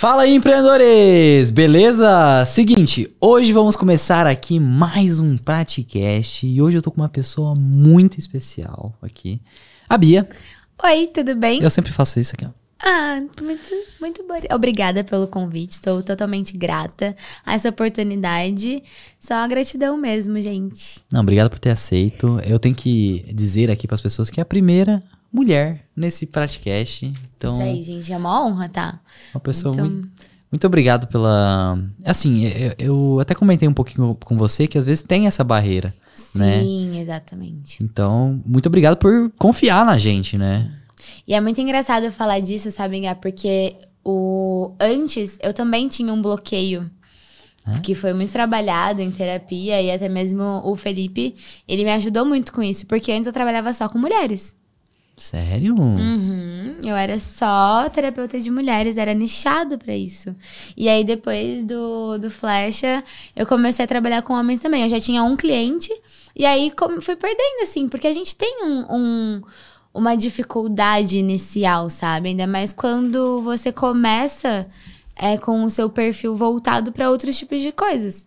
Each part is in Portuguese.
Fala aí, empreendedores! Beleza? Seguinte, hoje vamos começar aqui mais um Praticast e hoje eu tô com uma pessoa muito especial aqui, a Bia. Oi, tudo bem? Eu sempre faço isso aqui, ó. Ah, muito, muito boa. Obrigada pelo convite, estou totalmente grata a essa oportunidade. Só gratidão mesmo, gente. Não, obrigado por ter aceito. Eu tenho que dizer aqui para as pessoas que é a primeira mulher nesse podcast. Então, Isso aí, gente, é uma honra, tá? Uma pessoa então... muito. Muito obrigado pela. Assim, eu, eu, até comentei um pouquinho com você que às vezes tem essa barreira. Né? Sim, né? exatamente. Então, muito obrigado por confiar na gente, né? Sim. E é muito engraçado falar disso, sabe, Gá? Porque o... antes eu também tinha um bloqueio é? que foi muito trabalhado em terapia e até mesmo o Felipe, ele me ajudou muito com isso, porque antes eu trabalhava só com mulheres. Sério? Uhum. Eu era só terapeuta de mulheres, era nichado para isso. E aí, depois do, do Flecha, eu comecei a trabalhar com homens também. Eu já tinha um cliente, e aí fui perdendo, assim, porque a gente tem um, um uma dificuldade inicial, sabe? Ainda mais quando você começa é, com o seu perfil voltado para outros tipos de coisas.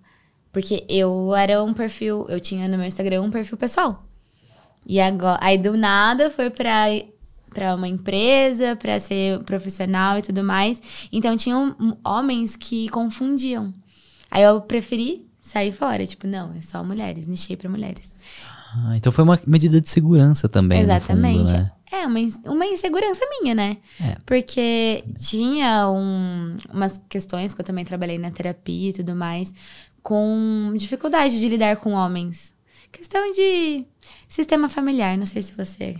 Porque eu era um perfil, eu tinha no meu Instagram um perfil pessoal. E agora, aí do nada foi pra para uma empresa, para ser profissional e tudo mais. Então tinham hum, homens que confundiam. Aí eu preferi sair fora, tipo, não, é só mulheres, nichei para mulheres. Ah, então foi uma medida de segurança também. Exatamente. Fundo, né? É, uma, uma insegurança minha, né? É. Porque tinha um, umas questões que eu também trabalhei na terapia e tudo mais, com dificuldade de lidar com homens. Questão de Sistema familiar, não sei se você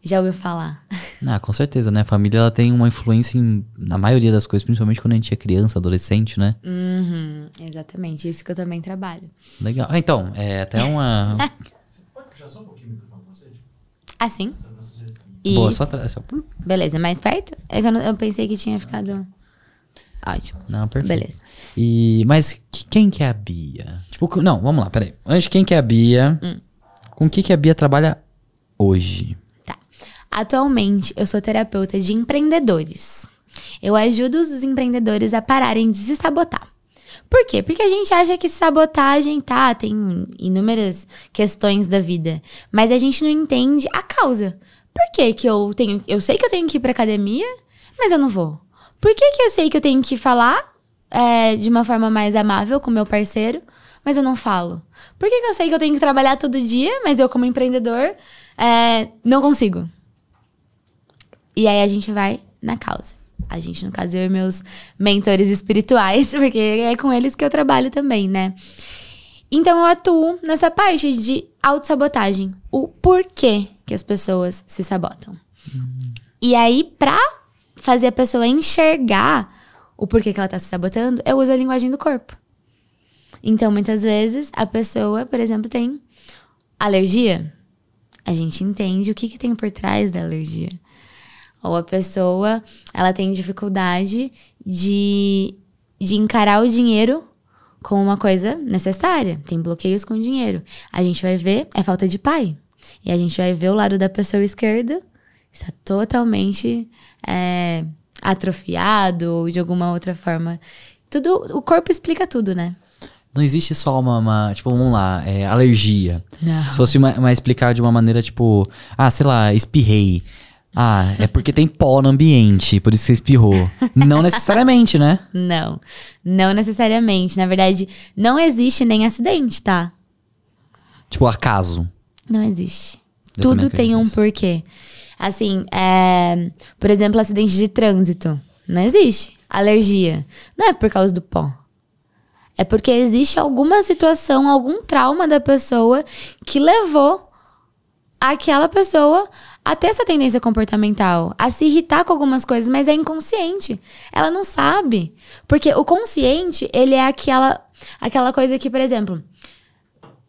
já ouviu falar. Ah, com certeza, né? A família ela tem uma influência em, na maioria das coisas, principalmente quando a gente é criança, adolescente, né? Uhum, exatamente, isso que eu também trabalho. Legal. Ah, então, é até uma. você pode puxar só um pouquinho o microfone pra você? Tipo? Ah, sim. Boa, só atrás. É Beleza, mais perto? É eu, eu pensei que tinha ficado. Ótimo. Não, perfeito. Beleza. E, mas quem que é a Bia? não, vamos lá, peraí. Antes, quem que é a Bia? Hum. Com o que, que a Bia trabalha hoje? Tá. Atualmente, eu sou terapeuta de empreendedores. Eu ajudo os empreendedores a pararem de se sabotar. Por quê? Porque a gente acha que sabotagem, tá, tem inúmeras questões da vida, mas a gente não entende a causa. Por que que eu tenho, eu sei que eu tenho que ir pra academia, mas eu não vou? Por que que eu sei que eu tenho que falar é, de uma forma mais amável com meu parceiro, mas eu não falo? Por que, que eu sei que eu tenho que trabalhar todo dia, mas eu, como empreendedor, é, não consigo? E aí a gente vai na causa. A gente, no caso, eu e meus mentores espirituais, porque é com eles que eu trabalho também, né? Então eu atuo nessa parte de autossabotagem. O porquê que as pessoas se sabotam. Uhum. E aí, pra fazer a pessoa enxergar o porquê que ela tá se sabotando, eu uso a linguagem do corpo. Então, muitas vezes, a pessoa, por exemplo, tem alergia. A gente entende o que, que tem por trás da alergia. Ou a pessoa, ela tem dificuldade de, de encarar o dinheiro como uma coisa necessária. Tem bloqueios com o dinheiro. A gente vai ver, é falta de pai. E a gente vai ver o lado da pessoa esquerda, está totalmente é, atrofiado ou de alguma outra forma. Tudo, o corpo explica tudo, né? não existe só uma, uma tipo, vamos lá, é, alergia. Não. Se fosse uma, uma explicar de uma maneira, tipo, ah, sei lá, espirrei. Ah, é porque tem pó no ambiente, por isso você espirrou. Não necessariamente, né? Não, não necessariamente. Na verdade, não existe nem acidente, tá? Tipo, acaso. Não existe. Eu Tudo tem um isso. porquê. Assim, é, por exemplo, acidente de trânsito. Não existe. Alergia. Não é por causa do pó. É porque existe alguma situação, algum trauma da pessoa que levou aquela pessoa a ter essa tendência comportamental, a se irritar com algumas coisas, mas é inconsciente. Ela não sabe. Porque o consciente, ele é aquela, aquela coisa que, por exemplo,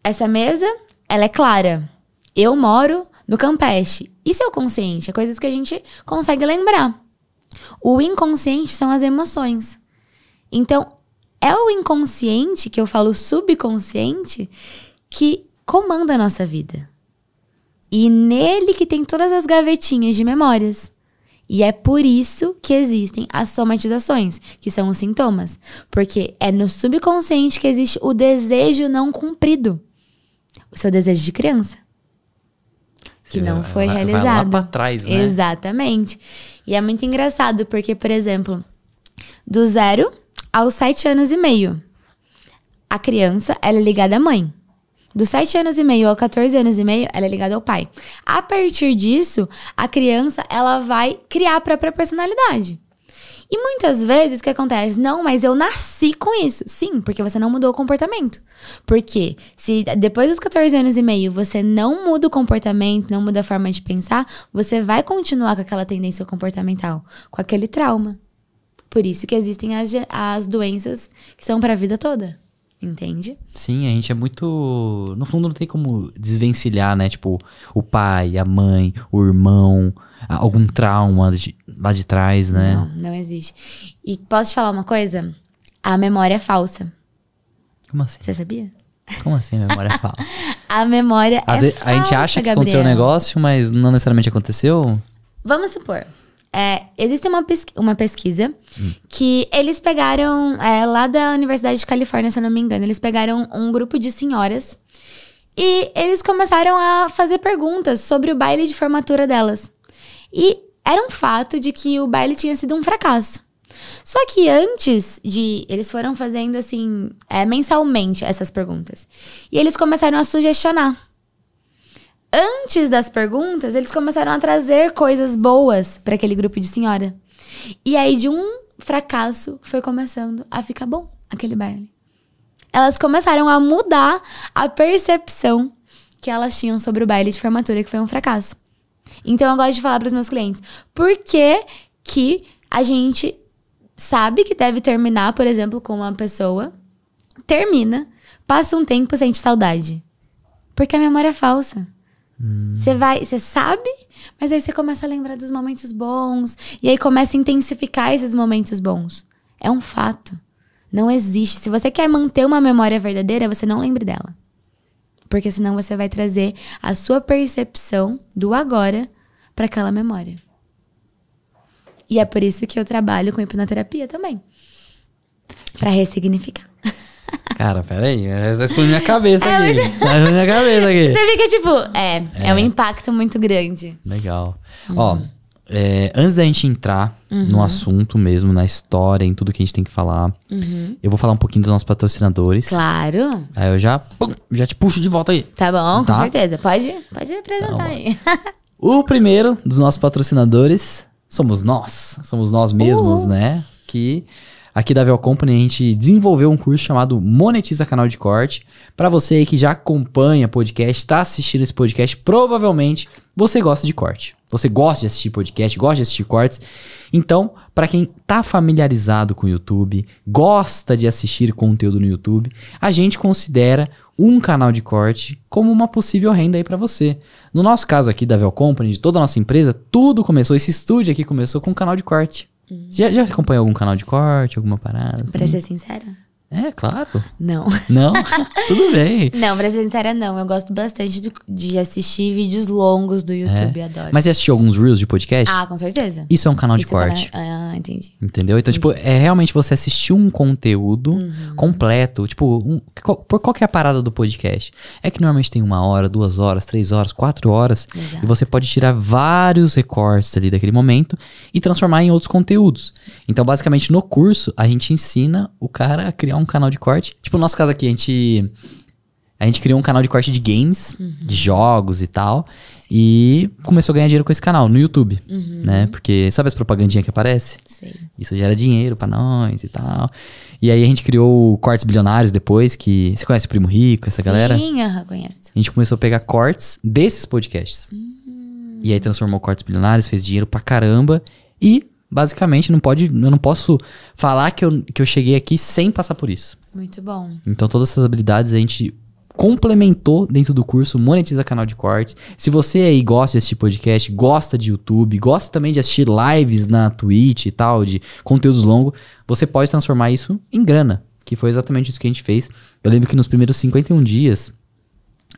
essa mesa, ela é clara. Eu moro no Campeche. Isso é o consciente, é coisas que a gente consegue lembrar. O inconsciente são as emoções. Então, é o inconsciente, que eu falo subconsciente, que comanda a nossa vida. E nele que tem todas as gavetinhas de memórias. E é por isso que existem as somatizações, que são os sintomas. Porque é no subconsciente que existe o desejo não cumprido. O seu desejo de criança. Que não foi vai, realizado. Vai lá pra trás, né? Exatamente. E é muito engraçado, porque, por exemplo, do zero aos sete anos e meio. A criança, ela é ligada à mãe. Dos 7 anos e meio aos 14 anos e meio, ela é ligada ao pai. A partir disso, a criança, ela vai criar a própria personalidade. E muitas vezes o que acontece? Não, mas eu nasci com isso. Sim, porque você não mudou o comportamento. Porque se depois dos 14 anos e meio você não muda o comportamento, não muda a forma de pensar, você vai continuar com aquela tendência comportamental, com aquele trauma. Por isso que existem as, as doenças que são para a vida toda. Entende? Sim, a gente é muito. No fundo, não tem como desvencilhar, né? Tipo, o pai, a mãe, o irmão, algum trauma de, lá de trás, né? Não, não existe. E posso te falar uma coisa? A memória é falsa. Como assim? Você sabia? Como assim, memória é falsa? a memória Às é falsa. A gente acha que Gabriel. aconteceu um negócio, mas não necessariamente aconteceu? Vamos supor. É, existe uma, pesqu uma pesquisa hum. que eles pegaram, é, lá da Universidade de Califórnia, se eu não me engano, eles pegaram um grupo de senhoras e eles começaram a fazer perguntas sobre o baile de formatura delas. E era um fato de que o baile tinha sido um fracasso. Só que antes de. Eles foram fazendo assim, é, mensalmente essas perguntas. E eles começaram a sugestionar antes das perguntas, eles começaram a trazer coisas boas para aquele grupo de senhora. E aí, de um fracasso, foi começando a ficar bom aquele baile. Elas começaram a mudar a percepção que elas tinham sobre o baile de formatura, que foi um fracasso. Então, eu gosto de falar para os meus clientes: por que, que a gente sabe que deve terminar, por exemplo, com uma pessoa, termina, passa um tempo, sente saudade? Porque a memória é falsa. Você hum. vai, você sabe, mas aí você começa a lembrar dos momentos bons e aí começa a intensificar esses momentos bons. É um fato. Não existe. Se você quer manter uma memória verdadeira, você não lembre dela. Porque senão você vai trazer a sua percepção do agora para aquela memória. E é por isso que eu trabalho com hipnoterapia também. Para ressignificar. Cara, peraí, é, tá explodindo minha cabeça é aqui. Tá minha cabeça aqui. Você fica tipo, é, é, é um impacto muito grande. Legal. Uhum. Ó, é, antes da gente entrar uhum. no assunto mesmo, na história, em tudo que a gente tem que falar, uhum. eu vou falar um pouquinho dos nossos patrocinadores. Claro. Aí eu já, pum, já te puxo de volta aí. Tá bom, tá? com certeza. Pode, pode tá apresentar então, aí. o primeiro dos nossos patrocinadores somos nós. Somos nós mesmos, né? Que aqui da Vel Company, a gente desenvolveu um curso chamado Monetiza Canal de Corte. Para você aí que já acompanha podcast, está assistindo esse podcast, provavelmente você gosta de corte. Você gosta de assistir podcast, gosta de assistir cortes. Então, para quem tá familiarizado com o YouTube, gosta de assistir conteúdo no YouTube, a gente considera um canal de corte como uma possível renda aí para você. No nosso caso aqui da Vel Company, de toda a nossa empresa, tudo começou, esse estúdio aqui começou com um canal de corte. Já, já acompanhou algum canal de corte, alguma parada? Pra assim? ser sincera? É, claro. Não. Não? Tudo bem. Não, pra ser sincera, não. Eu gosto bastante de assistir vídeos longos do YouTube, é. adoro. Mas você assistiu alguns Reels de podcast? Ah, com certeza. Isso é um canal de Isso é corte. Ah, entendi. Entendeu? Então, tipo, entendi. tipo, é realmente você assistir um conteúdo uhum. completo. Tipo, um, qual, por qual que é a parada do podcast? É que normalmente tem uma hora, duas horas, três horas, quatro horas. Exato. E você pode tirar vários recortes ali daquele momento e transformar em outros conteúdos. Então, basicamente, no curso, a gente ensina o cara a criar criar um canal de corte. Tipo, no nosso caso aqui, a gente. A gente criou um canal de corte de games, uhum. de jogos e tal. E começou a ganhar dinheiro com esse canal no YouTube, uhum. né? Porque sabe as propagandinhas que aparece? Isso gera dinheiro para nós e tal. E aí a gente criou o Cortes Bilionários depois, que você conhece o Primo Rico, essa Sim, galera? Sim, eu conheço. A gente começou a pegar cortes desses podcasts. Uhum. E aí transformou Cortes Bilionários, fez dinheiro pra caramba e Basicamente, não pode, eu não posso falar que eu, que eu cheguei aqui sem passar por isso. Muito bom. Então, todas essas habilidades a gente complementou dentro do curso Monetiza Canal de Cortes. Se você aí gosta tipo de assistir podcast, gosta de YouTube, gosta também de assistir lives na Twitch e tal, de conteúdos longos, você pode transformar isso em grana, que foi exatamente isso que a gente fez. Eu lembro que nos primeiros 51 dias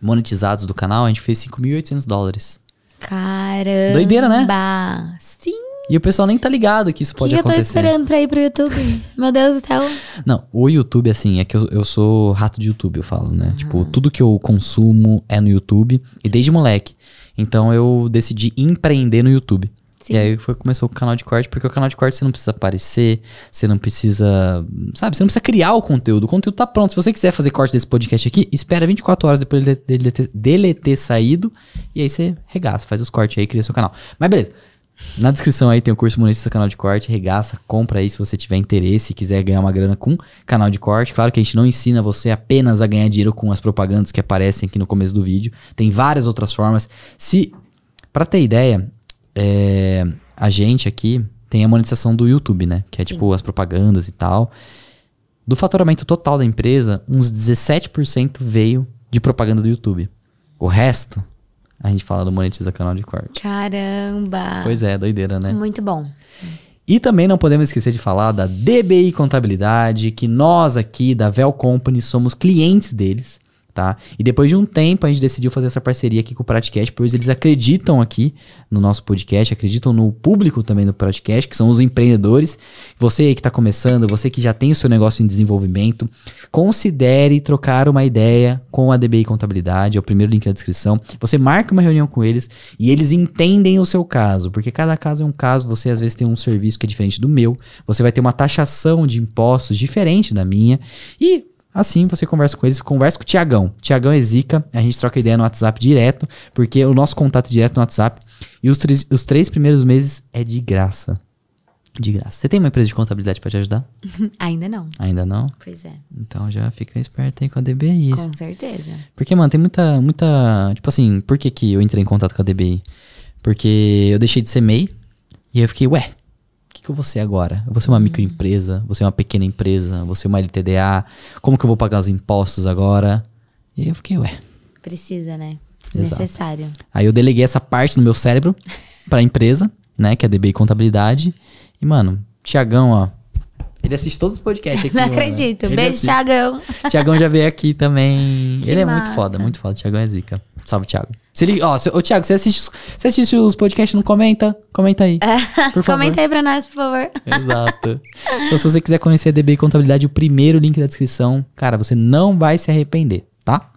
monetizados do canal, a gente fez 5.800 dólares. Caramba! Doideira, né? Sim! E o pessoal nem tá ligado que isso pode que acontecer. eu tô esperando pra ir pro YouTube? Meu Deus do céu. Não, o YouTube, assim, é que eu, eu sou rato de YouTube, eu falo, né? Uhum. Tipo, ah. tudo que eu consumo é no YouTube. E desde moleque. Então eu decidi empreender no YouTube. Sim. E aí foi, começou o canal de corte, porque o canal de corte você não precisa aparecer, você não precisa. Sabe, você não precisa criar o conteúdo. O conteúdo tá pronto. Se você quiser fazer corte desse podcast aqui, espera 24 horas depois dele, dele, dele ter, saído. E aí você regaça, faz os cortes aí, cria seu canal. Mas beleza. Na descrição aí tem o curso Monetiza Canal de Corte, regaça, compra aí se você tiver interesse e quiser ganhar uma grana com canal de corte. Claro que a gente não ensina você apenas a ganhar dinheiro com as propagandas que aparecem aqui no começo do vídeo. Tem várias outras formas. Se, para ter ideia, é, a gente aqui tem a monetização do YouTube, né? Que é Sim. tipo as propagandas e tal. Do faturamento total da empresa, uns 17% veio de propaganda do YouTube. O resto a gente fala do monetiza canal de corte. Caramba! Pois é, doideira, né? Muito bom. E também não podemos esquecer de falar da DBI Contabilidade, que nós aqui da Vel Company somos clientes deles tá? E depois de um tempo a gente decidiu fazer essa parceria aqui com o Praticast, pois eles acreditam aqui no nosso podcast, acreditam no público também do Praticast, que são os empreendedores. Você aí que está começando, você que já tem o seu negócio em desenvolvimento, considere trocar uma ideia com a DBI Contabilidade, é o primeiro link na descrição. Você marca uma reunião com eles e eles entendem o seu caso, porque cada caso é um caso, você às vezes tem um serviço que é diferente do meu, você vai ter uma taxação de impostos diferente da minha e Assim você conversa com eles, conversa com o Tiagão. Tiagão é zica, a gente troca ideia no WhatsApp direto, porque o nosso contato direto no WhatsApp. E os, três, os três primeiros meses é de graça. De graça. Você tem uma empresa de contabilidade para te ajudar? Ainda não. Ainda não? Pois é. Então já fica esperto aí com a DBI. Com certeza. Porque, mano, tem muita, muita. Tipo assim, por que, que eu entrei em contato com a DBI? Porque eu deixei de ser MEI e eu fiquei, ué, que eu vou ser agora? Eu vou ser uma hum. microempresa? Vou ser uma pequena empresa? Vou ser uma LTDA? Como que eu vou pagar os impostos agora? E aí eu fiquei, ué. Precisa, né? Exato. Necessário. Aí eu deleguei essa parte do meu cérebro pra empresa, né? Que é DBI Contabilidade. E, mano, Tiagão, ó. Ele assiste todos os podcasts aqui. Não mano. acredito. Ele Beijo, assiste. Tiagão. Tiagão já veio aqui também. Que ele massa. é muito foda, muito foda. Tiagão é zica. Salve, Thiago. Se ele, ó, se, ô, Thiago, você assiste, você assiste os podcasts não comenta? Comenta aí. É, comenta aí pra nós, por favor. Exato. Então, se você quiser conhecer a DBI Contabilidade, o primeiro link da descrição, cara, você não vai se arrepender, tá?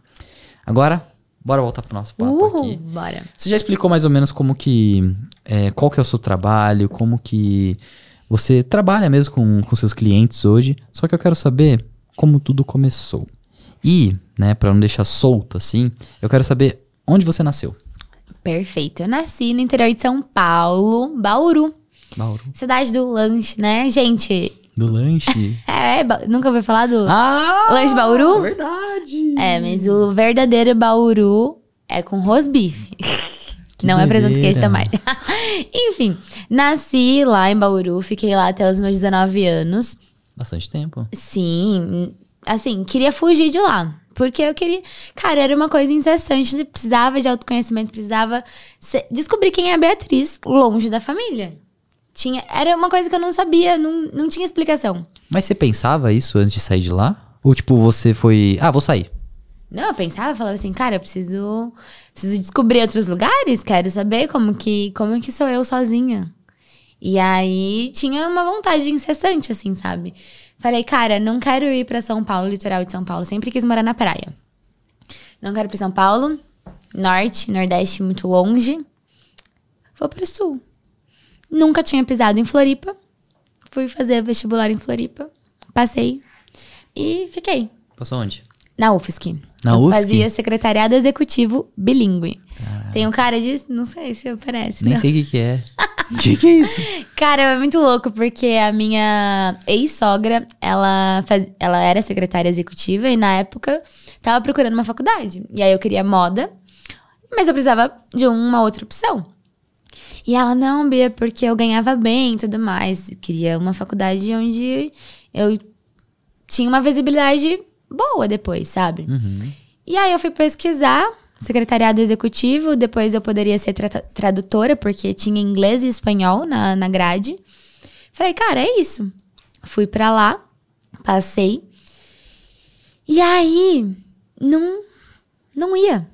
Agora, bora voltar pro nosso papo Uhul, aqui. bora. Você já explicou mais ou menos como que... É, qual que é o seu trabalho, como que você trabalha mesmo com, com seus clientes hoje. Só que eu quero saber como tudo começou. E, né, para não deixar solto assim, eu quero saber Onde você nasceu? Perfeito. Eu nasci no interior de São Paulo, Bauru. Bauru. Cidade do lanche, né, gente? Do lanche? é, é nunca ouviu falar do ah, lanche Bauru? Verdade. É, mas o verdadeiro Bauru é com rosbife. Não doideira. é presunto queijo também. Enfim, nasci lá em Bauru, fiquei lá até os meus 19 anos. Bastante tempo. Sim, assim, queria fugir de lá. Porque eu queria. Cara, era uma coisa incessante. Precisava de autoconhecimento, precisava ser... descobrir quem é a Beatriz longe da família. Tinha, era uma coisa que eu não sabia, não, não tinha explicação. Mas você pensava isso antes de sair de lá? Ou tipo, você foi. Ah, vou sair. Não, eu pensava, eu falava assim, cara, eu preciso, preciso descobrir outros lugares, quero saber como que, como que sou eu sozinha. E aí tinha uma vontade incessante, assim, sabe? Falei, cara, não quero ir para São Paulo, litoral de São Paulo. Sempre quis morar na praia. Não quero ir pra São Paulo, norte, nordeste, muito longe. Vou pro sul. Nunca tinha pisado em Floripa. Fui fazer vestibular em Floripa. Passei. E fiquei. Passou onde? Na UFSC. Na eu UFSC? Fazia secretariado executivo bilíngue. Tem um cara de. Não sei se aparece. Nem não. sei o que, que é. O que, que é isso? Cara, é muito louco, porque a minha ex-sogra, ela, faz... ela era secretária executiva e na época tava procurando uma faculdade. E aí eu queria moda, mas eu precisava de uma outra opção. E ela, não, Bia, porque eu ganhava bem e tudo mais. Eu queria uma faculdade onde eu tinha uma visibilidade boa depois, sabe? Uhum. E aí eu fui pesquisar secretariado executivo, depois eu poderia ser tra tradutora, porque tinha inglês e espanhol na, na grade. Falei, cara, é isso. Fui para lá, passei. E aí, não, não ia.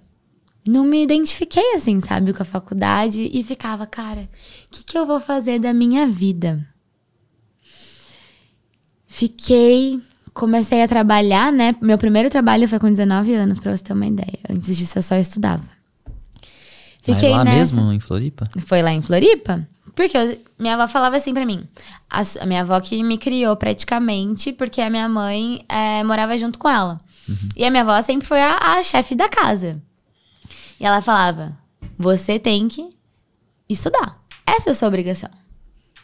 Não me identifiquei assim, sabe, com a faculdade. E ficava, cara, o que, que eu vou fazer da minha vida? Fiquei comecei a trabalhar, né? Meu primeiro trabalho foi com 19 anos, pra você ter uma ideia. Antes disso, eu só estudava. Fiquei Mas lá nessa... mesmo, em Floripa? Foi lá em Floripa? Porque eu, minha avó falava assim para mim. A, a, minha avó que me criou praticamente, porque a minha mãe é, morava junto com ela. Uhum. E a minha avó sempre foi a, a chefe da casa. E ela falava: você tem que estudar. Essa é a sua obrigação.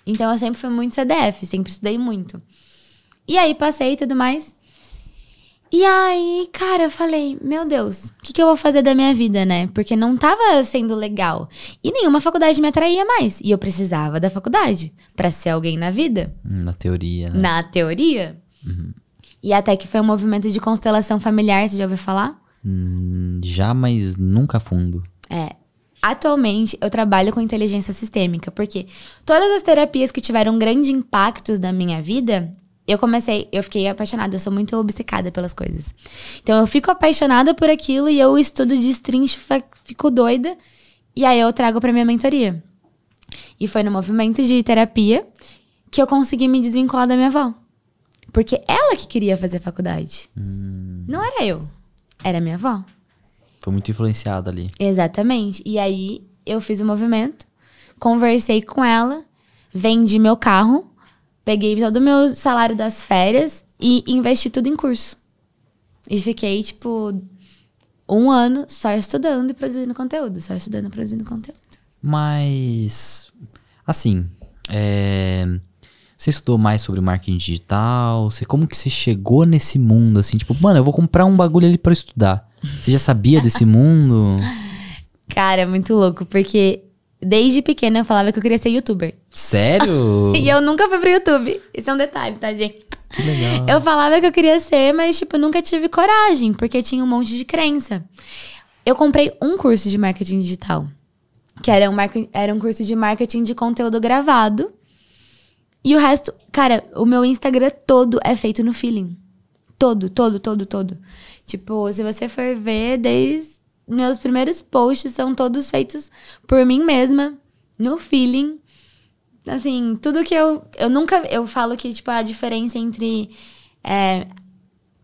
Então eu sempre fui muito CDF, sempre estudei muito. E aí passei e tudo mais. E aí, cara, eu falei, meu Deus, o que, que eu vou fazer da minha vida, né? Porque não tava sendo legal. E nenhuma faculdade me atraía mais. E eu precisava da faculdade para ser alguém na vida. Hum, na teoria, né? Na teoria. Uhum. E até que foi um movimento de constelação familiar, você já ouviu falar? Hum, já, mas nunca fundo. É. Atualmente, eu trabalho com inteligência sistêmica, porque todas as terapias que tiveram grandes impactos na minha vida, eu comecei, eu fiquei apaixonada, eu sou muito obcecada pelas coisas. Então eu fico apaixonada por aquilo e eu estudo de destrincho, fico doida, e aí eu trago para minha mentoria. E foi no movimento de terapia que eu consegui me desvincular da minha avó. Porque ela que queria fazer faculdade. Hum. Não era eu, era minha avó. Foi muito influenciada ali. Exatamente. E aí eu fiz o movimento, conversei com ela, vendi meu carro Peguei todo o meu salário das férias e investi tudo em curso. E fiquei, tipo, um ano só estudando e produzindo conteúdo. Só estudando e produzindo conteúdo. Mas, assim, é... Você estudou mais sobre marketing digital? Você, como que você chegou nesse mundo, assim? Tipo, mano, eu vou comprar um bagulho ali pra estudar. Você já sabia desse mundo? Cara, é muito louco, porque desde pequena eu falava que eu queria ser youtuber. Sério? e eu nunca fui pro YouTube. Isso é um detalhe, tá, gente? Que legal. Eu falava que eu queria ser, mas, tipo, nunca tive coragem, porque tinha um monte de crença. Eu comprei um curso de marketing digital, que era um, era um curso de marketing de conteúdo gravado. E o resto, cara, o meu Instagram todo é feito no feeling. Todo, todo, todo, todo. Tipo, se você for ver, desde meus primeiros posts são todos feitos por mim mesma, no feeling assim, tudo que eu. Eu nunca. Eu falo que, tipo, a diferença entre é,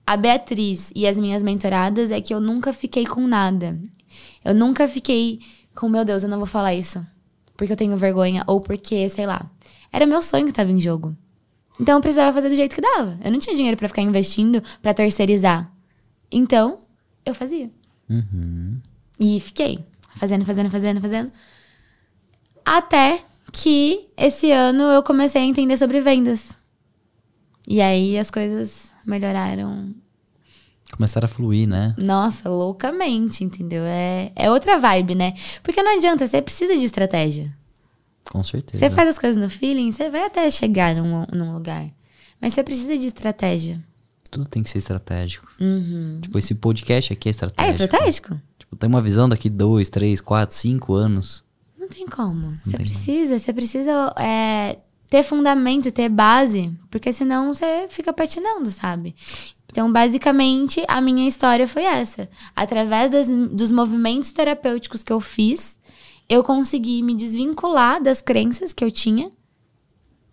a Beatriz e as minhas mentoradas é que eu nunca fiquei com nada. Eu nunca fiquei com, meu Deus, eu não vou falar isso. Porque eu tenho vergonha, ou porque, sei lá. Era meu sonho que tava em jogo. Então eu precisava fazer do jeito que dava. Eu não tinha dinheiro para ficar investindo, para terceirizar. Então, eu fazia. Uhum. E fiquei fazendo, fazendo, fazendo, fazendo. Até que esse ano eu comecei a entender sobre vendas. E aí as coisas melhoraram. Começaram a fluir, né? Nossa, loucamente, entendeu? É, é outra vibe, né? Porque não adianta, você precisa de estratégia. Com certeza. Você faz as coisas no feeling, você vai até chegar num, num lugar. Mas você precisa de estratégia. Tudo tem que ser estratégico. Uhum. Tipo, esse podcast aqui é estratégico. É estratégico? Tipo, tem uma visão daqui dois, três, quatro, cinco anos tem como. Você precisa, você precisa é, ter fundamento, ter base, porque senão você fica patinando, sabe? Então, basicamente, a minha história foi essa. Através das, dos movimentos terapêuticos que eu fiz, eu consegui me desvincular das crenças que eu tinha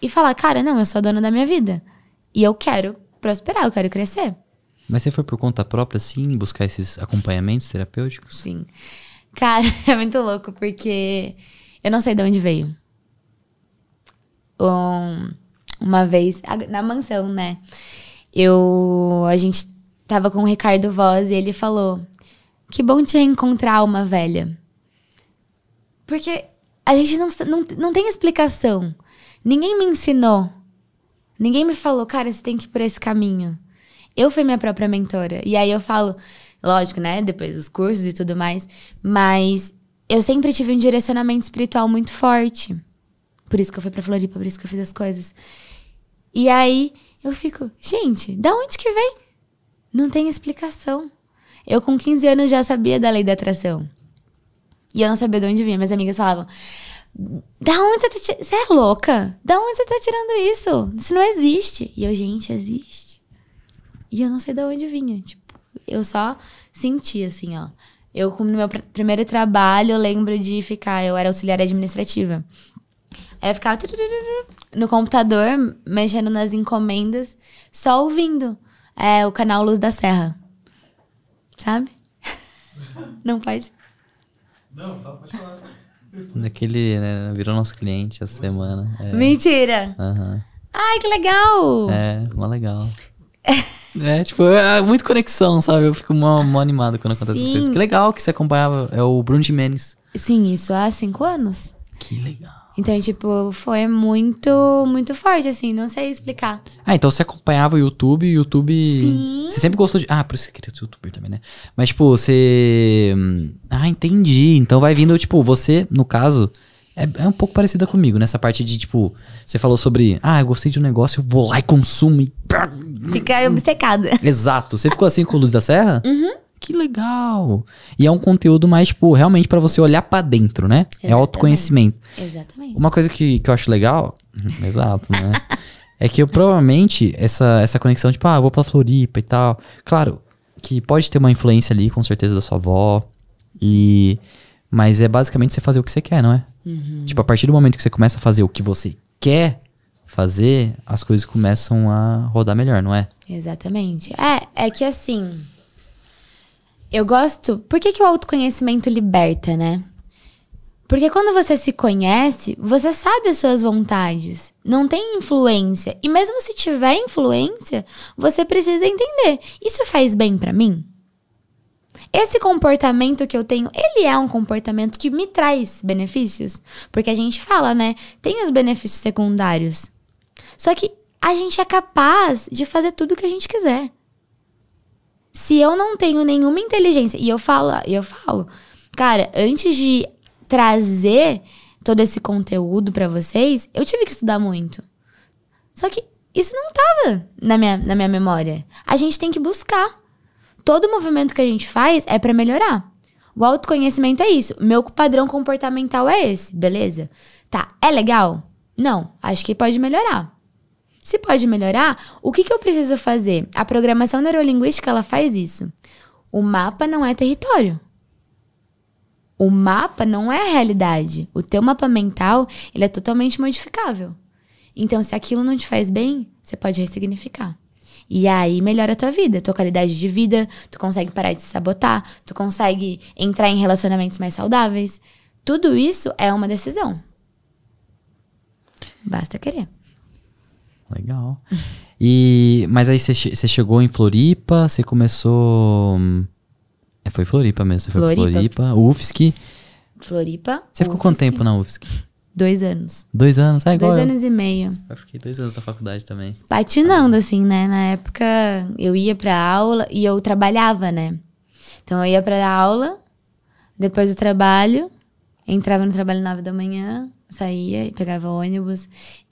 e falar: cara, não, eu sou a dona da minha vida. E eu quero prosperar, eu quero crescer. Mas você foi por conta própria, sim, buscar esses acompanhamentos terapêuticos? Sim. Cara, é muito louco, porque eu não sei de onde veio. Um, uma vez, na mansão, né? Eu. A gente tava com o Ricardo Voz e ele falou: Que bom te encontrar uma velha. Porque a gente não, não, não tem explicação. Ninguém me ensinou. Ninguém me falou, cara, você tem que ir por esse caminho. Eu fui minha própria mentora. E aí eu falo, Lógico, né? Depois dos cursos e tudo mais. Mas eu sempre tive um direcionamento espiritual muito forte. Por isso que eu fui pra Floripa, por isso que eu fiz as coisas. E aí eu fico, gente, da onde que vem? Não tem explicação. Eu, com 15 anos, já sabia da lei da atração. E eu não sabia de onde vinha. Minhas amigas falavam: Da onde você tá Você é louca? Da onde você tá tirando isso? Isso não existe. E eu, gente, existe. E eu não sei de onde vinha. Tipo, eu só senti, assim, ó. Eu, no meu pr primeiro trabalho, eu lembro de ficar, eu era auxiliar administrativa. Aí eu ficava no computador, mexendo nas encomendas, só ouvindo é, o canal Luz da Serra. Sabe? Não pode? Não, tá, pode falar. Daquele, né? Virou nosso cliente essa semana. É. Mentira! Uhum. Ai, que legal! É, mó legal. É, tipo, é, é muito conexão, sabe? Eu fico mó, mó animado quando acontece Sim. essas coisas. Que legal que você acompanhava. É o Bruno Menes Sim, isso há cinco anos. Que legal. Então, tipo, foi muito, muito forte, assim, não sei explicar. Ah, então você acompanhava o YouTube, YouTube. Sim. Você sempre gostou de. Ah, por isso que você queria ser youtuber também, né? Mas, tipo, você. Hum, ah, entendi. Então vai vindo, tipo, você, no caso, é, é um pouco parecida comigo, nessa parte de, tipo, você falou sobre, ah, eu gostei de um negócio, eu vou lá e consumo e. Fica hum. obcecada. Exato. Você ficou assim com o Luz da Serra? Uhum. Que legal! E é um conteúdo mais, tipo, realmente para você olhar para dentro, né? É Exatamente. É autoconhecimento. Exatamente. Uma coisa que, que eu acho legal. Exato, né? é que eu provavelmente, essa, essa conexão, tipo, ah, eu vou pra Floripa e tal. Claro, que pode ter uma influência ali, com certeza, da sua avó. E. Mas é basicamente você fazer o que você quer, não é? Uhum. Tipo, a partir do momento que você começa a fazer o que você quer fazer, as coisas começam a rodar melhor, não é? Exatamente. É, é que assim. Eu gosto. Por que, que o autoconhecimento liberta, né? Porque quando você se conhece, você sabe as suas vontades. Não tem influência. E mesmo se tiver influência, você precisa entender. Isso faz bem para mim? Esse comportamento que eu tenho, ele é um comportamento que me traz benefícios? Porque a gente fala, né? Tem os benefícios secundários. Só que a gente é capaz de fazer tudo o que a gente quiser. Se eu não tenho nenhuma inteligência, e eu falo, eu falo, cara, antes de trazer todo esse conteúdo para vocês, eu tive que estudar muito. Só que isso não tava na minha, na minha memória. A gente tem que buscar todo movimento que a gente faz é para melhorar. O autoconhecimento é isso. Meu padrão comportamental é esse, beleza? Tá, é legal? Não, acho que pode melhorar. Se pode melhorar, o que, que eu preciso fazer? A programação neurolinguística ela faz isso. O mapa não é território. O mapa não é a realidade. O teu mapa mental ele é totalmente modificável. Então, se aquilo não te faz bem, você pode ressignificar. E aí melhora a tua vida, tua qualidade de vida, tu consegue parar de se sabotar, tu consegue entrar em relacionamentos mais saudáveis. Tudo isso é uma decisão. Basta querer. Legal. E mas aí você chegou em Floripa, você começou hum, é, foi Floripa mesmo, você Floripa. foi Floripa, UFSC. Floripa. Você ficou quanto tempo na UFSC? Dois anos. Dois anos, é igual. Dois eu. anos e meio. Eu fiquei dois anos na faculdade também. Patinando, ah. assim, né? Na época eu ia pra aula e eu trabalhava, né? Então eu ia pra aula, depois do trabalho, entrava no trabalho nove da manhã, saía e pegava ônibus,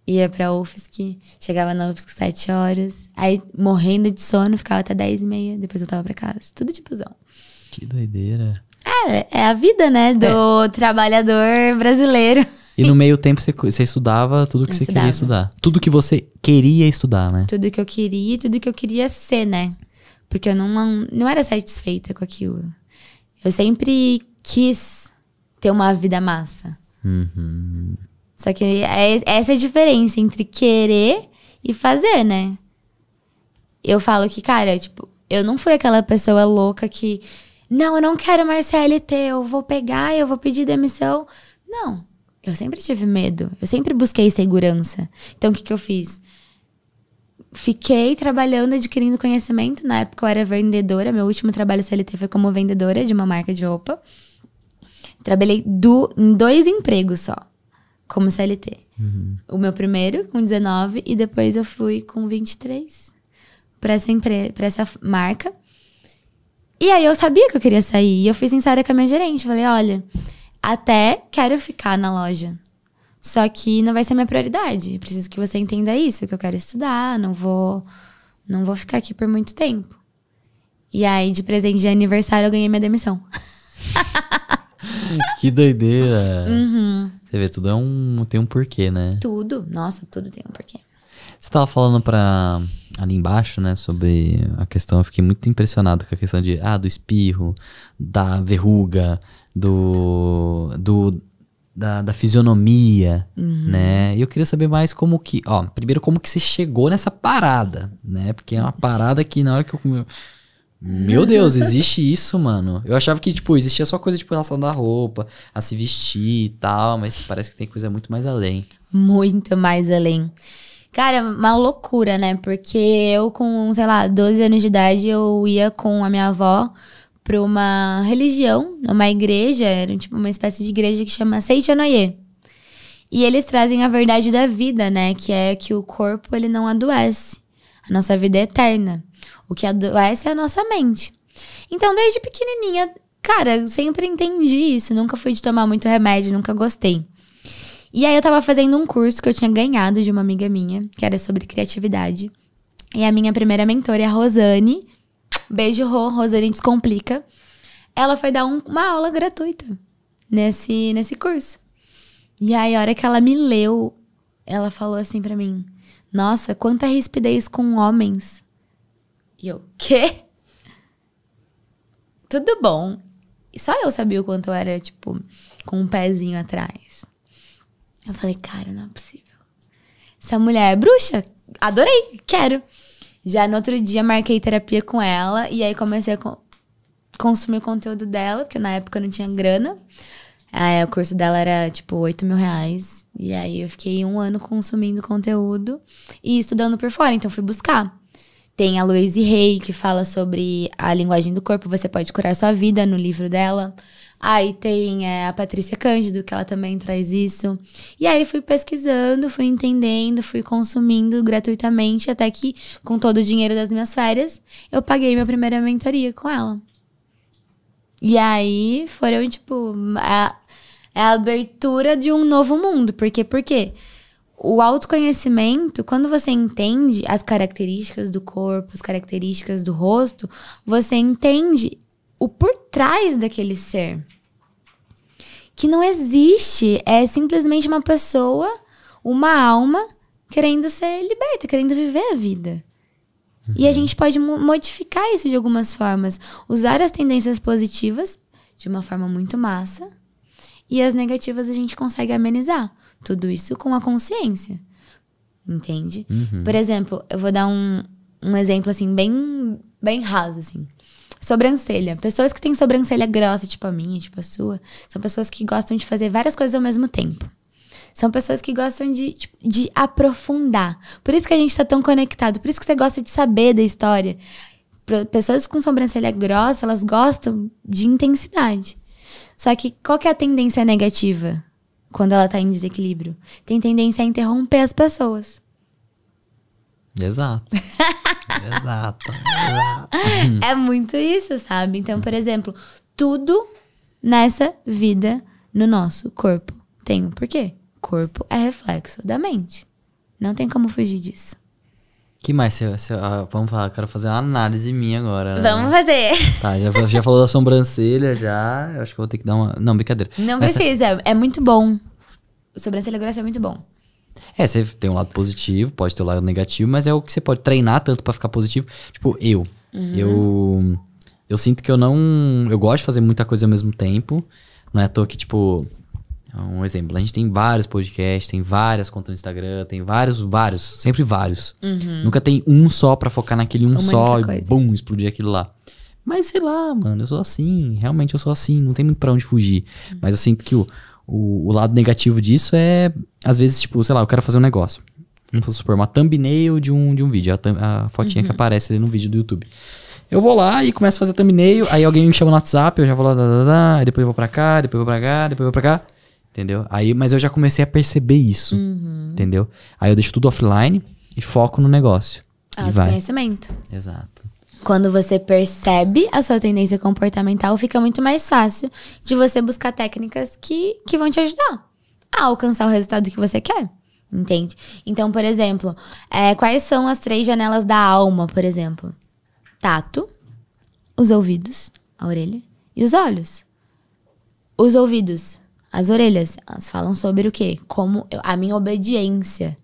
ia pra UFSC, chegava na UFSC sete horas, aí morrendo de sono, ficava até dez e meia, depois eu tava pra casa. Tudo tipozão. Que doideira. É, é a vida, né? Do é. trabalhador brasileiro. E no meio tempo você, você estudava tudo que eu você estudava. queria estudar. Tudo que você queria estudar, né? Tudo que eu queria e tudo que eu queria ser, né? Porque eu não, não era satisfeita com aquilo. Eu sempre quis ter uma vida massa. Uhum. Só que é, é essa é a diferença entre querer e fazer, né? Eu falo que, cara, tipo, eu não fui aquela pessoa louca que, não, eu não quero mais CLT, eu vou pegar, eu vou pedir demissão. Não. Eu sempre tive medo. Eu sempre busquei segurança. Então, o que, que eu fiz? Fiquei trabalhando, adquirindo conhecimento. Na época, eu era vendedora. Meu último trabalho CLT foi como vendedora de uma marca de roupa. Trabalhei do, em dois empregos só, como CLT. Uhum. O meu primeiro, com 19, e depois eu fui com 23 para essa, empre... essa marca. E aí eu sabia que eu queria sair. E eu fui sincera com a minha gerente. Falei, olha, até quero ficar na loja. Só que não vai ser minha prioridade. Eu preciso que você entenda isso, que eu quero estudar, não vou não vou ficar aqui por muito tempo. E aí, de presente de aniversário, eu ganhei minha demissão. que doideira. Uhum. Você vê, tudo é um, tem um porquê, né? Tudo. Nossa, tudo tem um porquê. Você tava falando pra, ali embaixo, né, sobre a questão, eu fiquei muito impressionado com a questão de, ah, do espirro, da verruga, do, do da, da fisionomia, uhum. né? E eu queria saber mais como que, ó, primeiro como que você chegou nessa parada, né? Porque é uma parada que na hora que eu comeu, meu Deus, existe isso, mano. Eu achava que, tipo, existia só coisa, tipo, relacionada da roupa, a se vestir e tal, mas parece que tem coisa muito mais além. Muito mais além. Cara, é uma loucura, né? Porque eu com, sei lá, 12 anos de idade, eu ia com a minha avó para uma religião, uma igreja, era tipo uma espécie de igreja que chama Seichonoye. E eles trazem a verdade da vida, né, que é que o corpo ele não adoece. A nossa vida é eterna. O que adoece é a nossa mente. Então, desde pequenininha, cara, eu sempre entendi isso, nunca fui de tomar muito remédio, nunca gostei. E aí eu tava fazendo um curso que eu tinha ganhado de uma amiga minha, que era sobre criatividade. E a minha primeira mentora é a Rosane, Beijo, Rô, Rosane Descomplica. Ela foi dar um, uma aula gratuita nesse, nesse curso. E aí, a hora que ela me leu, ela falou assim para mim: Nossa, quanta rispidez com homens. E eu, quê? Tudo bom. só eu sabia o quanto eu era, tipo, com um pezinho atrás. Eu falei, cara, não é possível. Essa mulher é bruxa? Adorei, quero. Já no outro dia marquei terapia com ela e aí comecei a co consumir o conteúdo dela, porque na época eu não tinha grana. Aí, ah, é, o curso dela era tipo 8 mil reais. E aí eu fiquei um ano consumindo conteúdo e estudando por fora, então fui buscar. Tem a Louise Rey que fala sobre a linguagem do corpo, você pode curar sua vida no livro dela. Aí tem é, a Patrícia Cândido, que ela também traz isso. E aí fui pesquisando, fui entendendo, fui consumindo gratuitamente, até que com todo o dinheiro das minhas férias, eu paguei minha primeira mentoria com ela. E aí foram, tipo, a, é a abertura de um novo mundo. Porque, por quê? O autoconhecimento, quando você entende as características do corpo, as características do rosto, você entende o por trás daquele ser. Que não existe, é simplesmente uma pessoa, uma alma querendo ser liberta, querendo viver a vida. Uhum. E a uhum. gente pode modificar isso de algumas formas, usar as tendências positivas de uma forma muito massa e as negativas a gente consegue amenizar. Tudo isso com a consciência. Entende? Uhum. Por exemplo, eu vou dar um, um exemplo assim, bem, bem raso, assim. Sobrancelha. Pessoas que têm sobrancelha grossa, tipo a minha, tipo a sua, são pessoas que gostam de fazer várias coisas ao mesmo tempo. São pessoas que gostam de, tipo, de aprofundar. Por isso que a gente está tão conectado. Por isso que você gosta de saber da história. Pessoas com sobrancelha grossa, elas gostam de intensidade. Só que qual que é a tendência negativa quando ela está em desequilíbrio? Tem tendência a interromper as pessoas. Exato. exato. É muito isso, sabe? Então, por exemplo, tudo nessa vida no nosso corpo tem um porquê. Corpo é reflexo da mente. Não tem como fugir disso. Que mais? Se, se, ah, vamos falar, quero fazer uma análise minha agora. Né? Vamos né? fazer. Tá, já, já falou da sobrancelha, já. Eu acho que vou ter que dar uma. Não, brincadeira. Não Essa... precisa, é, é muito bom. Sobrancelha grossa é muito bom. É, você tem um lado positivo, pode ter um lado negativo, mas é o que você pode treinar tanto para ficar positivo. Tipo, eu. Uhum. Eu. Eu sinto que eu não. Eu gosto de fazer muita coisa ao mesmo tempo. Não é à toa que, tipo. É um exemplo, a gente tem vários podcasts, tem várias contas no Instagram, tem vários, vários, sempre vários. Uhum. Nunca tem um só para focar naquele um Uma só e bum, explodir aquilo lá. Mas sei lá, mano, eu sou assim, realmente eu sou assim, não tem muito pra onde fugir. Uhum. Mas eu sinto que o, o, o lado negativo disso é às vezes, tipo, sei lá, eu quero fazer um negócio. Vamos supor, uma thumbnail de um, de um vídeo, a, a fotinha uhum. que aparece ali no vídeo do YouTube. Eu vou lá e começo a fazer thumbnail, aí alguém me chama no WhatsApp, eu já vou lá, da da aí depois eu vou pra cá, depois eu vou pra cá, depois eu vou pra cá. Entendeu? Aí, mas eu já comecei a perceber isso. Uhum. Entendeu? Aí eu deixo tudo offline e foco no negócio. Ah, autoconhecimento. Vai. Exato. Quando você percebe a sua tendência comportamental, fica muito mais fácil de você buscar técnicas que, que vão te ajudar a alcançar o resultado que você quer. Entende? Então, por exemplo, é, quais são as três janelas da alma, por exemplo? Tato, os ouvidos, a orelha, e os olhos. Os ouvidos, as orelhas, elas falam sobre o quê? Como eu, a minha obediência.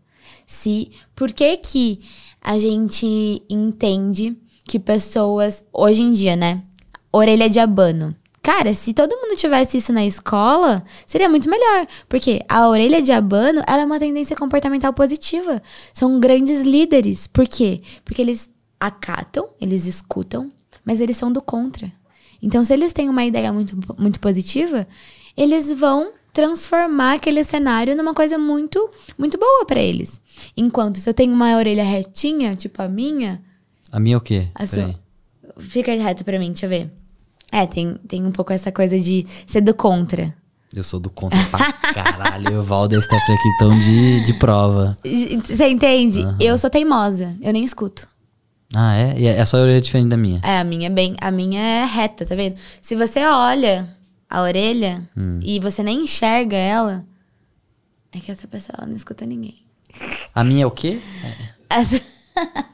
Se, por que que a gente entende que pessoas, hoje em dia, né? Orelha de abano. Cara, se todo mundo tivesse isso na escola, seria muito melhor. Porque a orelha de abano, ela é uma tendência comportamental positiva. São grandes líderes. Por quê? Porque eles acatam, eles escutam, mas eles são do contra. Então, se eles têm uma ideia muito, muito positiva, eles vão transformar aquele cenário numa coisa muito, muito boa para eles. Enquanto se eu tenho uma orelha retinha, tipo a minha. A minha é o quê? A sua. Fica reta pra mim, deixa eu ver. É, tem, tem um pouco essa coisa de ser do contra. Eu sou do contra pra caralho. o valdo e a Stephanie aqui estão de, de prova. Você entende? Uhum. Eu sou teimosa. Eu nem escuto. Ah, é? E a sua orelha é, é diferente da minha? É, a minha é bem. A minha é reta, tá vendo? Se você olha a orelha hum. e você nem enxerga ela, é que essa pessoa ela não escuta ninguém. A minha é o quê? É. Essa...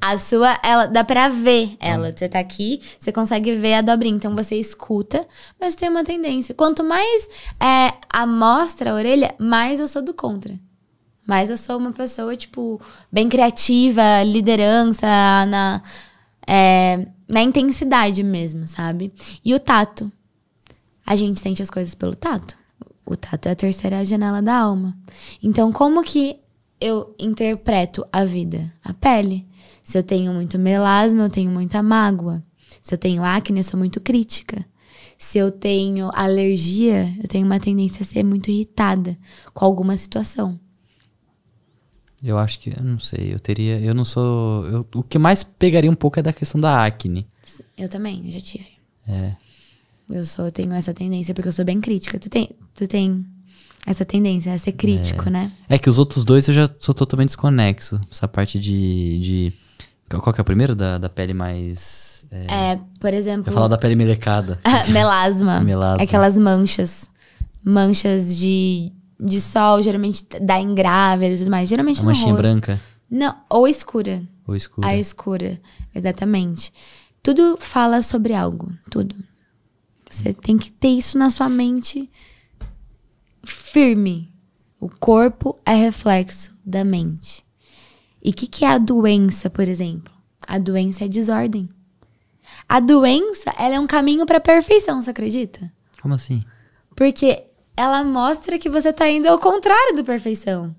a sua, ela dá pra ver ela. Ah. Você tá aqui, você consegue ver a dobrinha. Então você escuta, mas tem uma tendência. Quanto mais é, amostra a orelha, mais eu sou do contra. mais eu sou uma pessoa, tipo, bem criativa, liderança, na, é, na intensidade mesmo, sabe? E o tato. A gente sente as coisas pelo tato. O tato é a terceira janela da alma. Então, como que eu interpreto a vida? A pele. Se eu tenho muito melasma, eu tenho muita mágoa. Se eu tenho acne, eu sou muito crítica. Se eu tenho alergia, eu tenho uma tendência a ser muito irritada com alguma situação. Eu acho que, eu não sei, eu teria, eu não sou, eu, o que mais pegaria um pouco é da questão da acne. Eu também, eu já tive. É. Eu sou, eu tenho essa tendência porque eu sou bem crítica. Tu tem, tu tem essa tendência a é ser crítico, é. né? É que os outros dois eu já sou totalmente desconexo. Essa parte de. de... Qual que é o primeiro? Da, da pele mais. É... é, por exemplo. Eu falar da pele melecada. melasma. melasma. Aquelas manchas. Manchas de, de sol, geralmente dá em grávida e tudo mais. Geralmente Uma manchinha rosto. branca? Não, ou escura. Ou escura. A escura, exatamente. Tudo fala sobre algo, tudo. Você tem que ter isso na sua mente firme. O corpo é reflexo da mente. E o que, que é a doença, por exemplo? A doença é desordem. A doença, ela é um caminho para perfeição, você acredita? Como assim? Porque ela mostra que você está indo ao contrário da perfeição.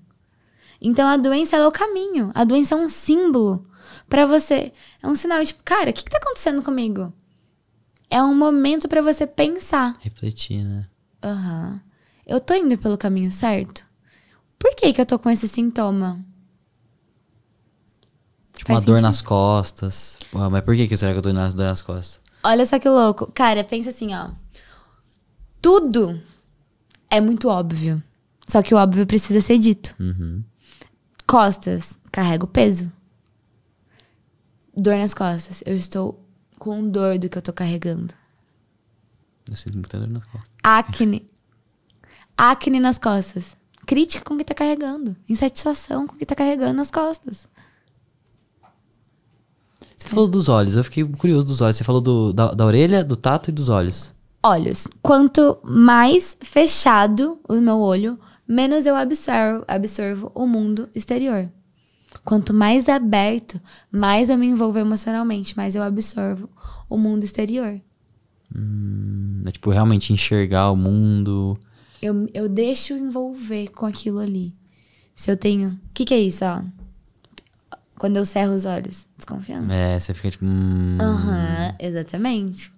Então a doença é o caminho. A doença é um símbolo para você. É um sinal tipo, cara, o que, tá acontecendo comigo? É um momento para você pensar. Refletir, né? Aham. Uhum eu tô indo pelo caminho certo? Por que que eu tô com esse sintoma? Tipo, uma dor nas costas. mas por que que será que eu tô indo nas dor nas costas? Olha só que louco. Cara, pensa assim, ó. Tudo é muito óbvio. Só que o óbvio precisa ser dito. Uhum. Costas, carrego peso. Dor nas costas. Eu estou com dor do que eu tô carregando. Eu sinto muita dor nas costas. Acne acne nas costas. Crítica com o que tá carregando. Insatisfação com o que tá carregando nas costas. Você é. falou dos olhos, eu fiquei curioso dos olhos. Você falou do, da, da orelha, do tato e dos olhos. Olhos. Quanto mais fechado o meu olho, menos eu absorvo, absorvo o mundo exterior. Quanto mais aberto, mais eu me envolvo emocionalmente, mais eu absorvo o mundo exterior. Hum, é tipo realmente enxergar o mundo, eu, eu deixo envolver com aquilo ali. Se eu tenho. O que, que é isso, ó? Quando eu cerro os olhos, desconfiança. É, você fica tipo. Hum. Aham, uhum, exatamente.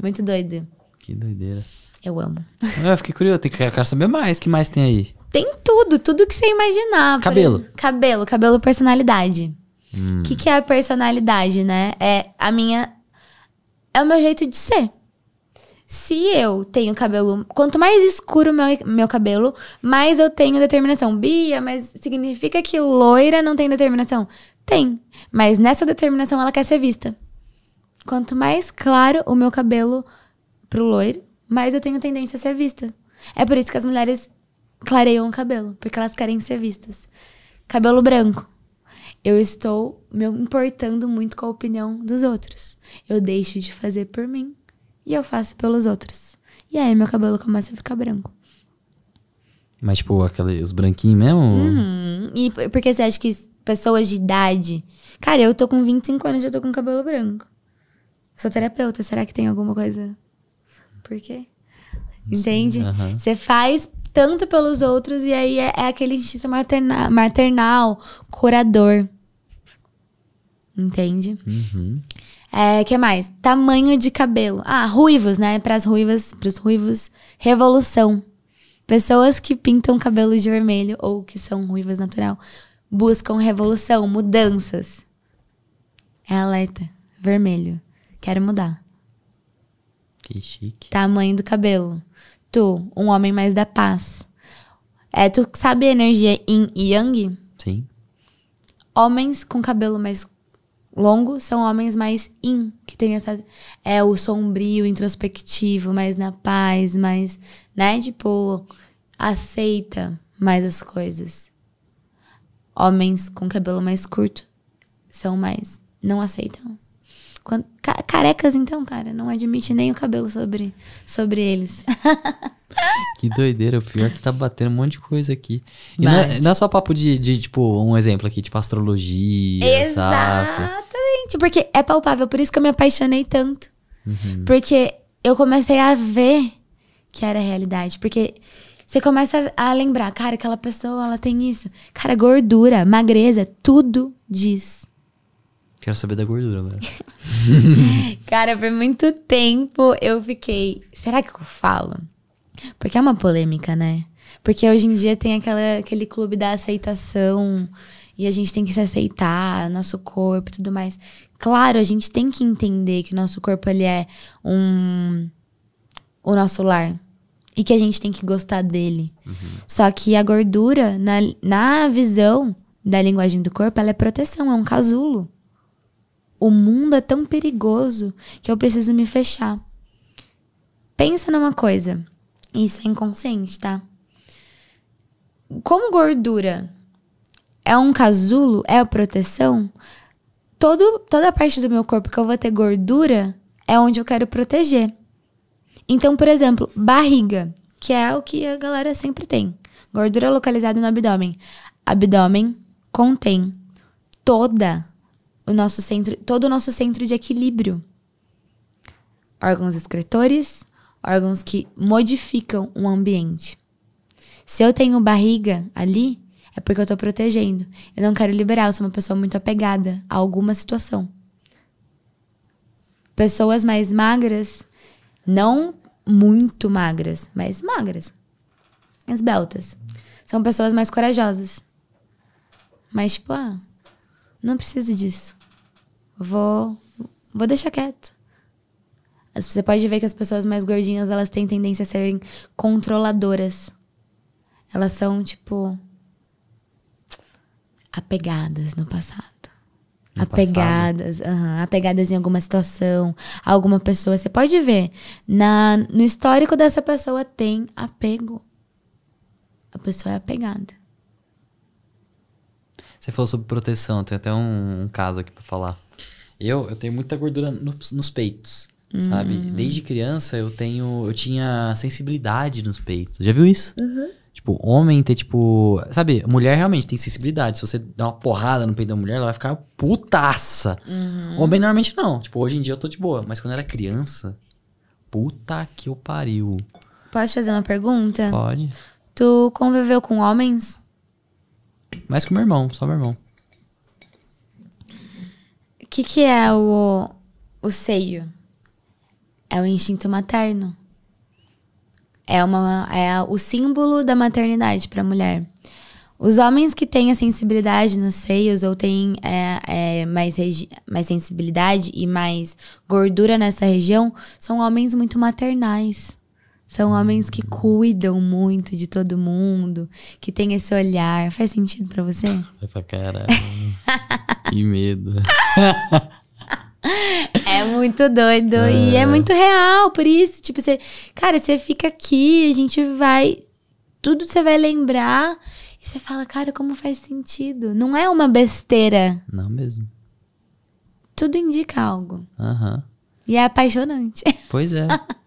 Muito doido. Que doideira. Eu amo. Eu fiquei curioso, eu quero saber mais. O que mais tem aí? Tem tudo, tudo que você imaginar. Cabelo. Cabelo, cabelo, personalidade. O hum. que, que é a personalidade, né? É a minha. É o meu jeito de ser se eu tenho cabelo. Quanto mais escuro meu, meu cabelo, mais eu tenho determinação. Bia, mas significa que loira não tem determinação? Tem. Mas nessa determinação ela quer ser vista. Quanto mais claro o meu cabelo pro loiro, mais eu tenho tendência a ser vista. É por isso que as mulheres clareiam o cabelo, porque elas querem ser vistas. Cabelo branco. Eu estou me importando muito com a opinião dos outros. Eu deixo de fazer por mim e eu faço pelos outros. E aí meu cabelo começa a ficar branco. Mas, tipo, aqueles os branquinhos mesmo? Uhum. E porque você acha que pessoas de idade. Cara, eu tô com 25 anos e já tô com cabelo branco. Sou terapeuta, será que tem alguma coisa? Por quê? Entende? Uhum. Você faz tanto pelos outros e aí é, é aquele instinto maternal, maternal curador. Entende? Uhum. É, que mais? Tamanho de cabelo. Ah, ruivos, né? Para as ruivas, para os ruivos, revolução. Pessoas que pintam cabelo de vermelho ou que são ruivas natural buscam revolução, mudanças. É alerta, vermelho. Quero mudar. Que chique. Tamanho do cabelo. Tu, um homem mais da paz. É, tu sabe a energia yin e yang? Sim. Homens com cabelo mais longo são homens mais in, que tem essa. É o sombrio, introspectivo, mais na paz, mais. Né? Tipo, aceita mais as coisas. Homens com cabelo mais curto são mais. Não aceitam. Quando, ca carecas, então, cara, não admite nem o cabelo sobre, sobre eles. que doideira, o pior é que tá batendo um monte de coisa aqui. E não é, não é, só papo de, de, tipo, um exemplo aqui, tipo astrologia, Exatamente, saco. porque é palpável, por isso que eu me apaixonei tanto. Uhum. Porque eu comecei a ver que era realidade, porque você começa a lembrar, cara, aquela pessoa, ela tem isso. Cara, gordura, magreza, tudo diz Quero saber da gordura, velho. Cara, por muito tempo eu fiquei. Será que eu falo? Porque é uma polêmica, né? Porque hoje em dia tem aquela, aquele clube da aceitação e a gente tem que se aceitar, nosso corpo e tudo mais. Claro, a gente tem que entender que o nosso corpo ele é um o nosso lar e que a gente tem que gostar dele. Uhum. Só que a gordura na, na visão da linguagem do corpo, ela é proteção, é um casulo. O mundo é tão perigoso que eu preciso me fechar. Pensa numa coisa. Isso é inconsciente, tá? Como gordura é um casulo, é a proteção, todo, toda a parte do meu corpo que eu vou ter gordura é onde eu quero proteger. Então, por exemplo, barriga, que é o que a galera sempre tem. Gordura localizada no abdômen. Abdômen contém toda o nosso centro, todo o nosso centro de equilíbrio. Órgãos excretores, órgãos que modificam o ambiente. Se eu tenho barriga ali, é porque eu estou protegendo. Eu não quero liberar, eu sou uma pessoa muito apegada a alguma situação. Pessoas mais magras, não muito magras, mas magras, esbeltas, são pessoas mais corajosas. Mas, tipo, ah, não preciso disso. Vou, vou deixar quieto. Você pode ver que as pessoas mais gordinhas, elas têm tendência a serem controladoras. Elas são, tipo, apegadas no passado. No apegadas, passado. Uhum, apegadas em alguma situação, alguma pessoa. Você pode ver, na, no histórico dessa pessoa tem apego. A pessoa é apegada. Você falou sobre proteção, tem até um, um caso aqui para falar. Eu, eu tenho muita gordura no, nos peitos, uhum. sabe? Hum. Desde criança eu tenho, eu tinha sensibilidade nos peitos. Já viu isso? Uhum. Tipo, homem ter, tipo. Sabe, mulher realmente tem sensibilidade. Se você dá uma porrada no peito da mulher, ela vai ficar putaça. Uhum. Homem normalmente não. Tipo, hoje em dia eu tô de boa. Mas quando eu era criança, puta que eu pariu. Posso fazer uma pergunta? Pode. Tu conviveu com homens? Mais que meu irmão, só meu irmão. O que, que é o, o seio? É o instinto materno. É, uma, é o símbolo da maternidade para a mulher. Os homens que têm a sensibilidade nos seios ou têm é, é, mais, mais sensibilidade e mais gordura nessa região são homens muito maternais. São homens que cuidam muito de todo mundo, que tem esse olhar. Faz sentido para você? Vai pra caralho. que medo. É muito doido é. e é muito real, por isso, tipo, você, cara, você fica aqui, a gente vai tudo você vai lembrar e você fala, cara, como faz sentido? Não é uma besteira. Não mesmo. Tudo indica algo. Aham. Uhum. E é apaixonante. Pois é.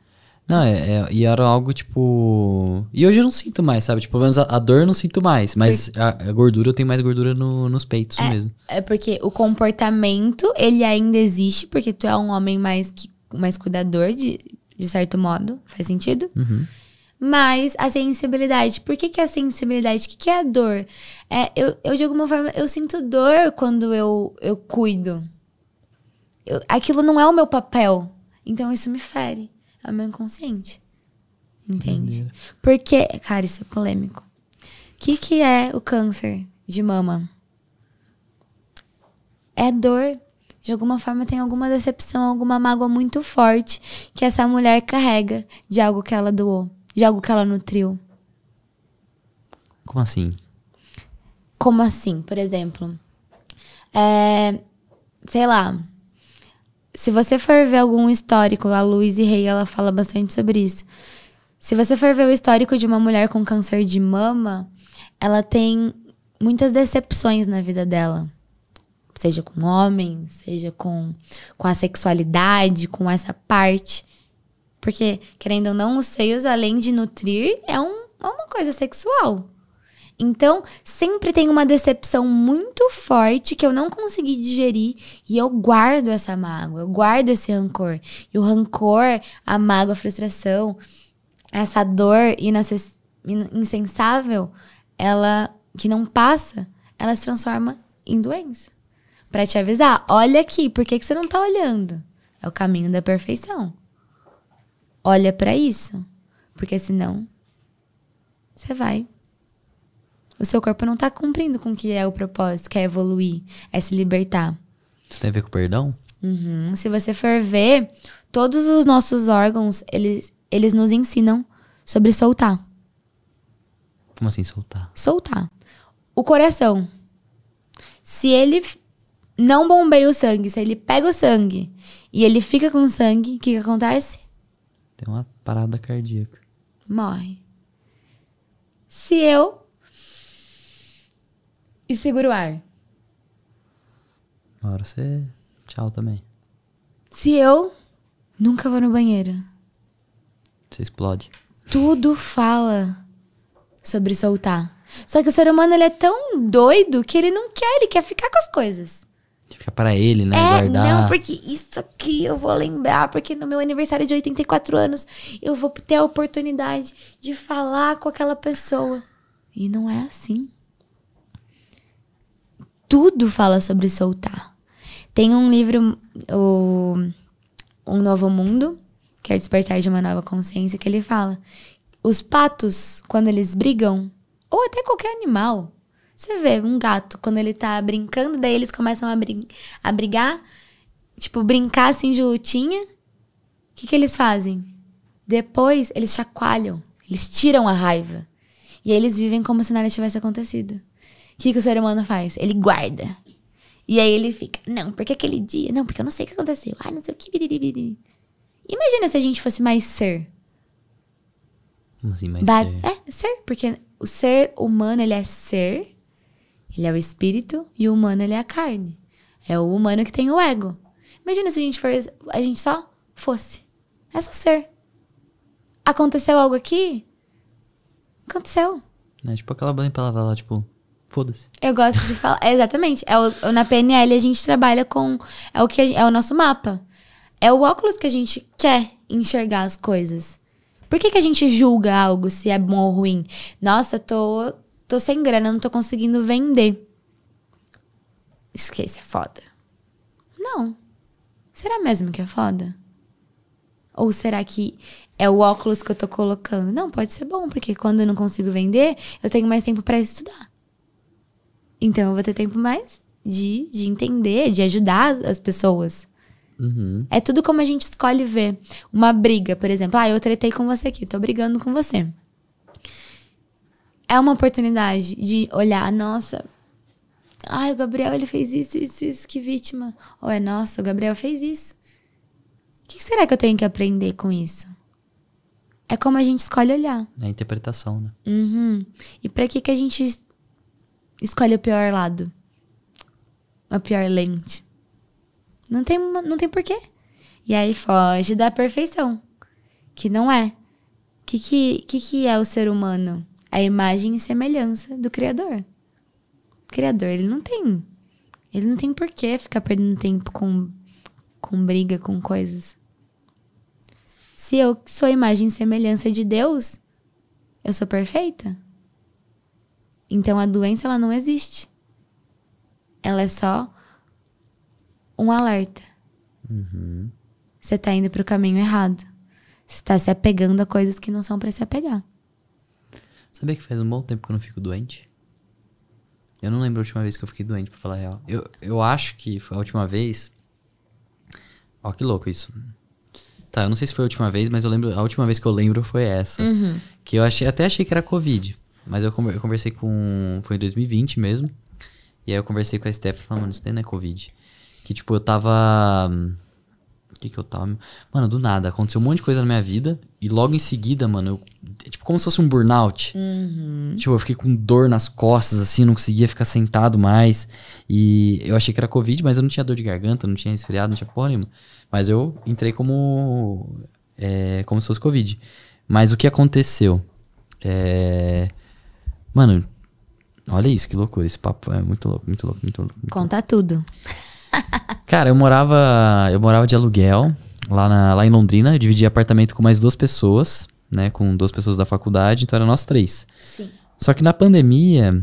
Não, é, é, e era algo tipo. E hoje eu não sinto mais, sabe? Tipo, pelo menos a, a dor eu não sinto mais. Mas a, a, gordura, eu tenho mais gordura no, nos peitos é, mesmo. É porque o comportamento, ele ainda existe, porque tu é um homem mais, que, mais cuidador, de, de certo modo. Faz sentido? Uhum. Mas a sensibilidade. Por que, que a sensibilidade? O que, que é a dor? É, eu, eu, de alguma forma, eu sinto dor quando eu, eu cuido. Eu, aquilo não é o meu papel. Então isso me fere é o meu inconsciente. Entende? Porque, cara, isso é polêmico. O que, que é o câncer de mama? É dor. De alguma forma tem alguma decepção, alguma mágoa muito forte que essa mulher carrega de algo que ela doou, de algo que ela nutriu. Como assim? Como assim, por exemplo? É, sei lá, se você for ver algum histórico, a Louise Rey, ela fala bastante sobre isso. Se você for ver o histórico de uma mulher com câncer de mama, ela tem muitas decepções na vida dela. Seja com homem, seja com, com a sexualidade, com essa parte. Porque, querendo ou não, os seios, além de nutrir, é, um, é uma coisa sexual. Então, sempre tem uma decepção muito forte que eu não consegui digerir e eu guardo essa mágoa, eu guardo esse rancor. E o rancor, a mágoa, a frustração, essa dor insensável, ela que não passa, ela se transforma em doença. Para te avisar, olha aqui, por que, que você não tá olhando? É o caminho da perfeição. Olha para isso, porque senão você vai o seu corpo não tá cumprindo com o que é o propósito, que é evoluir, é se libertar. Isso tem a ver com perdão? Uhum. Se você for ver, todos os nossos órgãos, eles, eles nos ensinam sobre soltar. Como assim soltar? Soltar. O coração. Se ele não bombeia o sangue, se ele pega o sangue e ele fica com o sangue, o que, que acontece? Tem uma parada cardíaca. Morre. Se eu e segura o ar. Uma hora você. Tchau também. Se eu nunca vou no banheiro. Você explode. Tudo fala sobre soltar. Só que o ser humano ele é tão doido que ele não quer, ele quer ficar com as coisas. Ficar para ele, né? É, Guardar. não, porque isso aqui eu vou lembrar, porque no meu aniversário de 84 anos eu vou ter a oportunidade de falar com aquela pessoa. E não é assim tudo fala sobre soltar. Tem um livro, o Um Novo Mundo, que é o Despertar de uma Nova Consciência, que ele fala: os patos, quando eles brigam, ou até qualquer animal, você vê um gato, quando ele tá brincando, daí eles começam a, brin a brigar, tipo, brincar assim de lutinha. O que, que eles fazem? Depois, eles chacoalham, eles tiram a raiva. E aí eles vivem como se nada tivesse acontecido. O que, que o ser humano faz? Ele guarda. E aí ele fica, não, porque aquele dia, não, porque eu não sei o que aconteceu. Ah, não sei o que. Imagina se a gente fosse mais ser. Como assim, mais ser? É, ser, porque o ser humano, ele é ser, ele é o espírito, e o humano, ele é a carne. É o humano que tem o ego. Imagina se a gente for, a gente só fosse. É só ser. Aconteceu algo aqui? Aconteceu. É tipo aquela pra lavar lá, tipo, Foda-se. Eu gosto de falar. É, exatamente. É o, na PNL a gente trabalha com. É o, que é o nosso mapa. É o óculos que a gente quer enxergar as coisas. Por que, que a gente julga algo se é bom ou ruim? Nossa, tô, tô sem grana, não tô conseguindo vender. Esquece, é foda. Não. Será mesmo que é foda? Ou será que é o óculos que eu tô colocando? Não, pode ser bom, porque quando eu não consigo vender, eu tenho mais tempo para estudar. Então eu vou ter tempo mais de, de entender, de ajudar as pessoas. Uhum. É tudo como a gente escolhe ver. Uma briga, por exemplo. Ah, eu tretei com você aqui, tô brigando com você. É uma oportunidade de olhar, nossa. Ai, o Gabriel, ele fez isso, isso, isso, que vítima. Ou é, nossa, o Gabriel fez isso. O que será que eu tenho que aprender com isso? É como a gente escolhe olhar. É a interpretação, né? Uhum. E para que, que a gente escolhe o pior lado. A pior lente. Não tem, não tem porquê. E aí foge da perfeição. Que não é. O que, que, que, que é o ser humano? A imagem e semelhança do Criador. O Criador, ele não tem. Ele não tem porquê ficar perdendo tempo com, com briga, com coisas. Se eu sou a imagem e semelhança de Deus, eu sou perfeita? Então a doença ela não existe. Ela é só um alerta. Uhum. Você está indo para o caminho errado. Você está se apegando a coisas que não são para se apegar. Sabia que faz um bom tempo que eu não fico doente? Eu não lembro a última vez que eu fiquei doente, pra falar a real. Eu, eu acho que foi a última vez. Ó, que louco isso. Tá, eu não sei se foi a última vez, mas eu lembro. A última vez que eu lembro foi essa. Uhum. Que eu achei, até achei que era Covid. Mas eu conversei com. Foi em 2020 mesmo. E aí eu conversei com a Steph falando, isso daí não é Covid. Que tipo, eu tava. Hum, o que que eu tava. Mano, do nada. Aconteceu um monte de coisa na minha vida. E logo em seguida, mano, eu. É tipo, como se fosse um burnout. Uhum. Tipo, eu fiquei com dor nas costas, assim, não conseguia ficar sentado mais. E eu achei que era Covid, mas eu não tinha dor de garganta, não tinha resfriado, não tinha porra nenhuma. Mas eu entrei como. É, como se fosse Covid. Mas o que aconteceu? É Mano, olha isso, que loucura. Esse papo é muito louco, muito louco, muito louco. Muito Conta louco. tudo. Cara, eu morava, eu morava de aluguel lá, na, lá em Londrina. Eu dividia apartamento com mais duas pessoas, né? Com duas pessoas da faculdade, então era nós três. Sim. Só que na pandemia,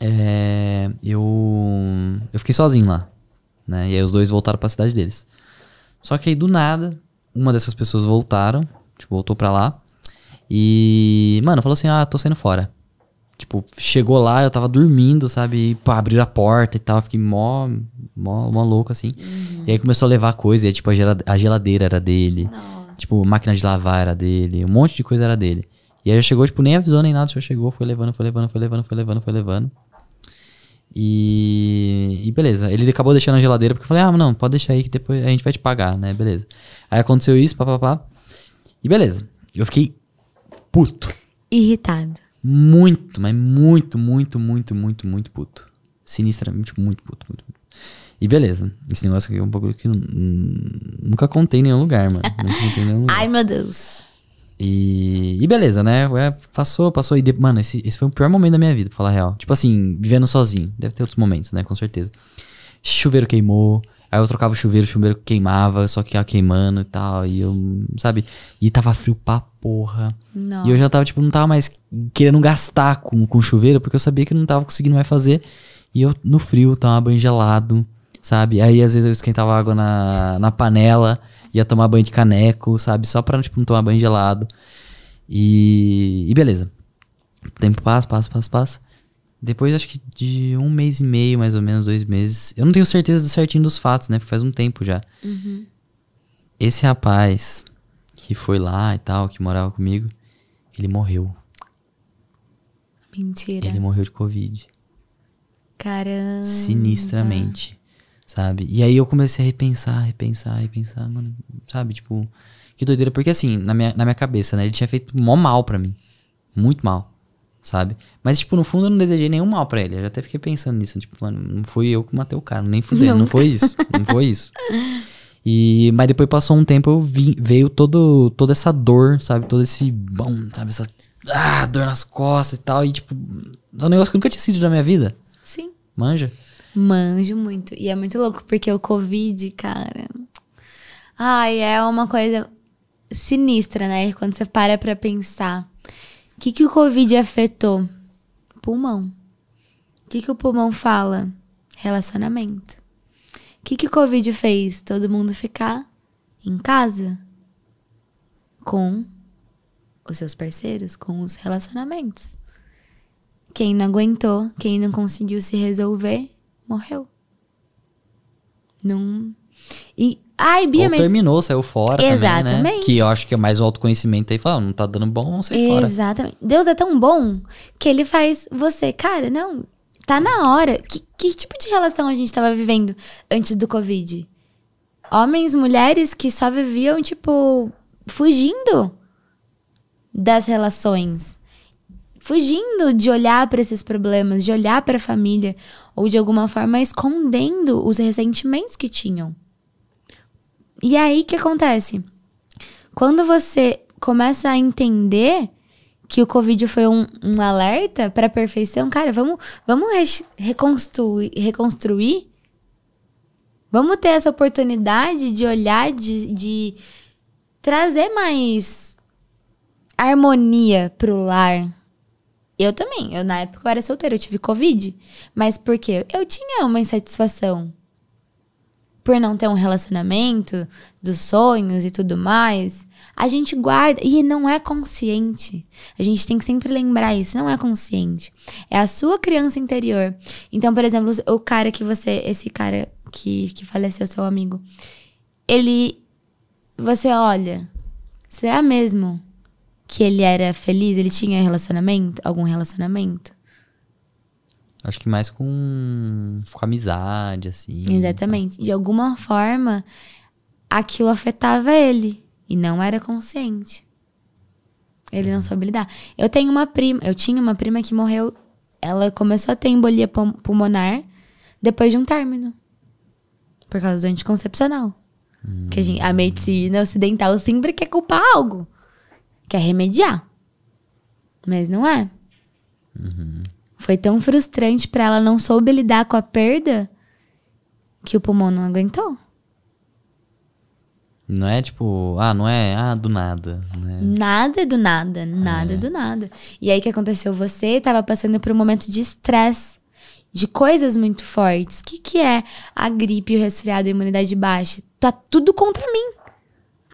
é, eu, eu fiquei sozinho lá. Né? E aí os dois voltaram pra cidade deles. Só que aí do nada, uma dessas pessoas voltaram, tipo, voltou pra lá. E, mano, falou assim: ah, tô saindo fora. Tipo, chegou lá, eu tava dormindo, sabe? E pá, abriram a porta e tal. Fiquei mó, mó, mó louco, assim. Uhum. E aí começou a levar coisa. E aí, tipo, a geladeira era dele. Nossa. Tipo, máquina de lavar era dele. Um monte de coisa era dele. E aí já chegou, tipo, nem avisou nem nada. Já chegou, foi levando, foi levando, foi levando, foi levando, foi levando. E, e beleza. Ele acabou deixando a geladeira, porque eu falei, ah, não, pode deixar aí que depois a gente vai te pagar, né? Beleza. Aí aconteceu isso, papapá. E beleza. Eu fiquei puto. Irritado muito, mas muito, muito, muito, muito, muito puto. Sinistramente tipo, muito puto, muito puto. E beleza, esse negócio aqui é um bagulho que nunca contei em nenhum lugar, mano. Nunca contei em nenhum lugar. Ai, meu Deus. E, e beleza, né? É, passou, passou. E de, mano, esse, esse foi o pior momento da minha vida, pra falar a real. Tipo assim, vivendo sozinho. Deve ter outros momentos, né? Com certeza. Chuveiro queimou. Aí eu trocava o chuveiro, o chuveiro queimava, só que ia queimando e tal. E eu, sabe? E tava frio pra porra. Nossa. E eu já tava, tipo, não tava mais querendo gastar com, com chuveiro, porque eu sabia que não tava conseguindo mais fazer. E eu, no frio, tomava banho gelado, sabe? Aí às vezes eu esquentava água na, na panela, ia tomar banho de caneco, sabe? Só pra, tipo, não tomar banho gelado. E, e beleza. O tempo passa, passa, passa, passa. Depois, acho que de um mês e meio, mais ou menos, dois meses. Eu não tenho certeza do certinho dos fatos, né? Porque faz um tempo já. Uhum. Esse rapaz que foi lá e tal, que morava comigo, ele morreu. Mentira. Ele morreu de Covid. Caramba. Sinistramente. Sabe? E aí eu comecei a repensar, repensar, repensar, mano. Sabe? Tipo, que doideira. Porque assim, na minha, na minha cabeça, né? Ele tinha feito mó mal pra mim. Muito mal sabe? Mas, tipo, no fundo eu não desejei nenhum mal para ele. Eu já até fiquei pensando nisso. Tipo, mano, não fui eu que matei o cara, nem fudei. Não foi isso. Não foi isso. E, mas depois passou um tempo, eu vi, veio todo, toda essa dor, sabe? Todo esse bom, sabe? Essa ah, dor nas costas e tal. E, tipo, é um negócio que eu nunca tinha sentido na minha vida. Sim. Manja? Manjo muito. E é muito louco, porque o Covid, cara. Ai, é uma coisa sinistra, né? Quando você para pra pensar o que, que o Covid afetou? Pulmão. O que, que o pulmão fala? Relacionamento. O que, que o Covid fez? Todo mundo ficar em casa com os seus parceiros, com os relacionamentos. Quem não aguentou, quem não conseguiu se resolver, morreu. Não. E Ai, Bia, Ou mas... terminou, saiu fora Exatamente. Também, né? Que eu acho que é mais o autoconhecimento aí. Fala, não tá dando bom, não sai fora. Exatamente. Deus é tão bom que ele faz você... Cara, não, tá na hora. Que, que tipo de relação a gente tava vivendo antes do Covid? Homens, mulheres que só viviam, tipo, fugindo das relações. Fugindo de olhar para esses problemas, de olhar para a família, ou de alguma forma escondendo os ressentimentos que tinham. E aí que acontece? Quando você começa a entender que o Covid foi um, um alerta para perfeição, cara, vamos, vamos re reconstruir, reconstruir. Vamos ter essa oportunidade de olhar, de, de trazer mais harmonia pro lar. Eu também. Eu, na época, eu era solteira, eu tive Covid. Mas por quê? Eu tinha uma insatisfação por não ter um relacionamento dos sonhos e tudo mais, a gente guarda e não é consciente. A gente tem que sempre lembrar isso, não é consciente. É a sua criança interior. Então, por exemplo, o cara que você, esse cara que, que faleceu, seu amigo, ele, você olha, será mesmo que ele era feliz? Ele tinha relacionamento, algum relacionamento? Acho que mais com, com amizade, assim. Exatamente. Tá. De alguma forma, aquilo afetava ele. E não era consciente. Ele não uhum. soube lidar. Eu tenho uma prima, eu tinha uma prima que morreu. Ela começou a ter embolia pulmonar depois de um término. Por causa do anticoncepcional. Hum. Que a, gente, a hum. medicina ocidental sempre quer culpar algo. Quer remediar. Mas não é. Uhum. Foi tão frustrante para ela, não soube lidar com a perda que o pulmão não aguentou. Não é tipo, ah, não é, ah, do nada. Né? Nada do nada, é. nada é. do nada. E aí o que aconteceu? Você estava passando por um momento de estresse, de coisas muito fortes. O que, que é a gripe, o resfriado, a imunidade baixa? Tá tudo contra mim.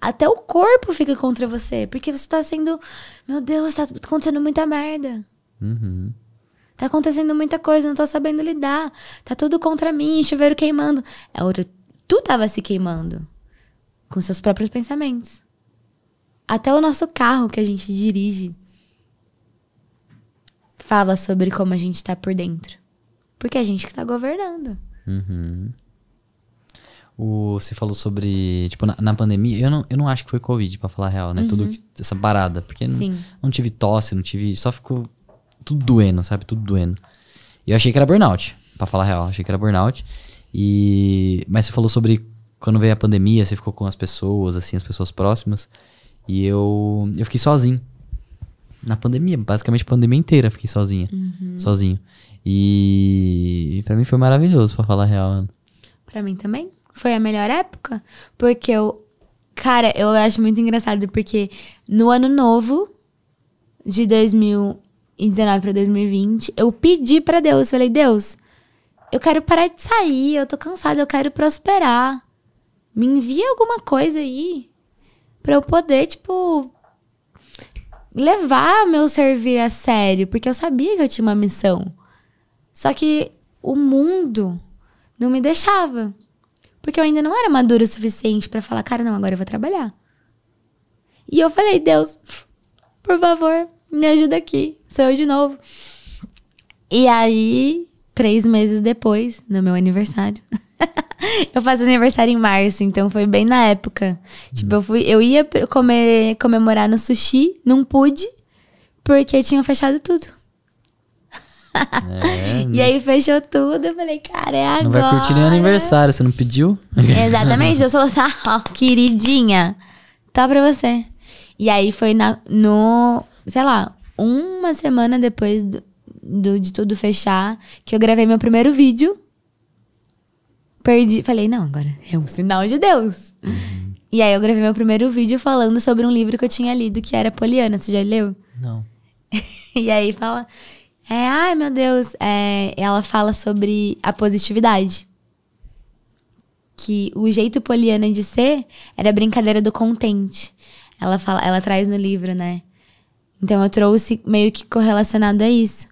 Até o corpo fica contra você, porque você tá sendo, meu Deus, tá acontecendo muita merda. Uhum. Tá acontecendo muita coisa, não tô sabendo lidar. Tá tudo contra mim, chuveiro queimando. É outra Tu tava se queimando com seus próprios pensamentos. Até o nosso carro que a gente dirige fala sobre como a gente tá por dentro. Porque é a gente que tá governando. Uhum. O, você falou sobre, tipo, na, na, pandemia, eu não, eu não acho que foi Covid, pra falar a real, né? Uhum. Tudo que, essa parada. Porque não, não, tive tosse, não tive. Só ficou tudo doendo, sabe? Tudo doendo. E eu achei que era burnout, para falar a real. Achei que era burnout. E... Mas você falou sobre quando veio a pandemia, você ficou com as pessoas, assim, as pessoas próximas. E eu, eu fiquei sozinho. Na pandemia, basicamente a pandemia inteira fiquei sozinha. Uhum. Sozinho. E para mim foi maravilhoso, para falar a real. Para mim também. Foi a melhor época. Porque eu. Cara, eu acho muito engraçado, porque no ano novo de 2000. 2019 para 2020, eu pedi para Deus, falei: "Deus, eu quero parar de sair, eu tô cansada, eu quero prosperar. Me envia alguma coisa aí para eu poder, tipo, levar meu servir a sério, porque eu sabia que eu tinha uma missão. Só que o mundo não me deixava. Porque eu ainda não era madura o suficiente para falar, cara, não, agora eu vou trabalhar. E eu falei, Deus, por favor, me ajuda aqui sou eu de novo. E aí, três meses depois, no meu aniversário. eu faço aniversário em março, então foi bem na época. Hum. Tipo, eu fui, eu ia comer, comemorar no sushi, não pude, porque tinha fechado tudo. É, e né? aí fechou tudo, eu falei, cara, é agora. Não vai curtir nem aniversário, você não pediu? Exatamente, eu sou só, ó, queridinha, tá pra você. E aí foi na, no, sei lá, uma semana depois do, do, de tudo fechar, que eu gravei meu primeiro vídeo. Perdi. Falei, não, agora é um sinal de Deus. Uhum. E aí eu gravei meu primeiro vídeo falando sobre um livro que eu tinha lido, que era Poliana. Você já leu? Não. e aí fala. É, ai meu Deus. É, ela fala sobre a positividade. Que o jeito poliana de ser era a brincadeira do contente. Ela fala, ela traz no livro, né? Então eu trouxe meio que correlacionado a isso.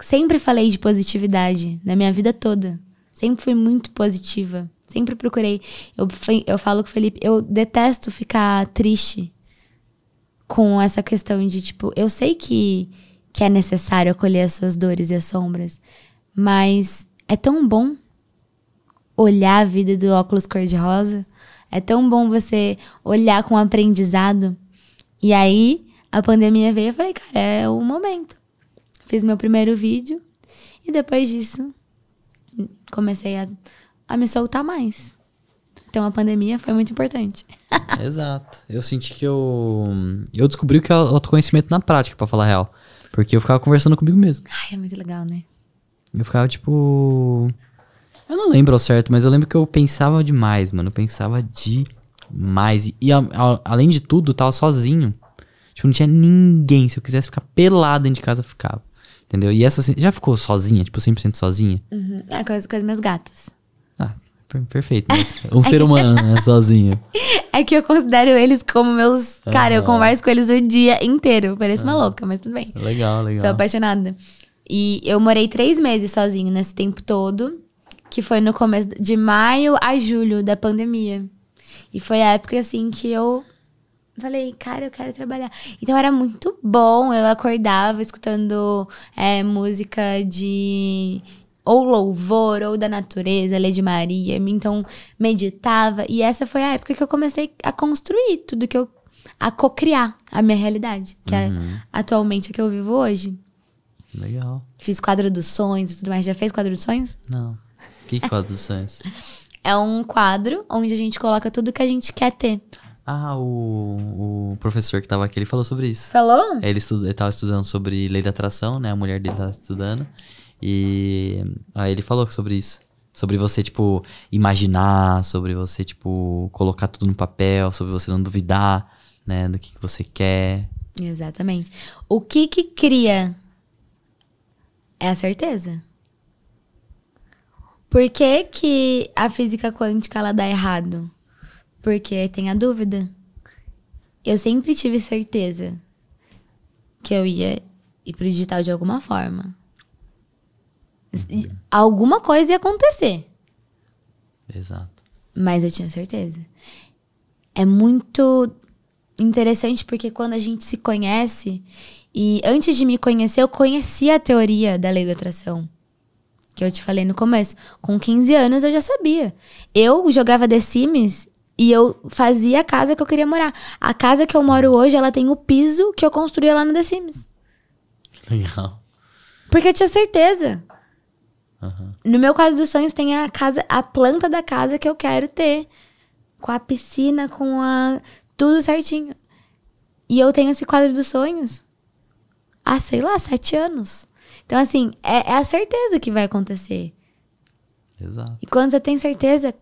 Sempre falei de positividade na minha vida toda. Sempre fui muito positiva. Sempre procurei. Eu, eu falo com o Felipe, eu detesto ficar triste com essa questão de, tipo, eu sei que, que é necessário acolher as suas dores e as sombras, mas é tão bom olhar a vida do óculos cor-de-rosa. É tão bom você olhar com aprendizado. E aí, a pandemia veio, eu falei, cara, é o momento. Fiz meu primeiro vídeo e depois disso comecei a, a me soltar mais. Então a pandemia foi muito importante. Exato. Eu senti que eu. Eu descobri o que é autoconhecimento na prática, para falar a real. Porque eu ficava conversando comigo mesmo. Ai, é muito legal, né? Eu ficava tipo. Eu não lembro ao certo, mas eu lembro que eu pensava demais, mano. Eu pensava demais. E, e a, a, além de tudo, tava sozinho. Tipo, não tinha ninguém. Se eu quisesse ficar pelada dentro de casa, eu ficava. Entendeu? E essa já ficou sozinha, tipo, 100% sozinha? Uhum. É, com as, com as minhas gatas. Ah, per perfeito. Né? um ser humano, né, sozinho. É que eu considero eles como meus. Ah. Cara, eu converso com eles o dia inteiro. Parece ah. uma louca, mas tudo bem. Legal, legal. Sou apaixonada. E eu morei três meses sozinho nesse tempo todo, que foi no começo de maio a julho da pandemia. E foi a época, assim, que eu falei, cara, eu quero trabalhar. Então era muito bom. Eu acordava escutando é, música de ou louvor, ou da natureza, Lei de Maria. Então, meditava. E essa foi a época que eu comecei a construir tudo que eu. a co-criar a minha realidade, que é uhum. é atualmente a que eu vivo hoje. Legal. Fiz quadro dos sonhos e tudo mais. Já fez quadro dos sonhos? Não. Que quadro dos sonhos? é um quadro onde a gente coloca tudo que a gente quer ter. Ah, o, o professor que tava aqui, ele falou sobre isso. Falou? É, ele, estu, ele tava estudando sobre lei da atração, né? A mulher dele tava estudando. E aí ele falou sobre isso. Sobre você, tipo, imaginar, sobre você, tipo, colocar tudo no papel, sobre você não duvidar, né, do que, que você quer. Exatamente. O que que cria é a certeza. Por que, que a física quântica ela dá errado? porque tem a dúvida. Eu sempre tive certeza que eu ia ir pro digital de alguma forma. Uhum. Alguma coisa ia acontecer. Exato. Mas eu tinha certeza. É muito interessante porque quando a gente se conhece, e antes de me conhecer, eu conhecia a teoria da lei da atração que eu te falei no começo. Com 15 anos eu já sabia. Eu jogava The Sims e eu fazia a casa que eu queria morar. A casa que eu moro hoje, ela tem o piso que eu construía lá no The Sims. Legal. Porque eu tinha certeza. Uhum. No meu quadro dos sonhos tem a casa, a planta da casa que eu quero ter. Com a piscina, com a. Tudo certinho. E eu tenho esse quadro dos sonhos há, sei lá, sete anos. Então, assim, é, é a certeza que vai acontecer. Exato. E quando você tem certeza,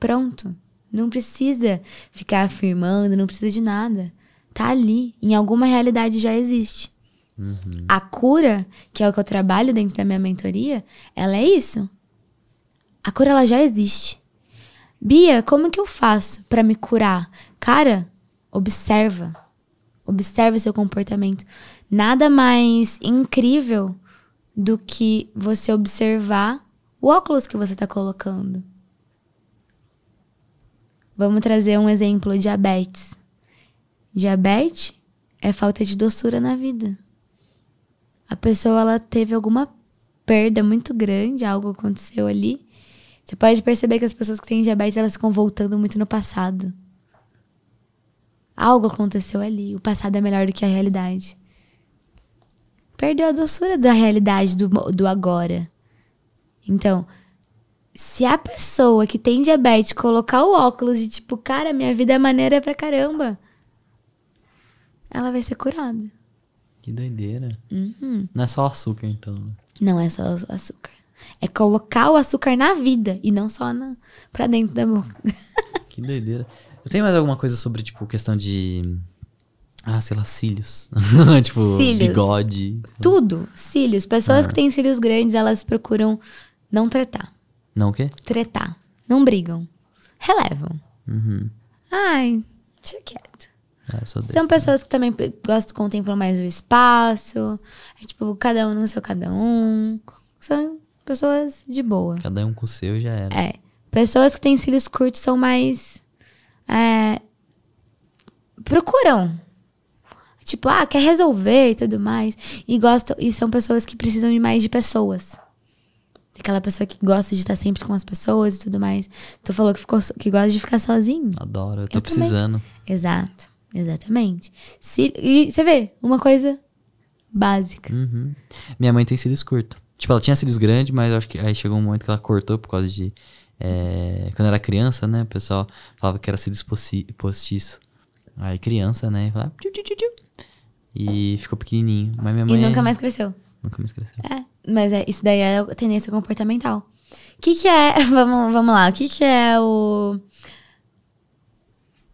pronto. Não precisa ficar afirmando, não precisa de nada. Tá ali, em alguma realidade já existe. Uhum. A cura, que é o que eu trabalho dentro da minha mentoria, ela é isso. A cura ela já existe. Bia, como que eu faço para me curar? Cara, observa. Observa seu comportamento. Nada mais incrível do que você observar o óculos que você está colocando. Vamos trazer um exemplo: diabetes. Diabetes é falta de doçura na vida. A pessoa ela teve alguma perda muito grande, algo aconteceu ali. Você pode perceber que as pessoas que têm diabetes elas ficam voltando muito no passado. Algo aconteceu ali. O passado é melhor do que a realidade. Perdeu a doçura da realidade do, do agora. Então, se a pessoa que tem diabetes colocar o óculos e tipo, cara, minha vida é maneira pra caramba, ela vai ser curada. Que doideira. Uhum. Não é só açúcar, então. Né? Não é só açúcar. É colocar o açúcar na vida e não só na, pra dentro da boca. que doideira. Eu tenho mais alguma coisa sobre, tipo, questão de. Ah, sei lá, cílios. tipo, cílios. bigode. Tudo. Cílios. Pessoas ah. que têm cílios grandes, elas procuram não tratar. Não o quê? Tretar. Não brigam. Relevam. Uhum. Ai, deixa quieto. Ah, são né? pessoas que também gostam, contemplam mais o espaço. É tipo, cada um no seu cada um. São pessoas de boa. Cada um com o seu já era. É. Pessoas que têm cílios curtos são mais. É, procuram. Tipo, ah, quer resolver e tudo mais. E gostam. E são pessoas que precisam de mais de pessoas. Aquela pessoa que gosta de estar sempre com as pessoas e tudo mais. Tu falou que, ficou, que gosta de ficar sozinho. Adoro, eu tô eu precisando. Também. Exato, exatamente. Se, e você vê, uma coisa básica. Uhum. Minha mãe tem cílios curtos. Tipo, ela tinha cílios grandes, mas acho que aí chegou um momento que ela cortou por causa de. É, quando era criança, né? O pessoal falava que era cílios postiço. Aí criança, né? Falava, tiu, tiu, tiu, e ficou pequenininho. Mas minha mãe. E nunca mais cresceu. Nunca me esqueceu. É, mas é, isso daí é tendência comportamental. O que, que é. Vamos, vamos lá. O que, que é o.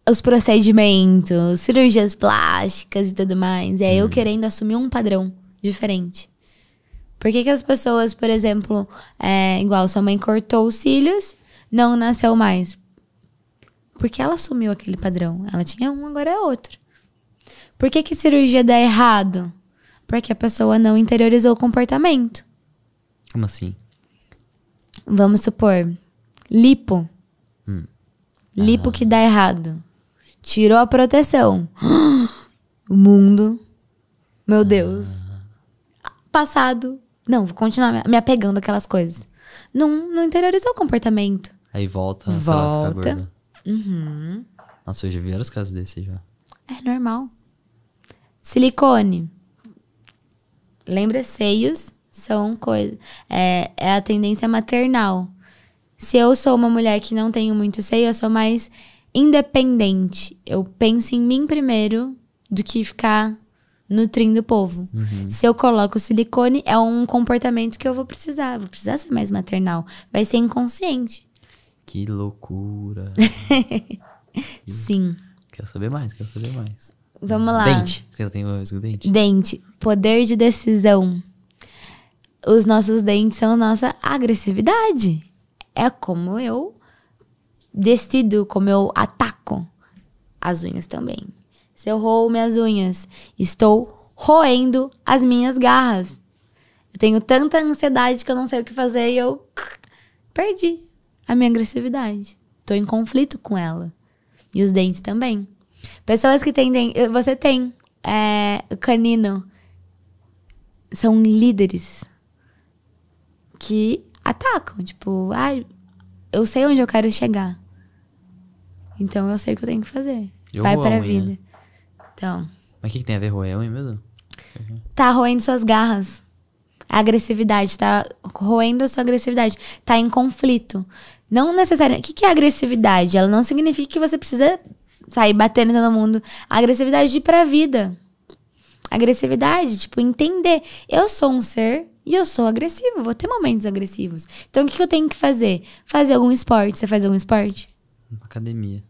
Os procedimentos, cirurgias plásticas e tudo mais. É hum. eu querendo assumir um padrão diferente. Por que, que as pessoas, por exemplo, é, igual sua mãe cortou os cílios, não nasceu mais? Porque ela assumiu aquele padrão. Ela tinha um, agora é outro. Por que, que cirurgia dá errado? porque a pessoa não interiorizou o comportamento. Como assim? Vamos supor, lipo. Hum. Lipo ah. que dá errado. Tirou a proteção. O mundo. Meu ah. Deus. Ah. Passado. Não, vou continuar me apegando àquelas coisas. Não, não interiorizou o comportamento. Aí volta. Volta. Uhum. Nossa, eu já vi vários casos desses já. É normal. Silicone. Lembra, seios são coisa. É, é a tendência maternal. Se eu sou uma mulher que não tenho muito seio, eu sou mais independente. Eu penso em mim primeiro do que ficar nutrindo o povo. Uhum. Se eu coloco silicone, é um comportamento que eu vou precisar. Vou precisar ser mais maternal. Vai ser inconsciente. Que loucura. Sim. Quero saber mais, quero saber mais. Vamos lá. Dente. Você não tem problemas com dente? Dente. Poder de decisão. Os nossos dentes são nossa agressividade. É como eu decido, como eu ataco. As unhas também. Se eu roo minhas unhas, estou roendo as minhas garras. Eu tenho tanta ansiedade que eu não sei o que fazer e eu perdi a minha agressividade. Estou em conflito com ela. E os dentes também. Pessoas que tendem. Eh, você tem é, canino. São líderes que atacam. Tipo, ah, eu sei onde eu quero chegar. Então eu sei o que eu tenho que fazer. Eu Vai para a vida. Então. Mas o que, que, tem a ver roer a unha mesmo? Tá roendo suas garras. A agressividade, tá roendo a sua agressividade. Tá em conflito. Não necessariamente. O que, que é agressividade? Ela não significa que você precisa sair batendo todo mundo. agressividade de ir pra vida. Agressividade, tipo, entender. Eu sou um ser e eu sou agressivo, vou ter momentos agressivos. Então o que, que eu tenho que fazer? Fazer algum esporte. Você faz algum esporte? Academia.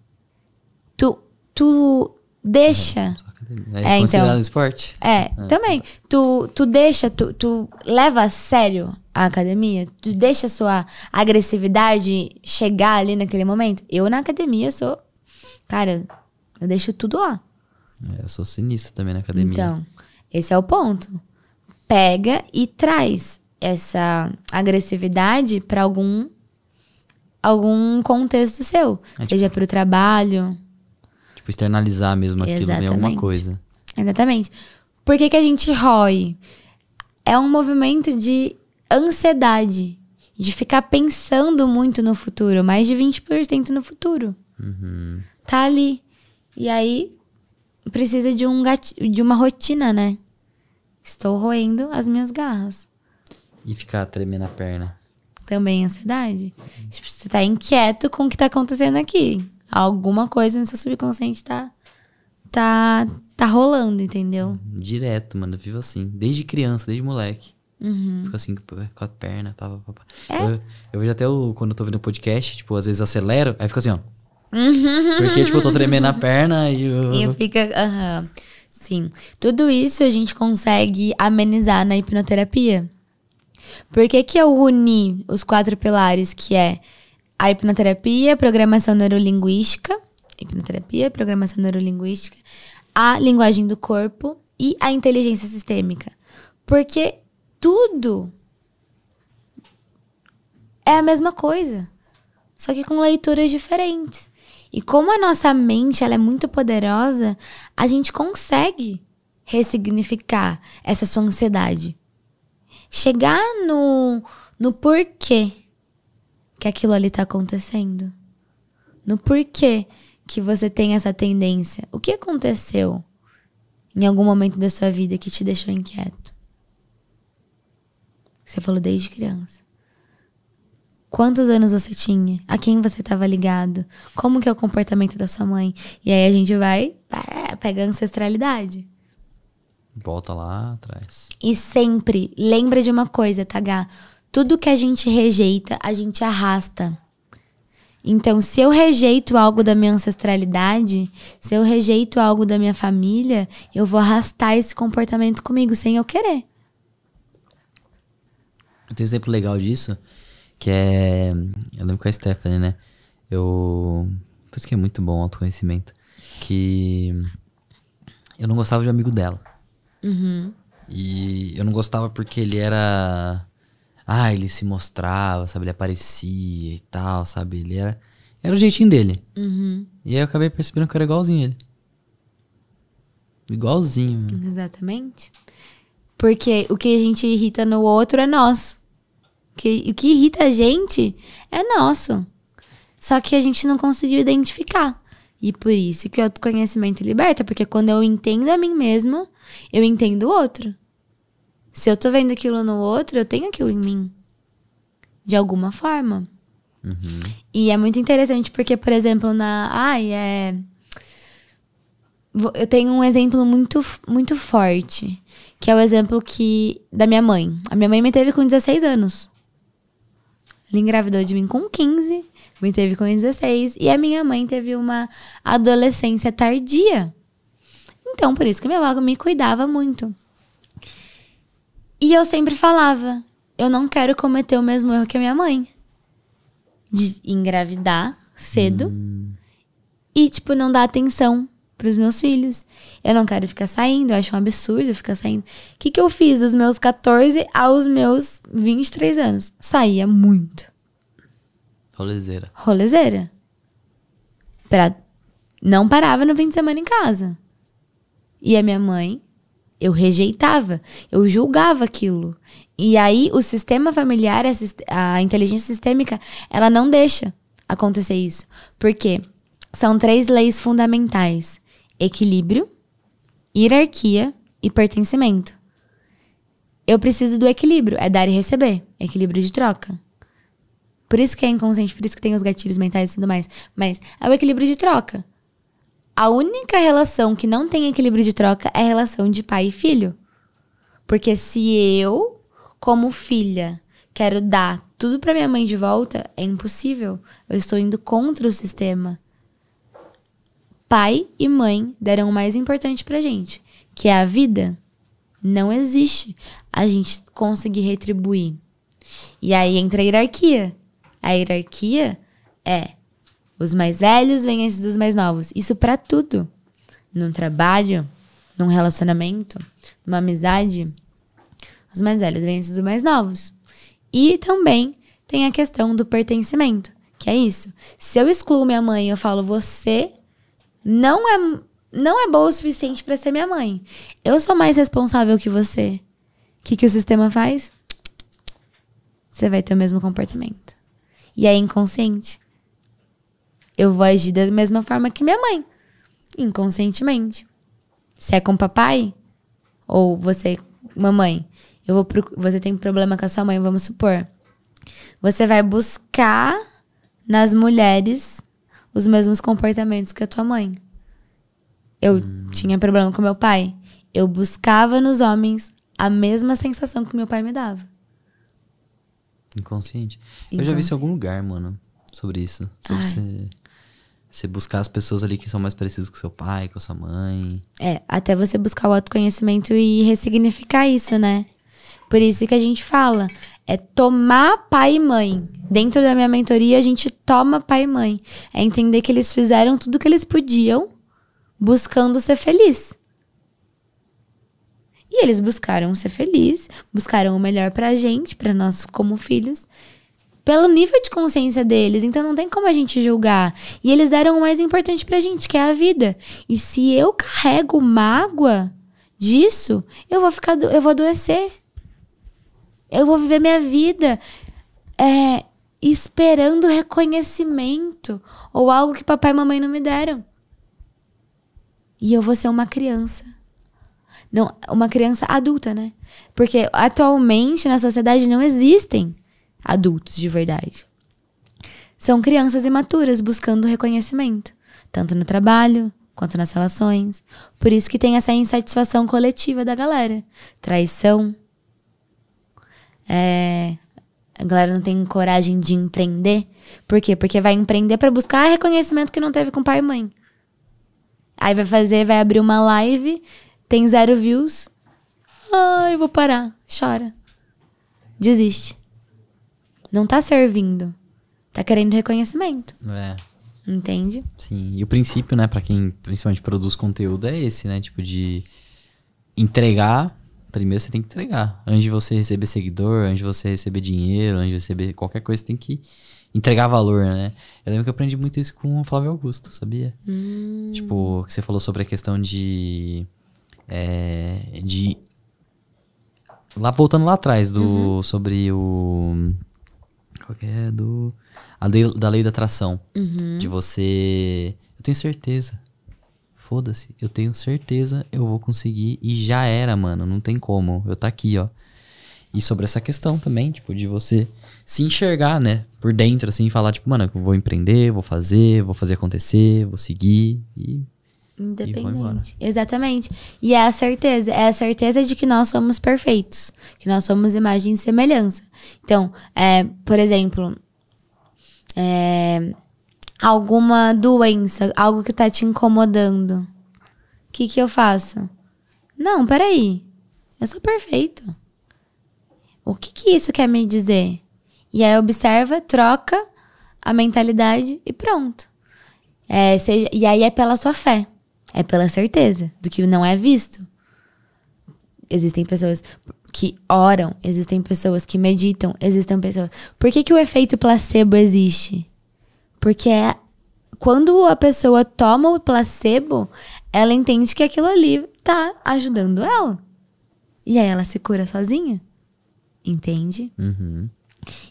Tu, tu deixa. É, é, é então. considerado então, esporte? É, é, também. Tu, tu deixa, tu, tu leva a sério a academia? Tu deixa a sua agressividade chegar ali naquele momento? Eu na academia sou Cara, eu deixo tudo lá. É, eu sou sinistro também na academia. Então, esse é o ponto. Pega e traz essa agressividade para algum algum contexto seu, é, seja tipo, para o trabalho, tipo externalizar mesmo aquilo em né? alguma coisa. Exatamente. Por que, que a gente rói? É um movimento de ansiedade, de ficar pensando muito no futuro, mais de 20% no futuro. Uhum tá ali. E aí precisa de, um gatilho, de uma rotina, né? Estou roendo as minhas garras. E ficar tremendo a perna. Também ansiedade. Tipo, você tá inquieto com o que tá acontecendo aqui. Alguma coisa no seu subconsciente tá, tá, tá rolando, entendeu? Uhum. Direto, mano. Eu vivo assim. Desde criança, desde moleque. Uhum. Fico assim com a perna. Pá, pá, pá. É? Eu, eu, vejo até o, quando eu tô vendo podcast, tipo, às vezes acelero, aí fica assim, ó. Porque, tipo, eu tô tremendo a perna e. Eu... E fica. Uhum. Sim. Tudo isso a gente consegue amenizar na hipnoterapia. Por que, que eu uni os quatro pilares que é a hipnoterapia, programação neurolinguística, hipnoterapia, programação neurolinguística, a linguagem do corpo e a inteligência sistêmica. Porque tudo é a mesma coisa, só que com leituras diferentes. E como a nossa mente ela é muito poderosa, a gente consegue ressignificar essa sua ansiedade. Chegar no, no porquê que aquilo ali está acontecendo. No porquê que você tem essa tendência. O que aconteceu em algum momento da sua vida que te deixou inquieto? Você falou desde criança. Quantos anos você tinha? A quem você estava ligado? Como que é o comportamento da sua mãe? E aí a gente vai pega a ancestralidade. Volta lá atrás. E sempre lembra de uma coisa, Tagá. Tá, Tudo que a gente rejeita, a gente arrasta. Então, se eu rejeito algo da minha ancestralidade, se eu rejeito algo da minha família, eu vou arrastar esse comportamento comigo sem eu querer. Tem um exemplo legal disso que é. Eu lembro com a Stephanie, né? Eu. Por isso que é muito bom o autoconhecimento. Que. Eu não gostava de amigo dela. Uhum. E eu não gostava porque ele era. Ah, ele se mostrava, sabe? Ele aparecia e tal, sabe? Ele era. Era o jeitinho dele. Uhum. E aí eu acabei percebendo que eu era igualzinho ele. Igualzinho. Exatamente. Porque o que a gente irrita no outro é nós. Que, o que irrita a gente é nosso. Só que a gente não conseguiu identificar. E por isso que o autoconhecimento liberta, porque quando eu entendo a mim mesma, eu entendo o outro. Se eu tô vendo aquilo no outro, eu tenho aquilo em mim. De alguma forma. Uhum. E é muito interessante porque, por exemplo, na. Ai, é. Eu tenho um exemplo muito, muito forte, que é o exemplo que da minha mãe. A minha mãe me teve com 16 anos. Ele engravidou de mim com 15, me teve com 16 e a minha mãe teve uma adolescência tardia. Então, por isso que minha avó me cuidava muito. E eu sempre falava: eu não quero cometer o mesmo erro que a minha mãe. De engravidar cedo hum. e, tipo, não dar atenção para os meus filhos. Eu não quero ficar saindo, eu acho um absurdo ficar saindo. O que, que eu fiz dos meus 14 aos meus 23 anos? Saía muito. Rolezeira. Rolezeira. Pra... Não parava no fim de semana em casa. E a minha mãe, eu rejeitava, eu julgava aquilo. E aí o sistema familiar, a inteligência sistêmica, ela não deixa acontecer isso. Por quê? São três leis fundamentais equilíbrio, hierarquia e pertencimento. Eu preciso do equilíbrio, é dar e receber, equilíbrio de troca. Por isso que é inconsciente, por isso que tem os gatilhos mentais e tudo mais. Mas é o equilíbrio de troca. A única relação que não tem equilíbrio de troca é a relação de pai e filho. Porque se eu, como filha, quero dar tudo para minha mãe de volta, é impossível. Eu estou indo contra o sistema pai e mãe deram o mais importante pra gente, que é a vida. Não existe a gente conseguir retribuir. E aí entra a hierarquia. A hierarquia é os mais velhos vêm antes dos mais novos. Isso para tudo. Num trabalho, num relacionamento, numa amizade, os mais velhos vêm antes dos mais novos. E também tem a questão do pertencimento, que é isso. Se eu excluo minha mãe, eu falo você não é não é boa o suficiente para ser minha mãe. Eu sou mais responsável que você. O que, que o sistema faz? Você vai ter o mesmo comportamento. E é inconsciente. Eu vou agir da mesma forma que minha mãe. Inconscientemente. Se é com papai, ou você, mamãe, eu vou você tem problema com a sua mãe, vamos supor. Você vai buscar nas mulheres os mesmos comportamentos que a tua mãe. Eu hum. tinha problema com meu pai. Eu buscava nos homens a mesma sensação que meu pai me dava. Inconsciente. Inconsciente. Eu já vi isso em algum lugar, mano, sobre isso. Sobre você, você buscar as pessoas ali que são mais parecidas com seu pai, com sua mãe. É, até você buscar o autoconhecimento e ressignificar isso, né? Por isso que a gente fala é tomar pai e mãe. Dentro da minha mentoria, a gente toma pai e mãe. É entender que eles fizeram tudo que eles podiam buscando ser feliz. E eles buscaram ser feliz, buscaram o melhor pra gente, pra nós como filhos, pelo nível de consciência deles. Então não tem como a gente julgar. E eles deram o mais importante pra gente, que é a vida. E se eu carrego mágoa disso, eu vou ficar eu vou adoecer. Eu vou viver minha vida é, esperando reconhecimento ou algo que papai e mamãe não me deram. E eu vou ser uma criança. Não, uma criança adulta, né? Porque atualmente na sociedade não existem adultos de verdade. São crianças imaturas buscando reconhecimento, tanto no trabalho quanto nas relações. Por isso que tem essa insatisfação coletiva da galera. Traição, é, a galera não tem coragem de empreender. Por quê? Porque vai empreender para buscar reconhecimento que não teve com pai e mãe. Aí vai fazer, vai abrir uma live, tem zero views. Ai, vou parar. Chora. Desiste. Não tá servindo. Tá querendo reconhecimento. É. Entende? Sim. E o princípio, né, para quem principalmente produz conteúdo é esse, né? Tipo, de entregar primeiro você tem que entregar. Antes de você receber seguidor, antes de você receber dinheiro, antes de receber qualquer coisa, você tem que entregar valor, né? Eu lembro que eu aprendi muito isso com o Flávio Augusto, sabia? Hum. Tipo, que você falou sobre a questão de. É, de. Lá, voltando lá atrás, do, uhum. sobre o. Qual que é? Do. A lei, da lei da atração. Uhum. De você. Eu tenho certeza foda-se, eu tenho certeza, eu vou conseguir e já era, mano, não tem como, eu tá aqui, ó. E sobre essa questão também, tipo, de você se enxergar, né, por dentro, assim, falar, tipo, mano, eu vou empreender, vou fazer, vou fazer acontecer, vou seguir e. Independente. E Exatamente. E é a certeza, é a certeza de que nós somos perfeitos, que nós somos imagem e semelhança. Então, é, por exemplo, é, alguma doença, algo que tá te incomodando, o que, que eu faço? Não, peraí. Eu sou perfeito. O que, que isso quer me dizer? E aí observa, troca a mentalidade e pronto. É, seja, e aí é pela sua fé. É pela certeza do que não é visto. Existem pessoas que oram, existem pessoas que meditam, existem pessoas. Por que, que o efeito placebo existe? Porque é, quando a pessoa toma o placebo, ela entende que aquilo ali tá ajudando ela. E aí ela se cura sozinha. Entende? Uhum.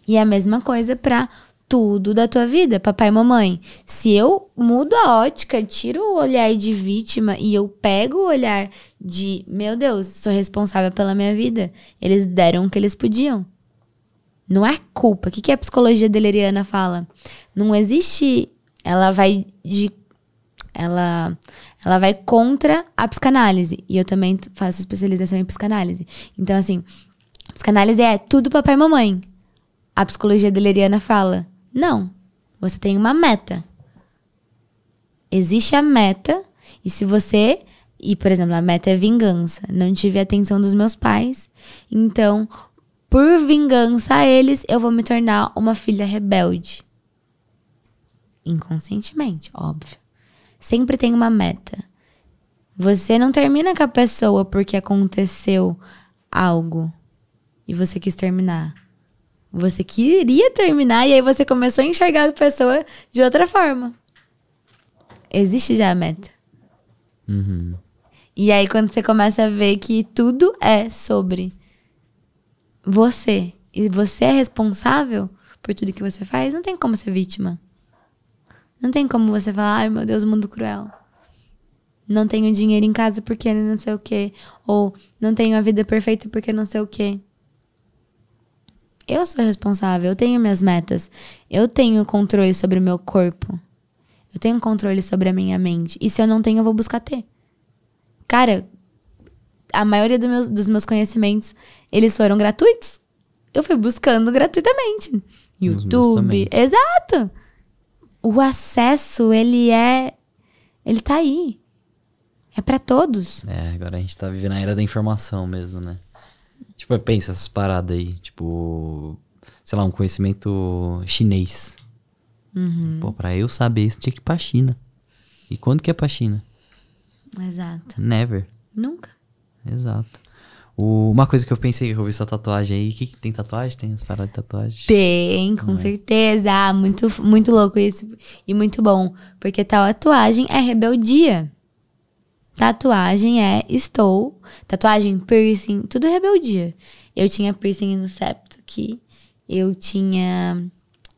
E é a mesma coisa pra tudo da tua vida, papai e mamãe. Se eu mudo a ótica, tiro o olhar de vítima e eu pego o olhar de, meu Deus, sou responsável pela minha vida. Eles deram o que eles podiam. Não é culpa. O que, que a psicologia deliriana fala? Não existe. Ela vai de. Ela, ela vai contra a psicanálise. E eu também faço especialização em psicanálise. Então, assim, psicanálise é tudo papai e mamãe. A psicologia deliriana fala: não, você tem uma meta. Existe a meta, e se você. E, por exemplo, a meta é vingança. Não tive a atenção dos meus pais, então por vingança a eles, eu vou me tornar uma filha rebelde. Inconscientemente, óbvio. Sempre tem uma meta. Você não termina com a pessoa porque aconteceu algo e você quis terminar. Você queria terminar e aí você começou a enxergar a pessoa de outra forma. Existe já a meta. Uhum. E aí, quando você começa a ver que tudo é sobre você e você é responsável por tudo que você faz, não tem como ser vítima. Não tem como você falar, ai meu Deus, mundo cruel. Não tenho dinheiro em casa porque não sei o quê. Ou não tenho a vida perfeita porque não sei o quê. Eu sou responsável, eu tenho minhas metas. Eu tenho controle sobre o meu corpo. Eu tenho controle sobre a minha mente. E se eu não tenho, eu vou buscar ter. Cara, a maioria do meus, dos meus conhecimentos, eles foram gratuitos. Eu fui buscando gratuitamente. YouTube, exato. O acesso, ele é ele tá aí. É para todos. É, agora a gente tá vivendo a era da informação mesmo, né? Tipo, pensa essas paradas aí, tipo, sei lá, um conhecimento chinês. Uhum. Pô, pra eu saber isso, tinha que ir pra China. E quando que é pra China? Exato. Never. Nunca exato. O, uma coisa que eu pensei que eu vi sua tatuagem aí, que, que tem tatuagem? Tem as paradas de tatuagem? Tem, com é. certeza. Ah, muito, muito louco isso e muito bom. Porque tatuagem é rebeldia. Tatuagem é estou. Tatuagem, piercing, tudo é rebeldia. Eu tinha piercing no septo aqui. Eu tinha.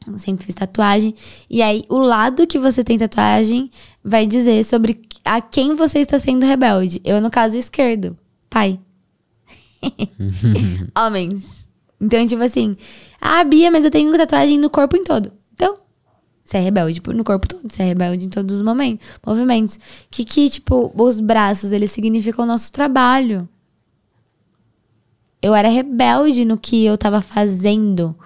Eu sempre fiz tatuagem. E aí, o lado que você tem tatuagem vai dizer sobre a quem você está sendo rebelde. Eu, no caso, esquerdo pai. Homens. Então, tipo assim, ah, Bia, mas eu tenho tatuagem no corpo em todo. Então, você é rebelde tipo, no corpo todo, você é rebelde em todos os momentos, movimentos. Que, que, tipo, os braços, eles significam o nosso trabalho. Eu era rebelde no que eu tava fazendo.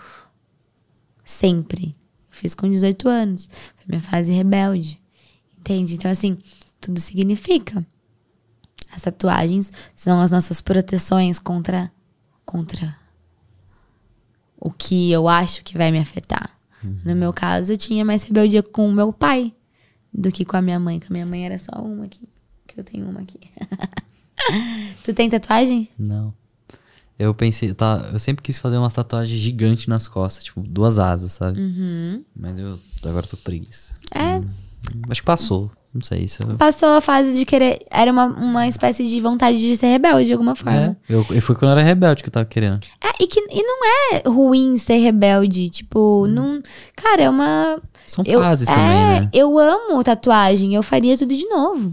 Sempre. Eu fiz com 18 anos. Foi minha fase rebelde. Entende? Então, assim, tudo significa. As tatuagens são as nossas proteções contra contra o que eu acho que vai me afetar. Uhum. No meu caso, eu tinha mais rebeldia com o meu pai do que com a minha mãe, que a minha mãe era só uma aqui, que eu tenho uma aqui. tu tem tatuagem? Não. Eu pensei, tá, eu sempre quis fazer uma tatuagem gigante nas costas, tipo duas asas, sabe? Uhum. Mas eu agora eu tô preguiça. É. Hum, acho que passou. Não sei isso. Passou a fase de querer. Era uma, uma espécie de vontade de ser rebelde de alguma forma. É, eu, eu fui quando eu era rebelde que eu tava querendo. É, e, que, e não é ruim ser rebelde. Tipo, hum. não. Cara, é uma. São eu, fases é, também, né? Eu amo tatuagem, eu faria tudo de novo.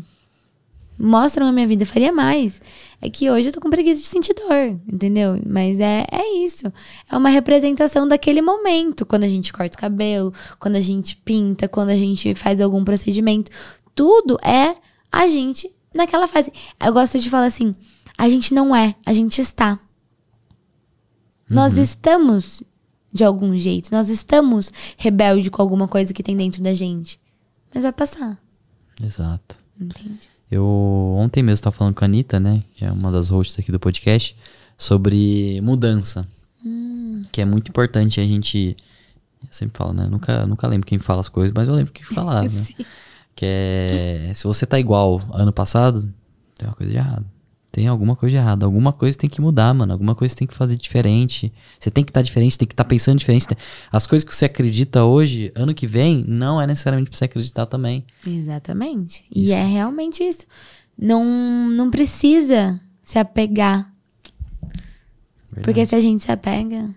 Mostram a minha vida, eu faria mais. É que hoje eu tô com preguiça de sentir dor, entendeu? Mas é, é isso. É uma representação daquele momento. Quando a gente corta o cabelo, quando a gente pinta, quando a gente faz algum procedimento tudo é a gente naquela fase. Eu gosto de falar assim: a gente não é, a gente está. Uhum. Nós estamos de algum jeito, nós estamos rebelde com alguma coisa que tem dentro da gente. Mas vai passar. Exato. Entendi. Eu ontem mesmo estava falando com a Anitta, né? Que é uma das hosts aqui do podcast, sobre mudança. Hum. Que é muito importante a gente. Eu sempre falo, né? Nunca, nunca lembro quem fala as coisas, mas eu lembro quem falar, né? Que é. Se você tá igual ano passado, tem uma coisa de errado. Tem alguma coisa de errado. Alguma coisa tem que mudar, mano. Alguma coisa tem que fazer diferente. Você tem que estar tá diferente, tem que estar tá pensando diferente. As coisas que você acredita hoje, ano que vem, não é necessariamente pra você acreditar também. Exatamente. Isso. E é realmente isso. Não, não precisa se apegar. Verdade. Porque se a gente se apega,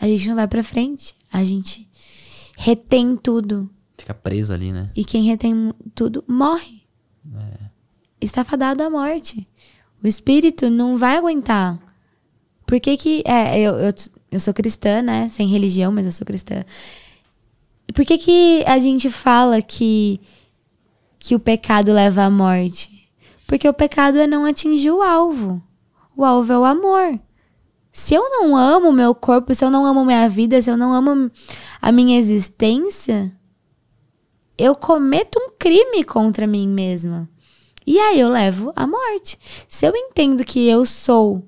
a gente não vai pra frente. A gente retém tudo. Fica preso ali, né? E quem retém tudo morre. É. Está fadado à morte. O espírito não vai aguentar. Por que que. É, eu, eu, eu sou cristã, né? Sem religião, mas eu sou cristã. Por que que a gente fala que. que o pecado leva à morte? Porque o pecado é não atingir o alvo. O alvo é o amor. Se eu não amo meu corpo, se eu não amo minha vida, se eu não amo a minha existência, eu cometo um crime contra mim mesma. E aí eu levo a morte. Se eu entendo que eu sou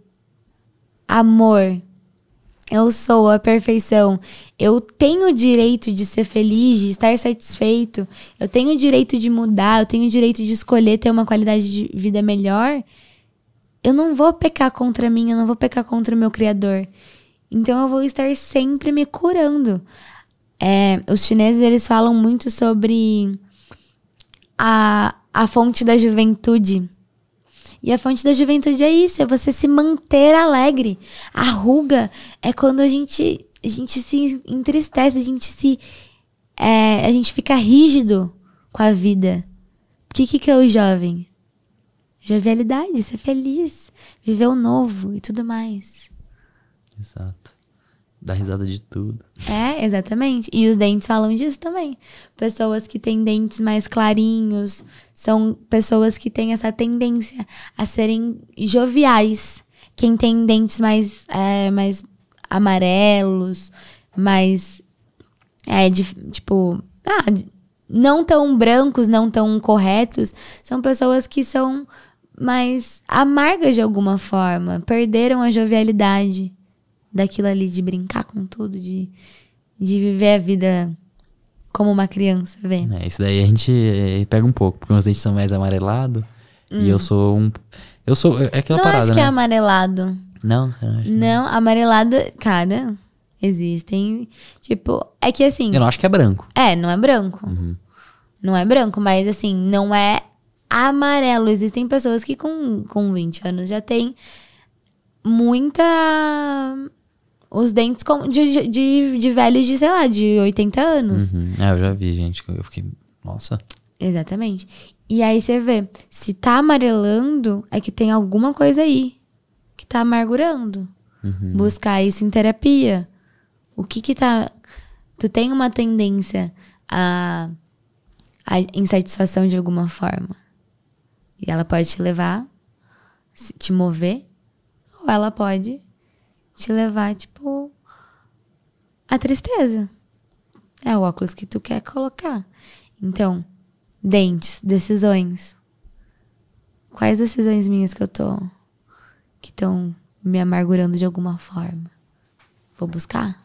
amor, eu sou a perfeição, eu tenho o direito de ser feliz, de estar satisfeito, eu tenho o direito de mudar, eu tenho o direito de escolher ter uma qualidade de vida melhor, eu não vou pecar contra mim, eu não vou pecar contra o meu Criador. Então eu vou estar sempre me curando. É, os chineses, eles falam muito sobre a, a fonte da juventude. E a fonte da juventude é isso, é você se manter alegre. A ruga é quando a gente, a gente se entristece, a gente se. É, a gente fica rígido com a vida. O que, que é o jovem? Jovialidade, ser feliz, viver o novo e tudo mais. Exato. Dá risada de tudo. É, exatamente. E os dentes falam disso também. Pessoas que têm dentes mais clarinhos são pessoas que têm essa tendência a serem joviais. Quem tem dentes mais, é, mais amarelos, mais. É, de, tipo. Ah, não tão brancos, não tão corretos, são pessoas que são mais amargas de alguma forma, perderam a jovialidade daquilo ali de brincar com tudo, de, de viver a vida como uma criança vê. É, isso daí a gente eh, pega um pouco, porque meus dentes são mais amarelados hum. e eu hum. sou um. Eu sou. É aquela não parada. É né? Não acho que né? é amarelado. Não, não, acho não, amarelado, cara, existem. Tipo, é que assim. Eu não acho que é branco. É, não é branco. Uhum. Não é branco, mas assim, não é amarelo. Existem pessoas que com, com 20 anos já tem muita os dentes de, de, de velhos de, sei lá, de 80 anos. Uhum. É, eu já vi, gente. Eu fiquei, nossa. Exatamente. E aí você vê, se tá amarelando, é que tem alguma coisa aí que tá amargurando. Uhum. Buscar isso em terapia. O que que tá. Tu tem uma tendência a, a insatisfação de alguma forma. E ela pode te levar, te mover, ou ela pode te levar, tipo, a tristeza. É o óculos que tu quer colocar. Então, dentes, decisões. Quais decisões minhas que eu tô que estão me amargurando de alguma forma? Vou buscar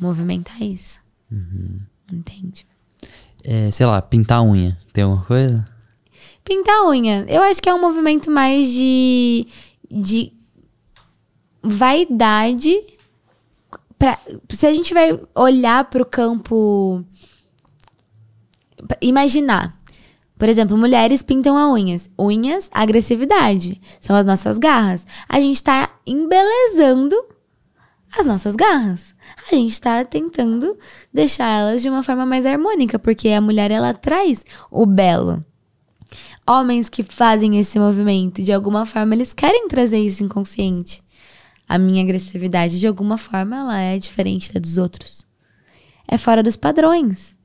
movimentar isso. Uhum. Entende? É, sei lá, pintar unha. Tem alguma coisa? Pintar unha. Eu acho que é um movimento mais de, de vaidade. Pra, se a gente vai olhar para o campo. Imaginar. Por exemplo, mulheres pintam as unhas. Unhas, agressividade. São as nossas garras. A gente está embelezando as nossas garras. A gente está tentando deixar elas de uma forma mais harmônica, porque a mulher ela traz o belo. Homens que fazem esse movimento, de alguma forma, eles querem trazer isso inconsciente a minha agressividade, de alguma forma, ela é diferente da dos outros. É fora dos padrões.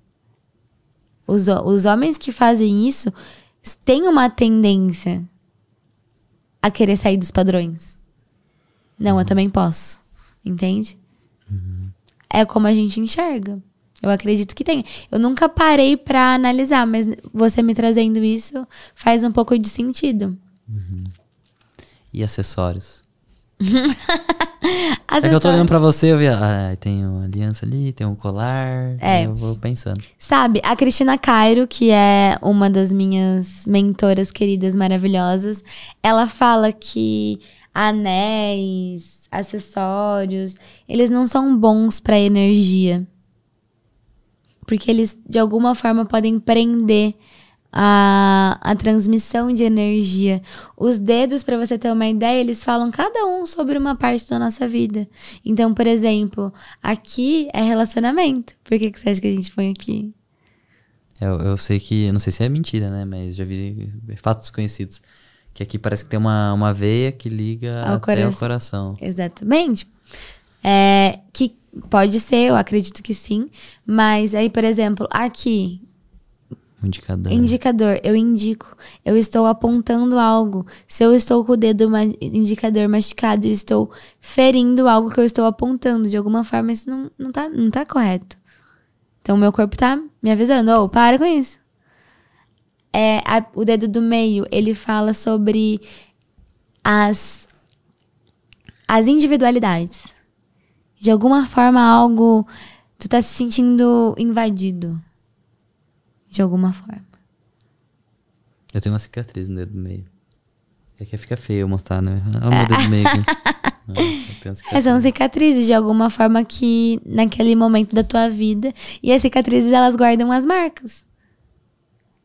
Os, os homens que fazem isso têm uma tendência a querer sair dos padrões. Não, eu também posso. Entende? Uhum. É como a gente enxerga. Eu acredito que tem. Eu nunca parei para analisar, mas você me trazendo isso faz um pouco de sentido. Uhum. E acessórios? é que eu tô olhando pra você, eu vi, ah, tem uma aliança ali, tem um colar, é. eu vou pensando. Sabe, a Cristina Cairo, que é uma das minhas mentoras queridas maravilhosas, ela fala que anéis, acessórios, eles não são bons pra energia. Porque eles, de alguma forma, podem prender a, a transmissão de energia. Os dedos, para você ter uma ideia, eles falam cada um sobre uma parte da nossa vida. Então, por exemplo, aqui é relacionamento. Por que, que você acha que a gente põe aqui? Eu, eu sei que, não sei se é mentira, né? Mas já vi fatos conhecidos. Que aqui parece que tem uma, uma veia que liga ao até coração. coração. Exatamente. É, que pode ser, eu acredito que sim. Mas aí, por exemplo, aqui um indicador. Indicador, eu indico. Eu estou apontando algo. Se eu estou com o dedo ma indicador masticado, eu estou ferindo algo que eu estou apontando. De alguma forma, isso não, não, tá, não tá correto. Então, meu corpo tá me avisando: ô, oh, para com isso. É, a, o dedo do meio, ele fala sobre as, as individualidades. De alguma forma, algo. Tu tá se sentindo invadido de alguma forma. Eu tenho uma cicatriz no dedo do meio. É que fica feio mostrar, né? Ah, meu dedo do meio. Não, são cicatrizes de alguma forma que naquele momento da tua vida. E as cicatrizes elas guardam as marcas.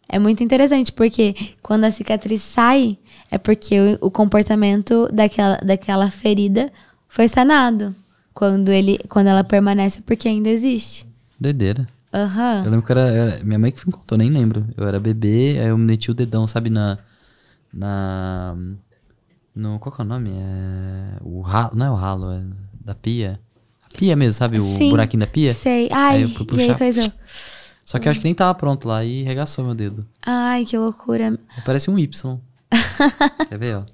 É muito interessante, porque quando a cicatriz sai, é porque o, o comportamento daquela, daquela ferida foi sanado. Quando, ele, quando ela permanece, porque ainda existe. Doideira. Aham. Uhum. Eu lembro que era, era, Minha mãe que me contou, nem lembro. Eu era bebê, aí eu meti o dedão, sabe, na. Na. No, qual que é o nome? É, o ralo. Não é o ralo, é da pia. A pia mesmo, sabe? O Sim, buraquinho da pia? Sei. Ai, aí eu puxar, e aí coisa. Só que eu acho que nem tava pronto lá e regaçou meu dedo. Ai, que loucura. Parece um Y. Quer ver, ó?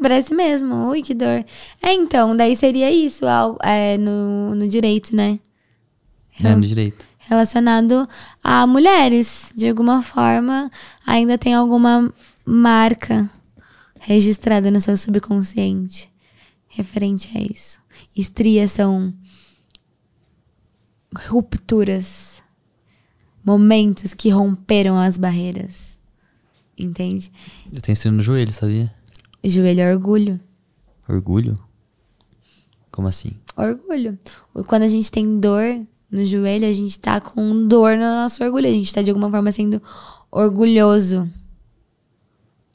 parece mesmo. Ui, que dor. É, então, daí seria isso ao, é, no, no direito, né? É, direito. Relacionado a mulheres. De alguma forma, ainda tem alguma marca registrada no seu subconsciente referente a isso. Estrias são rupturas, momentos que romperam as barreiras. Entende? Eu tenho estria no joelho, sabia? Joelho é orgulho. Orgulho? Como assim? Orgulho. Quando a gente tem dor, no joelho, a gente tá com dor no nosso orgulho. A gente tá de alguma forma sendo orgulhoso.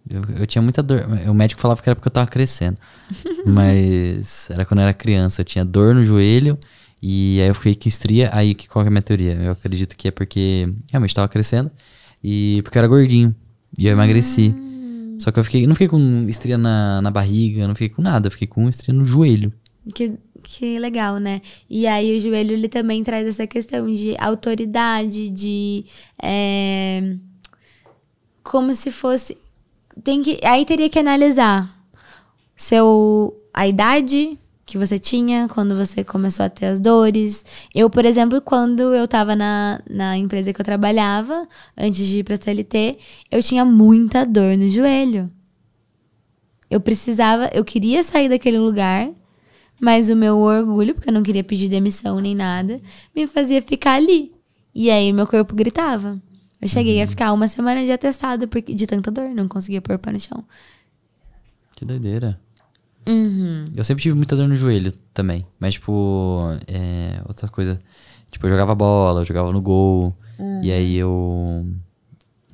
Eu, eu tinha muita dor. O médico falava que era porque eu tava crescendo. Mas era quando eu era criança. Eu tinha dor no joelho e aí eu fiquei com estria. Aí qual é a minha teoria? Eu acredito que é porque realmente tava crescendo e porque eu era gordinho. E eu emagreci. Hum. Só que eu fiquei, não fiquei com estria na, na barriga, não fiquei com nada, fiquei com estria no joelho. Que que legal, né? E aí o joelho ele também traz essa questão de autoridade, de. É, como se fosse. Tem que, aí teria que analisar seu, a idade que você tinha quando você começou a ter as dores. Eu, por exemplo, quando eu tava na, na empresa que eu trabalhava, antes de ir pra CLT, eu tinha muita dor no joelho. Eu precisava, eu queria sair daquele lugar, mas o meu orgulho, porque eu não queria pedir demissão nem nada, me fazia ficar ali. E aí meu corpo gritava. Eu cheguei uhum. a ficar uma semana de atestado porque, de tanta dor, não conseguia pôr o pé no chão. Que doideira. Uhum. Eu sempre tive muita dor no joelho também. Mas, tipo, é, outra coisa. Tipo, eu jogava bola, eu jogava no gol. Uhum. E aí uhum. eu.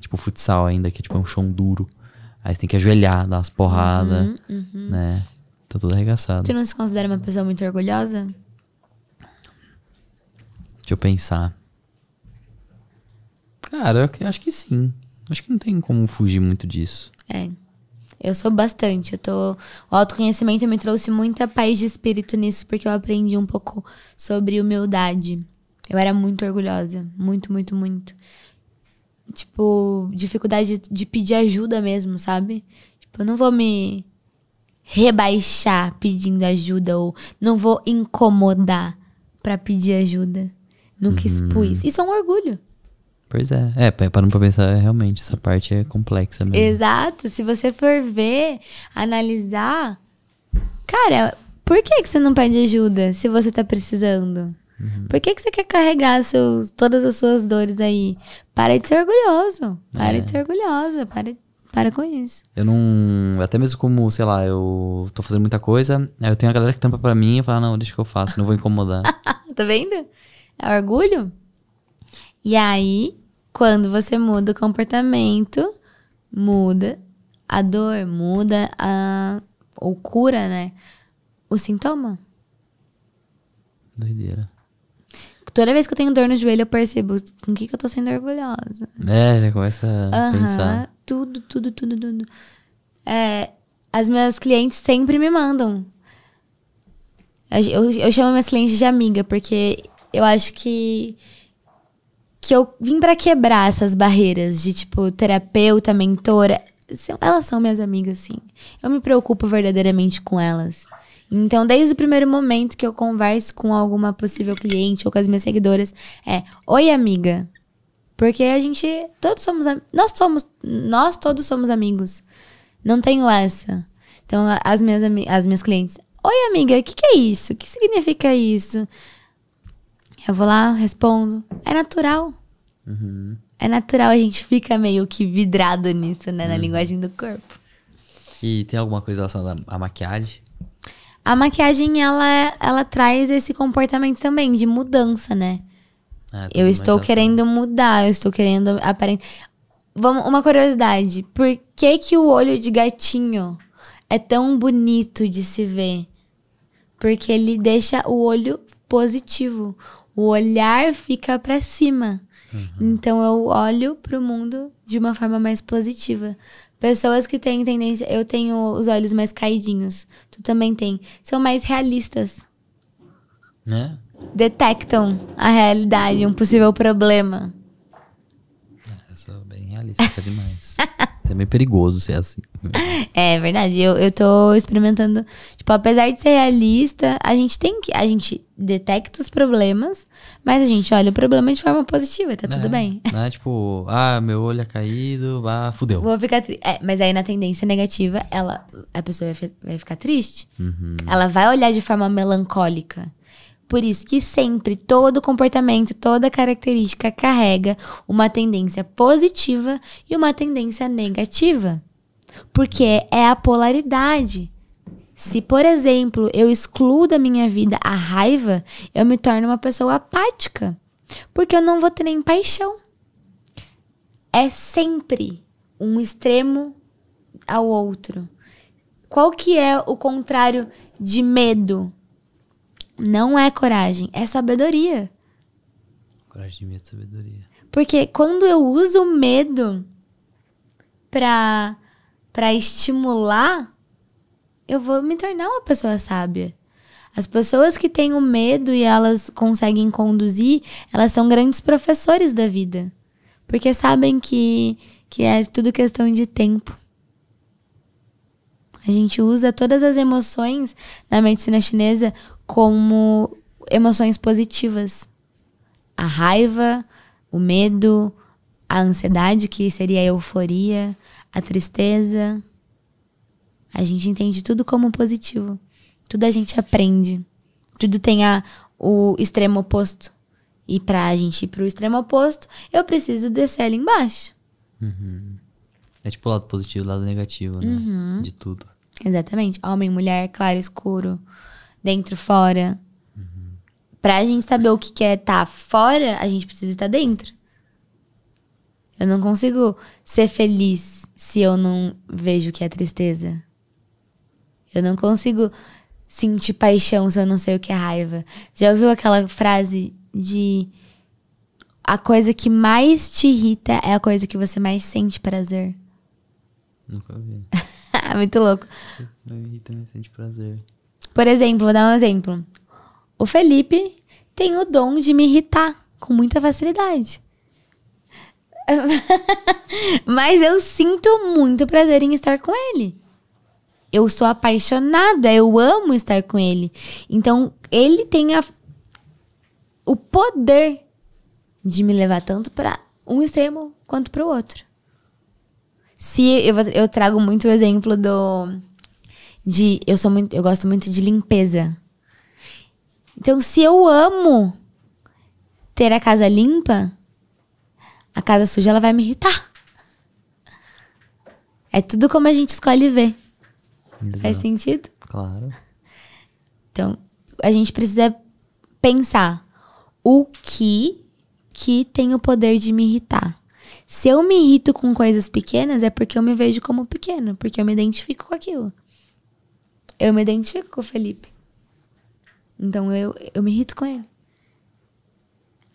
Tipo, futsal ainda, que é, tipo, é um chão duro. Aí você tem que ajoelhar, dar umas porradas. Uhum, uhum. Né? Tô tá todo arregaçado. Tu não se considera uma pessoa muito orgulhosa? Deixa eu pensar. Cara, eu acho que sim. Acho que não tem como fugir muito disso. É. Eu sou bastante. Eu tô... O autoconhecimento me trouxe muita paz de espírito nisso, porque eu aprendi um pouco sobre humildade. Eu era muito orgulhosa. Muito, muito, muito. Tipo, dificuldade de pedir ajuda mesmo, sabe? Tipo, eu não vou me rebaixar pedindo ajuda ou não vou incomodar para pedir ajuda. Nunca uhum. expus. Isso é um orgulho. Pois é. É, para não pensar, é, realmente, essa parte é complexa mesmo. Exato. Se você for ver, analisar, cara, por que, que você não pede ajuda se você tá precisando? Uhum. Por que, que você quer carregar seus, todas as suas dores aí? Para de ser orgulhoso. Para é. de ser orgulhosa. Para de para com isso. Eu não. Até mesmo como, sei lá, eu tô fazendo muita coisa, aí eu tenho a galera que tampa pra mim e fala, não, deixa que eu faço, não vou incomodar. tá vendo? É orgulho. E aí, quando você muda o comportamento, muda a dor, muda a. ou cura, né? O sintoma. Doideira. Toda vez que eu tenho dor no joelho, eu percebo com o que, que eu tô sendo orgulhosa. É, já começa a uhum. pensar tudo, tudo, tudo, tudo. É, as minhas clientes sempre me mandam. Eu, eu chamo minhas clientes de amiga, porque eu acho que que eu vim para quebrar essas barreiras de tipo terapeuta, mentora. Elas são minhas amigas, sim. Eu me preocupo verdadeiramente com elas. Então, desde o primeiro momento que eu converso com alguma possível cliente ou com as minhas seguidoras, é: Oi, amiga. Porque a gente, todos somos, nós somos, nós todos somos amigos. Não tenho essa. Então, as minhas, as minhas clientes, oi amiga, o que, que é isso? O que significa isso? Eu vou lá, respondo. É natural. Uhum. É natural, a gente fica meio que vidrado nisso, né? Na uhum. linguagem do corpo. E tem alguma coisa relacionada à maquiagem? A maquiagem, ela, ela traz esse comportamento também de mudança, né? Ah, tá é, eu estou querendo mudar, eu estou querendo aparentar. uma curiosidade. Por que que o olho de gatinho é tão bonito de se ver? Porque ele deixa o olho positivo. O olhar fica para cima. Uhum. Então eu olho pro mundo de uma forma mais positiva. Pessoas que têm tendência, eu tenho os olhos mais caidinhos. Tu também tem. São mais realistas. Né? detectam a realidade, um possível problema. Eu sou bem realista demais. é meio perigoso ser assim. É verdade. Eu, eu tô experimentando. Tipo, apesar de ser realista, a gente tem que. A gente detecta os problemas, mas a gente olha o problema de forma positiva, tá é, tudo bem. Não é tipo, ah, meu olho é caído, ah, fudeu. Vou ficar triste. É, mas aí na tendência negativa, ela, a pessoa vai, vai ficar triste. Uhum. Ela vai olhar de forma melancólica. Por isso que sempre todo comportamento, toda característica carrega uma tendência positiva e uma tendência negativa. Porque é a polaridade. Se, por exemplo, eu excluo da minha vida a raiva, eu me torno uma pessoa apática. Porque eu não vou ter nem paixão. É sempre um extremo ao outro. Qual que é o contrário de medo? não é coragem, é sabedoria. Coragem, medo, sabedoria. Porque quando eu uso o medo pra, pra estimular, eu vou me tornar uma pessoa sábia. As pessoas que têm o medo e elas conseguem conduzir, elas são grandes professores da vida. Porque sabem que, que é tudo questão de tempo. A gente usa todas as emoções na medicina chinesa como emoções positivas. A raiva, o medo, a ansiedade, que seria a euforia, a tristeza. A gente entende tudo como positivo. Tudo a gente aprende. Tudo tem a, o extremo oposto. E para a gente ir para o extremo oposto, eu preciso descer ali embaixo. Uhum. É tipo o lado positivo e o lado negativo, né? Uhum. De tudo. Exatamente. Homem, mulher, claro, escuro dentro, fora. Uhum. Pra gente saber o que, é estar tá fora, a gente precisa estar tá dentro. Eu não consigo ser feliz se eu não vejo o que é tristeza. Eu não consigo sentir paixão se eu não sei o que é raiva. Já ouviu aquela frase de a coisa que mais te irrita é a coisa que você mais sente prazer? Nunca vi. Ah, muito louco. Não me irrita, não sente prazer. Por exemplo, vou dar um exemplo. O Felipe tem o dom de me irritar com muita facilidade. Mas eu sinto muito prazer em estar com ele. Eu sou apaixonada, eu amo estar com ele. Então, ele tem a, o poder de me levar tanto para um extremo quanto para o outro. Se eu, eu trago muito o exemplo do de eu sou muito, eu gosto muito de limpeza. Então, se eu amo ter a casa limpa, a casa suja ela vai me irritar. É tudo como a gente escolhe ver. Exato. Faz sentido? Claro. Então, a gente precisa pensar o que que tem o poder de me irritar. Se eu me irrito com coisas pequenas, é porque eu me vejo como pequeno, porque eu me identifico com aquilo. Eu me identifico com o Felipe. Então eu, eu me irrito com ele.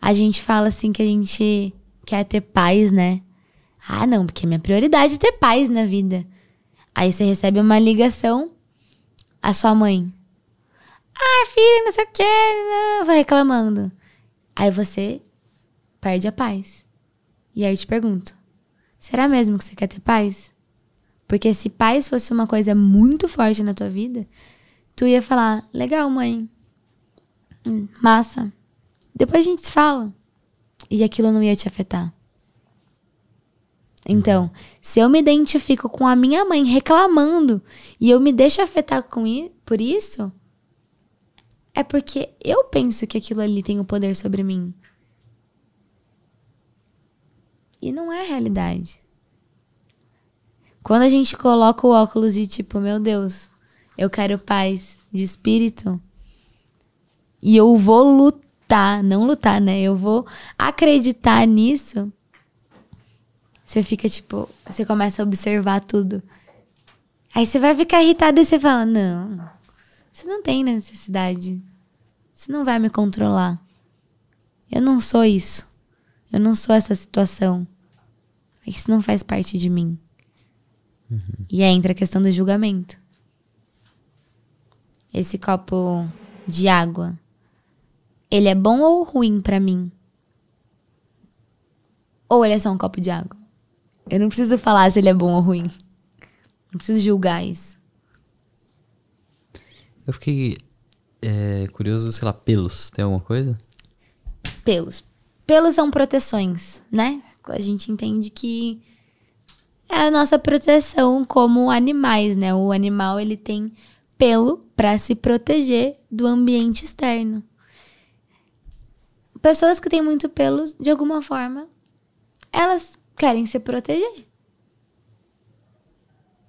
A gente fala assim que a gente quer ter paz, né? Ah, não, porque minha prioridade é ter paz na vida. Aí você recebe uma ligação, a sua mãe. Ah, filha, não sei o que, né, vai reclamando. Aí você perde a paz. E aí eu te pergunto: será mesmo que você quer ter paz? Porque se pais fosse uma coisa muito forte na tua vida, tu ia falar: legal, mãe. Hum, massa. Depois a gente se fala. E aquilo não ia te afetar. Então, se eu me identifico com a minha mãe reclamando e eu me deixo afetar com por isso, é porque eu penso que aquilo ali tem o um poder sobre mim. E não é a realidade. Quando a gente coloca o óculos de tipo, meu Deus, eu quero paz de espírito e eu vou lutar, não lutar, né? Eu vou acreditar nisso. Você fica tipo, você começa a observar tudo. Aí você vai ficar irritado e você fala: Não, você não tem necessidade. Você não vai me controlar. Eu não sou isso. Eu não sou essa situação. Isso não faz parte de mim. Uhum. E aí entra a questão do julgamento. Esse copo de água, ele é bom ou ruim para mim? Ou ele é só um copo de água? Eu não preciso falar se ele é bom ou ruim. Não preciso julgar isso. Eu fiquei é, curioso, sei lá, pelos. Tem alguma coisa? Pelos. Pelos são proteções, né? A gente entende que é a nossa proteção como animais, né? O animal ele tem pelo para se proteger do ambiente externo. Pessoas que têm muito pelo, de alguma forma, elas querem se proteger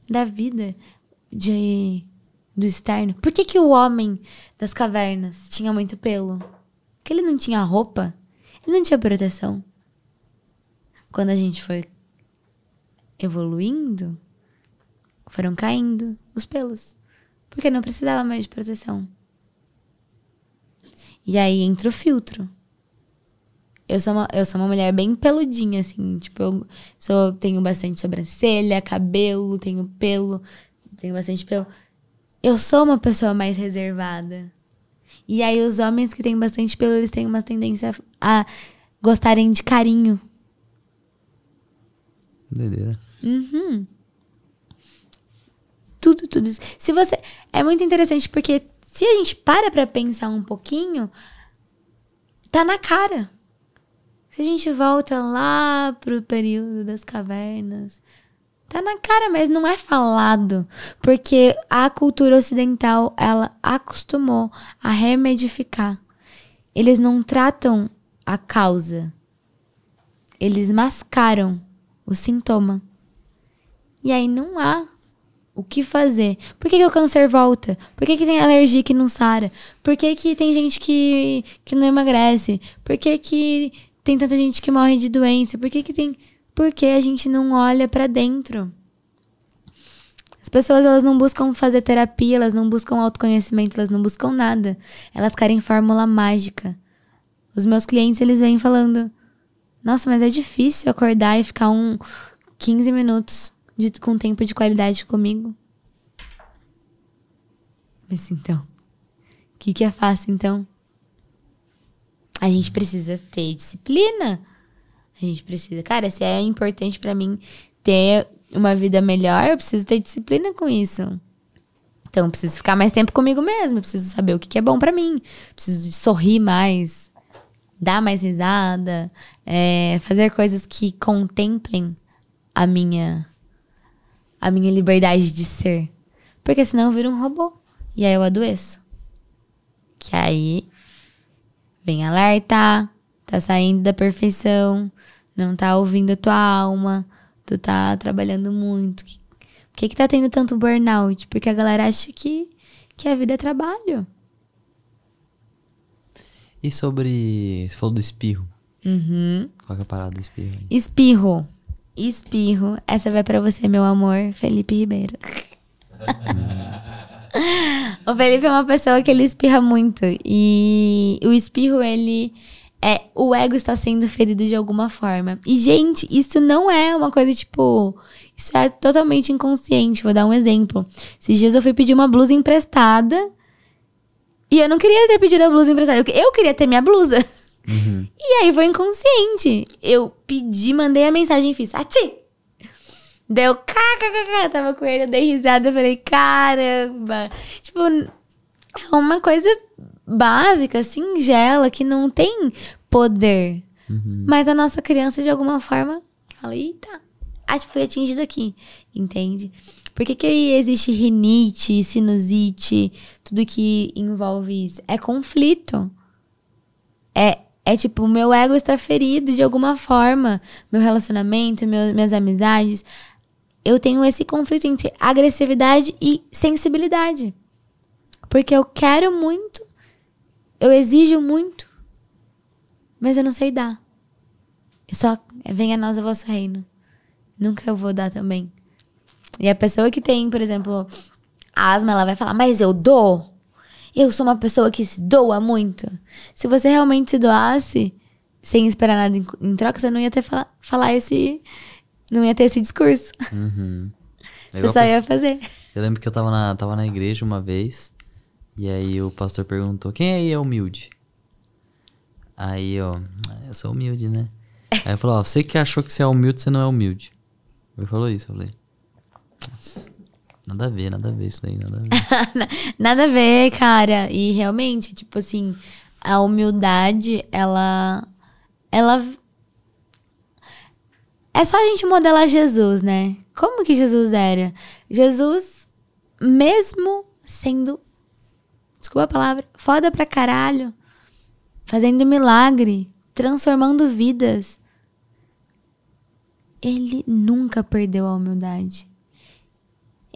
da vida de do externo. Por que, que o homem das cavernas tinha muito pelo? Porque ele não tinha roupa, ele não tinha proteção. Quando a gente foi evoluindo, foram caindo os pelos, porque não precisava mais de proteção. E aí entra o filtro. Eu sou uma, eu sou uma mulher bem peludinha, assim. Tipo, eu sou, tenho bastante sobrancelha, cabelo, tenho pelo, tenho bastante pelo. Eu sou uma pessoa mais reservada. E aí os homens que têm bastante pelo, eles têm uma tendência a gostarem de carinho. Doideira. Uhum. Tudo, tudo Se você. É muito interessante porque se a gente para pra pensar um pouquinho, tá na cara. Se a gente volta lá pro período das cavernas, tá na cara, mas não é falado, porque a cultura ocidental ela acostumou a remedificar. Eles não tratam a causa. Eles mascaram o sintoma. E aí não há o que fazer. Por que, que o câncer volta? Por que, que tem alergia que não sara? Por que, que tem gente que, que não emagrece? Por que, que tem tanta gente que morre de doença? Por que, que tem. Por que a gente não olha para dentro? As pessoas elas não buscam fazer terapia, elas não buscam autoconhecimento, elas não buscam nada. Elas querem fórmula mágica. Os meus clientes eles vêm falando: "Nossa, mas é difícil acordar e ficar um 15 minutos de, com tempo de qualidade comigo. Mas então, o que, que é fácil então? A gente precisa ter disciplina. A gente precisa. Cara, se é importante para mim ter uma vida melhor, eu preciso ter disciplina com isso. Então, eu preciso ficar mais tempo comigo mesmo. Eu preciso saber o que, que é bom para mim. Eu preciso sorrir mais, dar mais risada, é, fazer coisas que contemplem a minha a minha liberdade de ser. Porque senão eu viro um robô. E aí eu adoeço. Que aí vem alerta, tá saindo da perfeição, não tá ouvindo a tua alma, tu tá trabalhando muito. Por que, que tá tendo tanto burnout? Porque a galera acha que, que a vida é trabalho. E sobre. Você falou do espirro. Uhum. Qual é a parada do espirro? Espirro espirro. Essa vai para você, meu amor, Felipe Ribeiro. o Felipe é uma pessoa que ele espirra muito. E o espirro, ele. É, o ego está sendo ferido de alguma forma. E, gente, isso não é uma coisa tipo. Isso é totalmente inconsciente. Vou dar um exemplo. Esses dias eu fui pedir uma blusa emprestada. E eu não queria ter pedido a blusa emprestada. Eu, eu queria ter minha blusa. Uhum. E aí foi inconsciente. Eu pedi, mandei a mensagem e fiz, ati! Deu kkkk, tava com ele, eu dei risada, eu falei, caramba. Tipo, é uma coisa básica, singela, assim, que não tem poder. Uhum. Mas a nossa criança, de alguma forma, fala, eita, foi atingido aqui, entende? Por que, que existe rinite, sinusite, tudo que envolve isso? É conflito. É é tipo, meu ego está ferido de alguma forma. Meu relacionamento, meu, minhas amizades. Eu tenho esse conflito entre agressividade e sensibilidade. Porque eu quero muito, eu exijo muito, mas eu não sei dar. Eu só venha a nós o vosso reino. Nunca eu vou dar também. E a pessoa que tem, por exemplo, asma, ela vai falar, mas eu dou eu sou uma pessoa que se doa muito. Se você realmente se doasse, sem esperar nada em, em troca, você não ia ter falar esse. Não ia ter esse discurso. Uhum. É você só ia fazer. Eu lembro que eu tava na, tava na igreja uma vez, e aí o pastor perguntou: quem aí é humilde? Aí ó, ah, eu sou humilde, né? Aí eu falou: ó, você que achou que você é humilde, você não é humilde. Ele falou isso, eu falei. Nossa. Nada a ver, nada a ver isso daí, nada a ver. nada a ver, cara. E realmente, tipo assim, a humildade, ela. Ela. É só a gente modelar Jesus, né? Como que Jesus era? Jesus, mesmo sendo. Desculpa a palavra. Foda pra caralho. Fazendo milagre. Transformando vidas. Ele nunca perdeu a humildade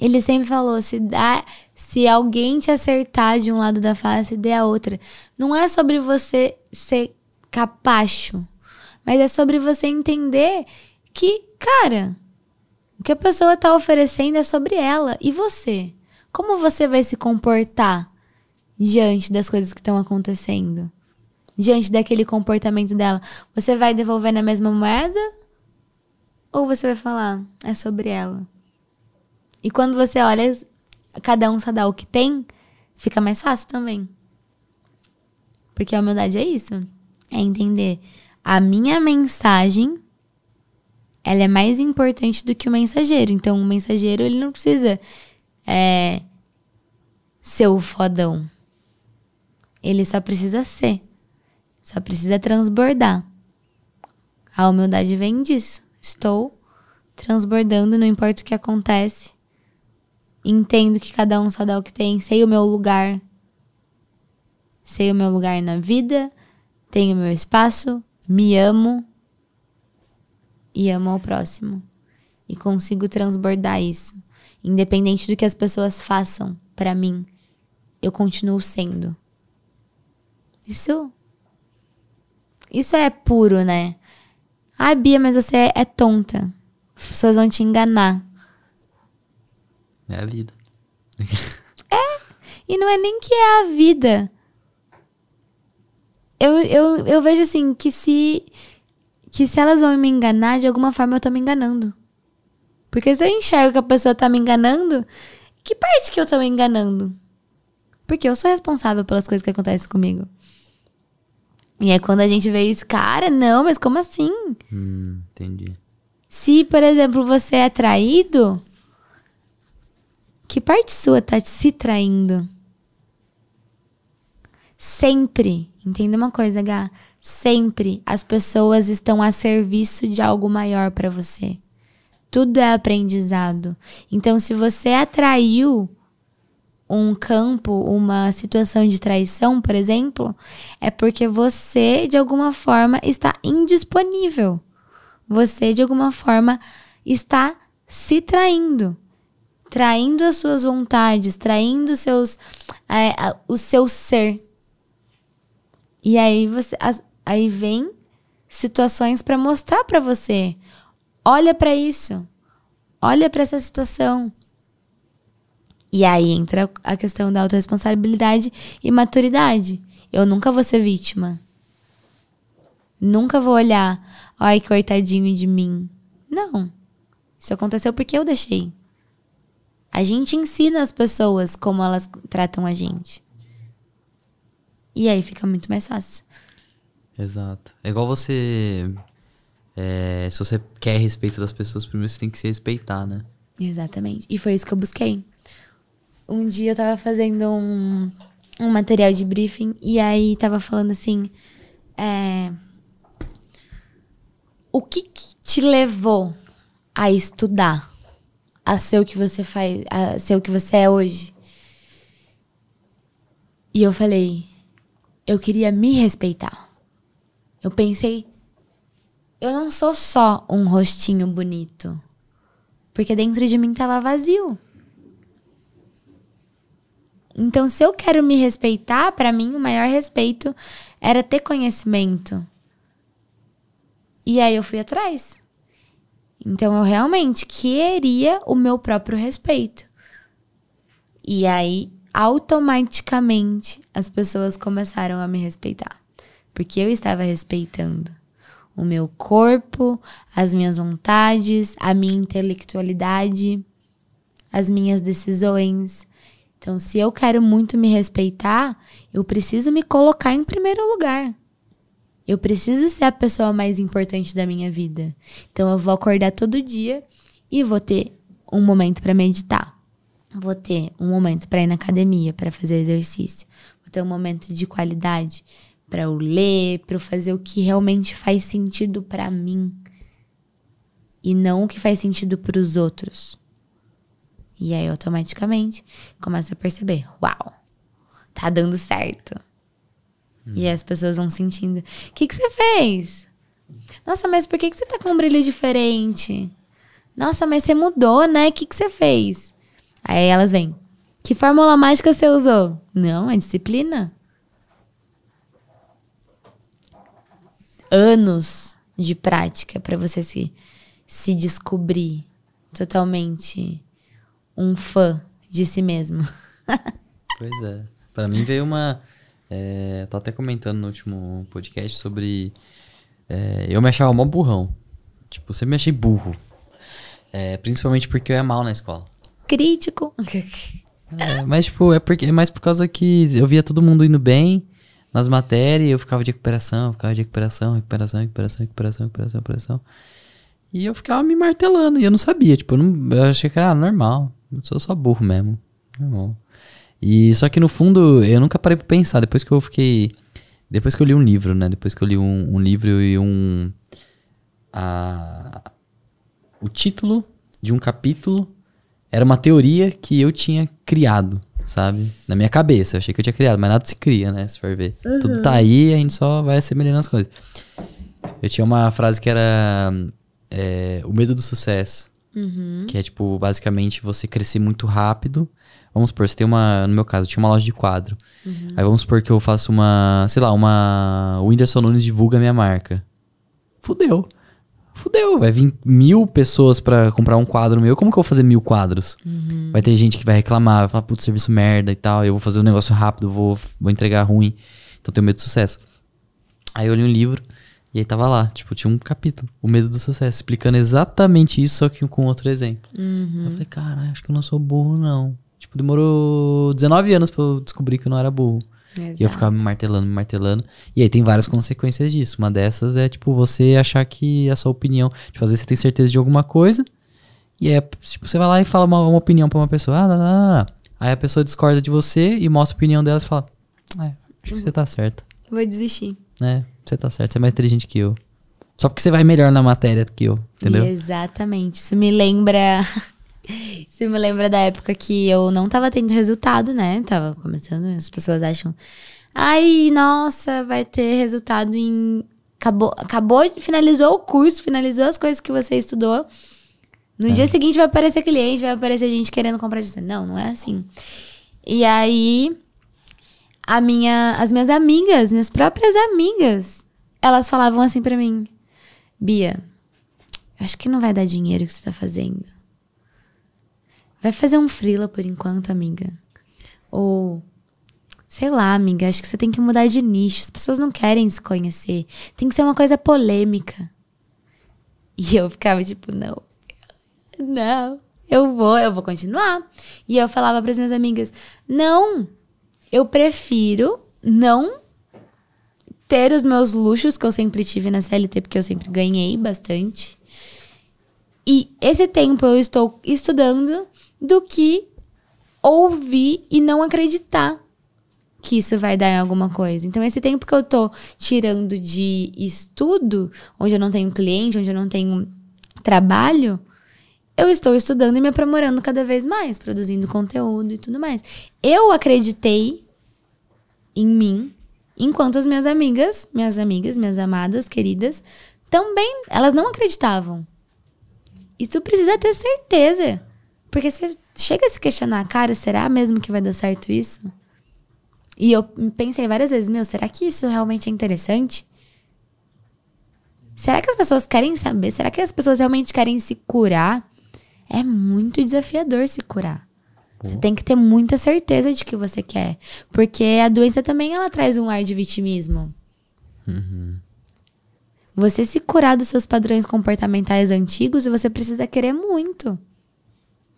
ele sempre falou: se dá, se alguém te acertar de um lado da face, dê a outra. Não é sobre você ser capacho, mas é sobre você entender que, cara, o que a pessoa tá oferecendo é sobre ela e você. Como você vai se comportar diante das coisas que estão acontecendo? Diante daquele comportamento dela, você vai devolver na mesma moeda ou você vai falar, é sobre ela? E quando você olha, cada um só dá o que tem, fica mais fácil também. Porque a humildade é isso. É entender. A minha mensagem, ela é mais importante do que o mensageiro. Então, o mensageiro, ele não precisa é, ser o fodão. Ele só precisa ser. Só precisa transbordar. A humildade vem disso. Estou transbordando, não importa o que acontece. Entendo que cada um só dá o que tem. Sei o meu lugar. Sei o meu lugar na vida. Tenho meu espaço. Me amo. E amo ao próximo. E consigo transbordar isso. Independente do que as pessoas façam para mim, eu continuo sendo. Isso. Isso é puro, né? Ah, Bia, mas você é tonta. As pessoas vão te enganar. É a vida. é! E não é nem que é a vida. Eu, eu, eu vejo assim que se. Que se elas vão me enganar, de alguma forma eu tô me enganando. Porque se eu enxergo que a pessoa tá me enganando, que parte que eu tô me enganando? Porque eu sou responsável pelas coisas que acontecem comigo. E é quando a gente vê isso, cara, não, mas como assim? Hum, entendi. Se, por exemplo, você é traído, que parte sua tá se traindo? Sempre, entenda uma coisa, Gá. Sempre as pessoas estão a serviço de algo maior para você. Tudo é aprendizado. Então, se você atraiu um campo, uma situação de traição, por exemplo, é porque você, de alguma forma, está indisponível. Você, de alguma forma, está se traindo traindo as suas vontades, traindo seus, é, o seu ser. E aí você, as, aí vem situações para mostrar para você. Olha para isso. Olha para essa situação. E aí entra a questão da autorresponsabilidade e maturidade. Eu nunca vou ser vítima. Nunca vou olhar, ai, coitadinho de mim. Não. Isso aconteceu porque eu deixei. A gente ensina as pessoas como elas tratam a gente. E aí fica muito mais fácil. Exato. É igual você. É, se você quer respeito das pessoas, primeiro você tem que se respeitar, né? Exatamente. E foi isso que eu busquei. Um dia eu tava fazendo um, um material de briefing e aí tava falando assim. É, o que, que te levou a estudar? a ser o que você faz, a ser o que você é hoje. E eu falei, eu queria me respeitar. Eu pensei, eu não sou só um rostinho bonito. Porque dentro de mim tava vazio. Então, se eu quero me respeitar, para mim o maior respeito era ter conhecimento. E aí eu fui atrás. Então eu realmente queria o meu próprio respeito. E aí, automaticamente, as pessoas começaram a me respeitar. Porque eu estava respeitando o meu corpo, as minhas vontades, a minha intelectualidade, as minhas decisões. Então, se eu quero muito me respeitar, eu preciso me colocar em primeiro lugar. Eu preciso ser a pessoa mais importante da minha vida. Então eu vou acordar todo dia e vou ter um momento para meditar. Vou ter um momento para ir na academia, para fazer exercício. Vou ter um momento de qualidade para eu ler, para eu fazer o que realmente faz sentido para mim e não o que faz sentido para os outros. E aí automaticamente começa a perceber, uau, tá dando certo. Hum. E as pessoas vão sentindo. O que, que você fez? Nossa, mas por que, que você tá com um brilho diferente? Nossa, mas você mudou, né? O que, que você fez? Aí elas vêm. Que fórmula mágica você usou? Não, é disciplina. Anos de prática para você se, se descobrir totalmente um fã de si mesmo. pois é. Para mim veio uma é, tô até comentando no último podcast sobre. É, eu me achava mó burrão. Tipo, sempre me achei burro. É, principalmente porque eu ia mal na escola. Crítico. É, mas, tipo, é, porque, é mais por causa que eu via todo mundo indo bem nas matérias e eu ficava de recuperação, ficava de recuperação, recuperação, recuperação, recuperação, recuperação, recuperação. E eu ficava me martelando e eu não sabia. Tipo, eu, não, eu achei que era normal. Eu sou só burro mesmo. Normal. E só que no fundo, eu nunca parei pra pensar. Depois que eu fiquei. Depois que eu li um livro, né? Depois que eu li um, um livro e um. A, o título de um capítulo era uma teoria que eu tinha criado, sabe? Na minha cabeça. Eu achei que eu tinha criado, mas nada se cria, né? Se for ver. Uhum. Tudo tá aí, a gente só vai assemelhando as coisas. Eu tinha uma frase que era. É, o medo do sucesso. Uhum. Que é, tipo, basicamente você crescer muito rápido Vamos supor, se tem uma. No meu caso, tinha uma loja de quadro. Uhum. Aí vamos supor que eu faço uma. Sei lá, uma. O Whindersson Nunes divulga a minha marca. Fudeu. Fudeu. Vai vir mil pessoas para comprar um quadro meu. Como que eu vou fazer mil quadros? Uhum. Vai ter gente que vai reclamar, vai falar, puto serviço merda e tal. Eu vou fazer um negócio rápido, vou, vou entregar ruim. Então tenho medo do sucesso. Aí eu li um livro. E aí tava lá, tipo, tinha um capítulo, O Medo do Sucesso, explicando exatamente isso, só que com outro exemplo. Uhum. Eu falei, cara, acho que eu não sou burro, não. Tipo, demorou 19 anos pra eu descobrir que eu não era burro. Exato. E eu ficava me martelando, me martelando. E aí tem várias consequências disso. Uma dessas é, tipo, você achar que a sua opinião. Tipo, às vezes você tem certeza de alguma coisa. E é tipo, você vai lá e fala uma, uma opinião pra uma pessoa. Ah, não, não, não, não. Aí a pessoa discorda de você e mostra a opinião dela e fala: ah, Acho que você tá certa. Vou desistir. É, você tá certo. Você é mais inteligente que eu. Só porque você vai melhor na matéria do que eu, entendeu? Exatamente. Isso me lembra você me lembra da época que eu não tava tendo resultado, né? Tava começando, as pessoas acham. Ai, nossa, vai ter resultado em. Acabou, acabou, finalizou o curso, finalizou as coisas que você estudou. No é. dia seguinte vai aparecer cliente, vai aparecer gente querendo comprar de você. Não, não é assim. E aí, a minha, as minhas amigas, minhas próprias amigas, elas falavam assim para mim: Bia, acho que não vai dar dinheiro o que você tá fazendo. Vai fazer um frila por enquanto, amiga. Ou sei lá, amiga, acho que você tem que mudar de nicho. As pessoas não querem se conhecer. Tem que ser uma coisa polêmica. E eu ficava tipo, não. Não. Eu vou, eu vou continuar. E eu falava para as minhas amigas: "Não. Eu prefiro não ter os meus luxos que eu sempre tive na CLT, porque eu sempre ganhei bastante. E esse tempo eu estou estudando do que ouvir e não acreditar que isso vai dar em alguma coisa. Então, esse tempo que eu tô tirando de estudo, onde eu não tenho cliente, onde eu não tenho trabalho, eu estou estudando e me aprimorando cada vez mais, produzindo conteúdo e tudo mais. Eu acreditei em mim, enquanto as minhas amigas, minhas amigas, minhas amadas, queridas, também, elas não acreditavam. Isso precisa ter certeza. Porque você chega a se questionar, cara, será mesmo que vai dar certo isso? E eu pensei várias vezes, meu, será que isso realmente é interessante? Será que as pessoas querem saber? Será que as pessoas realmente querem se curar? É muito desafiador se curar. Você uhum. tem que ter muita certeza de que você quer. Porque a doença também ela traz um ar de vitimismo. Uhum. Você se curar dos seus padrões comportamentais antigos, você precisa querer muito.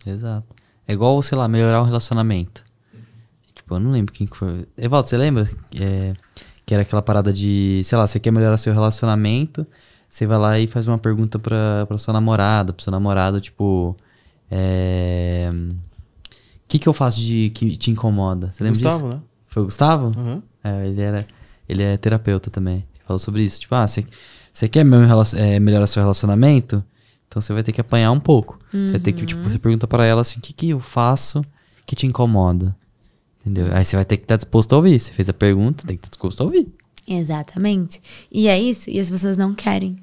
Exato. É igual, sei lá, melhorar um relacionamento. Tipo, eu não lembro quem que foi. Evaldo, você lembra? É, que era aquela parada de, sei lá, você quer melhorar seu relacionamento, você vai lá e faz uma pergunta pra, pra sua namorada, pro seu namorado, tipo. É. O que, que eu faço de que te incomoda? Você lembra Gustavo, disso? né? Foi o Gustavo? Uhum. É, ele, era, ele é terapeuta também. falou sobre isso. Tipo, ah, você, você quer mesmo é, melhorar seu relacionamento? Então você vai ter que apanhar um pouco. Uhum. Você vai ter que, tipo, uhum. você pergunta para ela assim, o que, que eu faço que te incomoda? Entendeu? Aí você vai ter que estar tá disposto a ouvir. Você fez a pergunta, tem que estar tá disposto a ouvir. Exatamente. E é isso, e as pessoas não querem.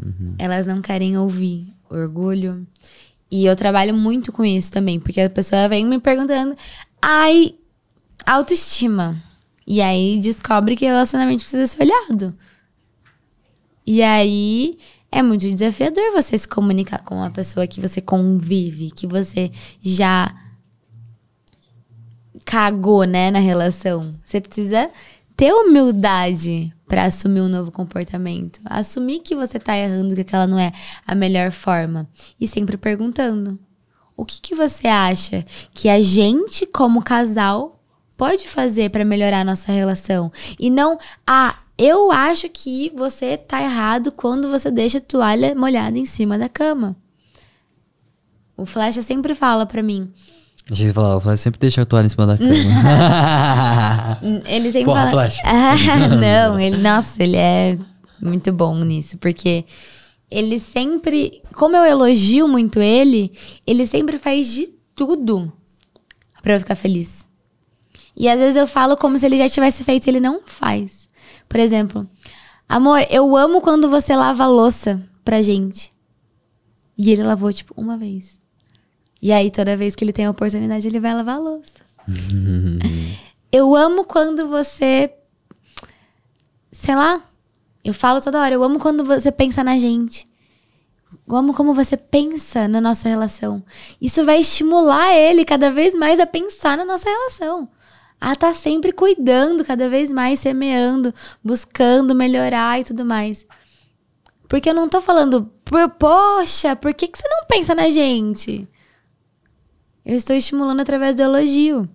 Uhum. Elas não querem ouvir orgulho. E eu trabalho muito com isso também, porque a pessoa vem me perguntando, ai, autoestima. E aí descobre que relacionamento precisa ser olhado. E aí é muito desafiador você se comunicar com uma pessoa que você convive, que você já cagou, né, na relação. Você precisa ter humildade para assumir um novo comportamento, assumir que você tá errando, que aquela não é a melhor forma e sempre perguntando. O que, que você acha que a gente como casal pode fazer para melhorar a nossa relação? E não, ah, eu acho que você tá errado quando você deixa a toalha molhada em cima da cama. O Flecha sempre fala para mim. Deixa eu falar, o Flash sempre deixa a toalha em cima da cama. Hum, ele sempre Porra, fala... Flash. Ah, não, ele, nossa, ele é muito bom nisso, porque ele sempre, como eu elogio muito ele, ele sempre faz de tudo para eu ficar feliz. E às vezes eu falo como se ele já tivesse feito, ele não faz. Por exemplo, amor, eu amo quando você lava a louça pra gente. E ele lavou, tipo, uma vez. E aí, toda vez que ele tem a oportunidade, ele vai lavar a louça. eu amo quando você. Sei lá. Eu falo toda hora. Eu amo quando você pensa na gente. Eu amo como você pensa na nossa relação. Isso vai estimular ele cada vez mais a pensar na nossa relação a tá sempre cuidando, cada vez mais semeando, buscando melhorar e tudo mais. Porque eu não tô falando, poxa, por que, que você não pensa na gente? Eu estou estimulando através do elogio.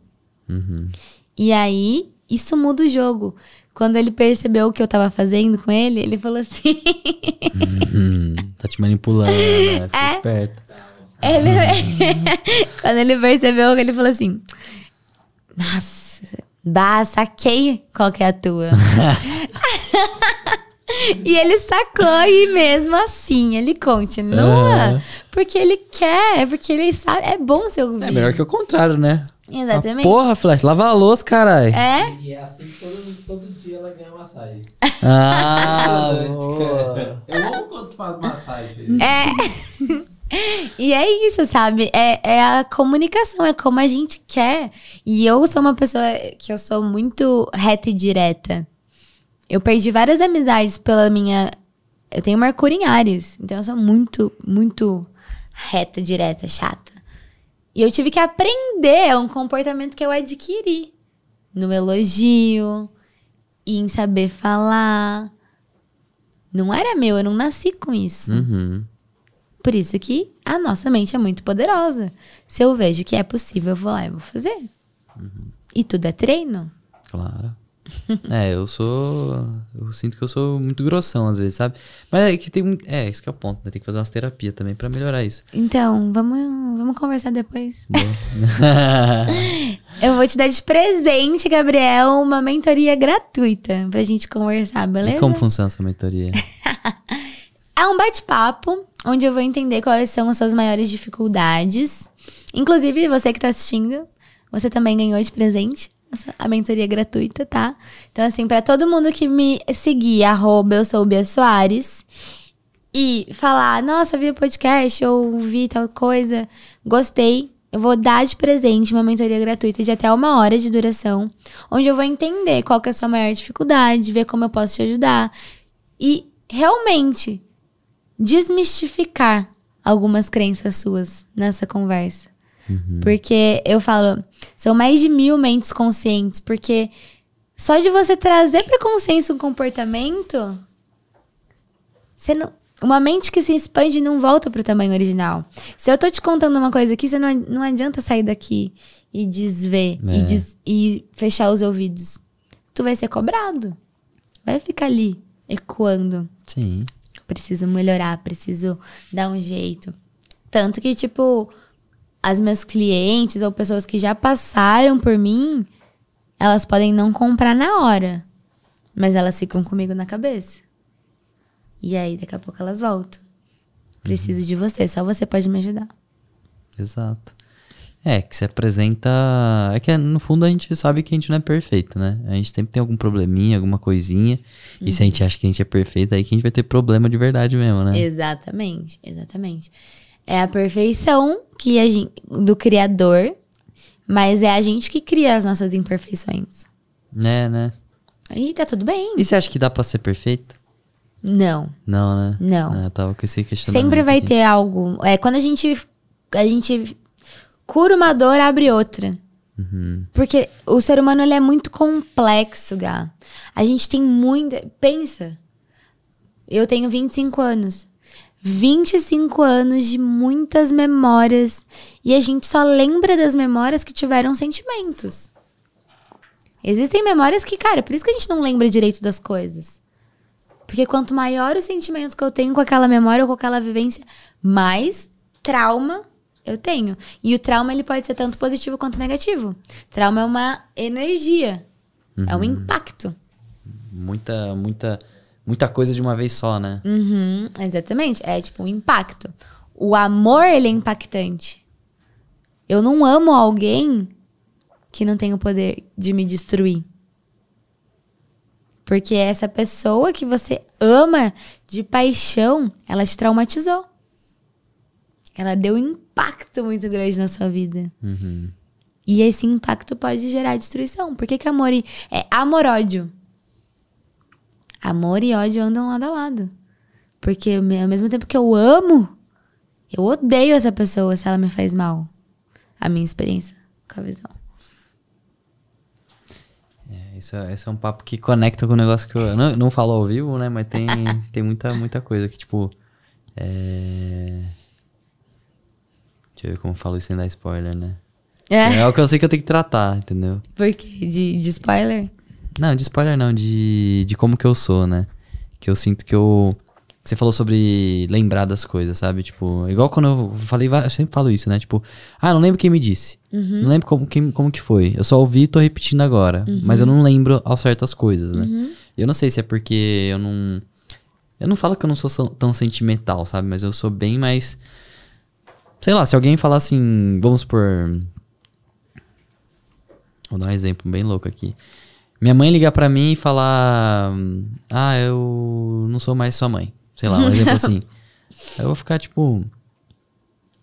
Uhum. E aí, isso muda o jogo. Quando ele percebeu o que eu tava fazendo com ele, ele falou assim: uhum. Tá te manipulando, né? Fica é. esperto. Ele... Quando ele percebeu, ele falou assim: Nossa Bah, saquei qual que é a tua. e ele sacou e mesmo assim ele continua. É. Porque ele quer, é porque ele sabe. É bom ser ouvir. É melhor que o contrário, né? Exatamente. Ah, porra, Flash, lava a louça, caralho. É? E é assim que todo, todo dia ela ganha massagem. Ah, é Eu amo quando tu faz massagem. É. E é isso, sabe? É, é a comunicação, é como a gente quer. E eu sou uma pessoa que eu sou muito reta e direta. Eu perdi várias amizades pela minha. Eu tenho Mercúrio em Ares, então eu sou muito, muito reta, direta, chata. E eu tive que aprender um comportamento que eu adquiri no elogio, em saber falar. Não era meu, eu não nasci com isso. Uhum. Por isso que a nossa mente é muito poderosa. Se eu vejo que é possível, eu vou lá e vou fazer. Uhum. E tudo é treino. Claro. é, eu sou. Eu sinto que eu sou muito grossão às vezes, sabe? Mas é que tem. É, esse é o ponto, né? Tem que fazer umas terapias também para melhorar isso. Então, vamos, vamos conversar depois. eu vou te dar de presente, Gabriel, uma mentoria gratuita pra gente conversar, beleza? E como funciona essa mentoria? É um bate-papo onde eu vou entender quais são as suas maiores dificuldades. Inclusive, você que está assistindo, você também ganhou de presente a mentoria gratuita, tá? Então, assim, para todo mundo que me seguir, arroba eu sou Bia Soares, e falar, nossa, vi o podcast, ou vi tal coisa, gostei, eu vou dar de presente uma mentoria gratuita de até uma hora de duração, onde eu vou entender qual que é a sua maior dificuldade, ver como eu posso te ajudar. E realmente desmistificar algumas crenças suas nessa conversa. Uhum. Porque eu falo, são mais de mil mentes conscientes, porque só de você trazer para consciência um comportamento, você não, uma mente que se expande não volta pro tamanho original. Se eu tô te contando uma coisa aqui, você não, não adianta sair daqui e desver é. e, des, e fechar os ouvidos. Tu vai ser cobrado. Vai ficar ali, ecoando. Sim preciso melhorar, preciso dar um jeito. Tanto que, tipo, as minhas clientes ou pessoas que já passaram por mim, elas podem não comprar na hora, mas elas ficam comigo na cabeça. E aí, daqui a pouco elas voltam. Preciso uhum. de você, só você pode me ajudar. Exato. É, que se apresenta. É que é, no fundo a gente sabe que a gente não é perfeito, né? A gente sempre tem algum probleminha, alguma coisinha. Uhum. E se a gente uhum. acha que a gente é perfeito, aí que a gente vai ter problema de verdade mesmo, né? Exatamente, exatamente. É a perfeição que a gente, do Criador, mas é a gente que cria as nossas imperfeições. Né, né? E tá tudo bem. E você acha que dá pra ser perfeito? Não. Não, né? Não. Eu ah, tava com esse questionamento. Sempre vai aqui. ter algo. É, quando a gente. A gente cura uma dor, abre outra. Uhum. Porque o ser humano ele é muito complexo, Gá. A gente tem muita. Pensa. Eu tenho 25 anos. 25 anos de muitas memórias. E a gente só lembra das memórias que tiveram sentimentos. Existem memórias que, cara, por isso que a gente não lembra direito das coisas. Porque quanto maior os sentimentos que eu tenho com aquela memória ou com aquela vivência, mais trauma eu tenho. E o trauma ele pode ser tanto positivo quanto negativo. Trauma é uma energia, uhum. é um uhum. impacto. Muita, muita, muita coisa de uma vez só, né? Uhum, exatamente. É tipo um impacto. O amor ele é impactante. Eu não amo alguém que não tem o poder de me destruir. Porque essa pessoa que você ama de paixão, ela te traumatizou ela deu um impacto muito grande na sua vida. Uhum. E esse impacto pode gerar destruição. Por que, que amor e... é amor-ódio? Amor e ódio andam lado a lado. Porque ao mesmo tempo que eu amo, eu odeio essa pessoa se ela me faz mal. A minha experiência com a visão. esse, é, esse é um papo que conecta com o negócio que eu não, não falo ao vivo, né? Mas tem, tem muita, muita coisa que, tipo. É Deixa eu ver como eu falo isso sem dar spoiler, né? É. é. É o que eu sei que eu tenho que tratar, entendeu? Por quê? De, de spoiler? Não, de spoiler não, de, de como que eu sou, né? Que eu sinto que eu. Você falou sobre lembrar das coisas, sabe? Tipo, igual quando eu falei, eu sempre falo isso, né? Tipo, ah, não lembro quem me disse. Uhum. Não lembro como, quem, como que foi. Eu só ouvi e tô repetindo agora. Uhum. Mas eu não lembro ao coisas, né? Uhum. Eu não sei se é porque eu não. Eu não falo que eu não sou tão sentimental, sabe? Mas eu sou bem mais Sei lá, se alguém falar assim, vamos por. Vou dar um exemplo bem louco aqui. Minha mãe ligar para mim e falar: Ah, eu não sou mais sua mãe. Sei lá, um exemplo assim. Aí eu vou ficar tipo.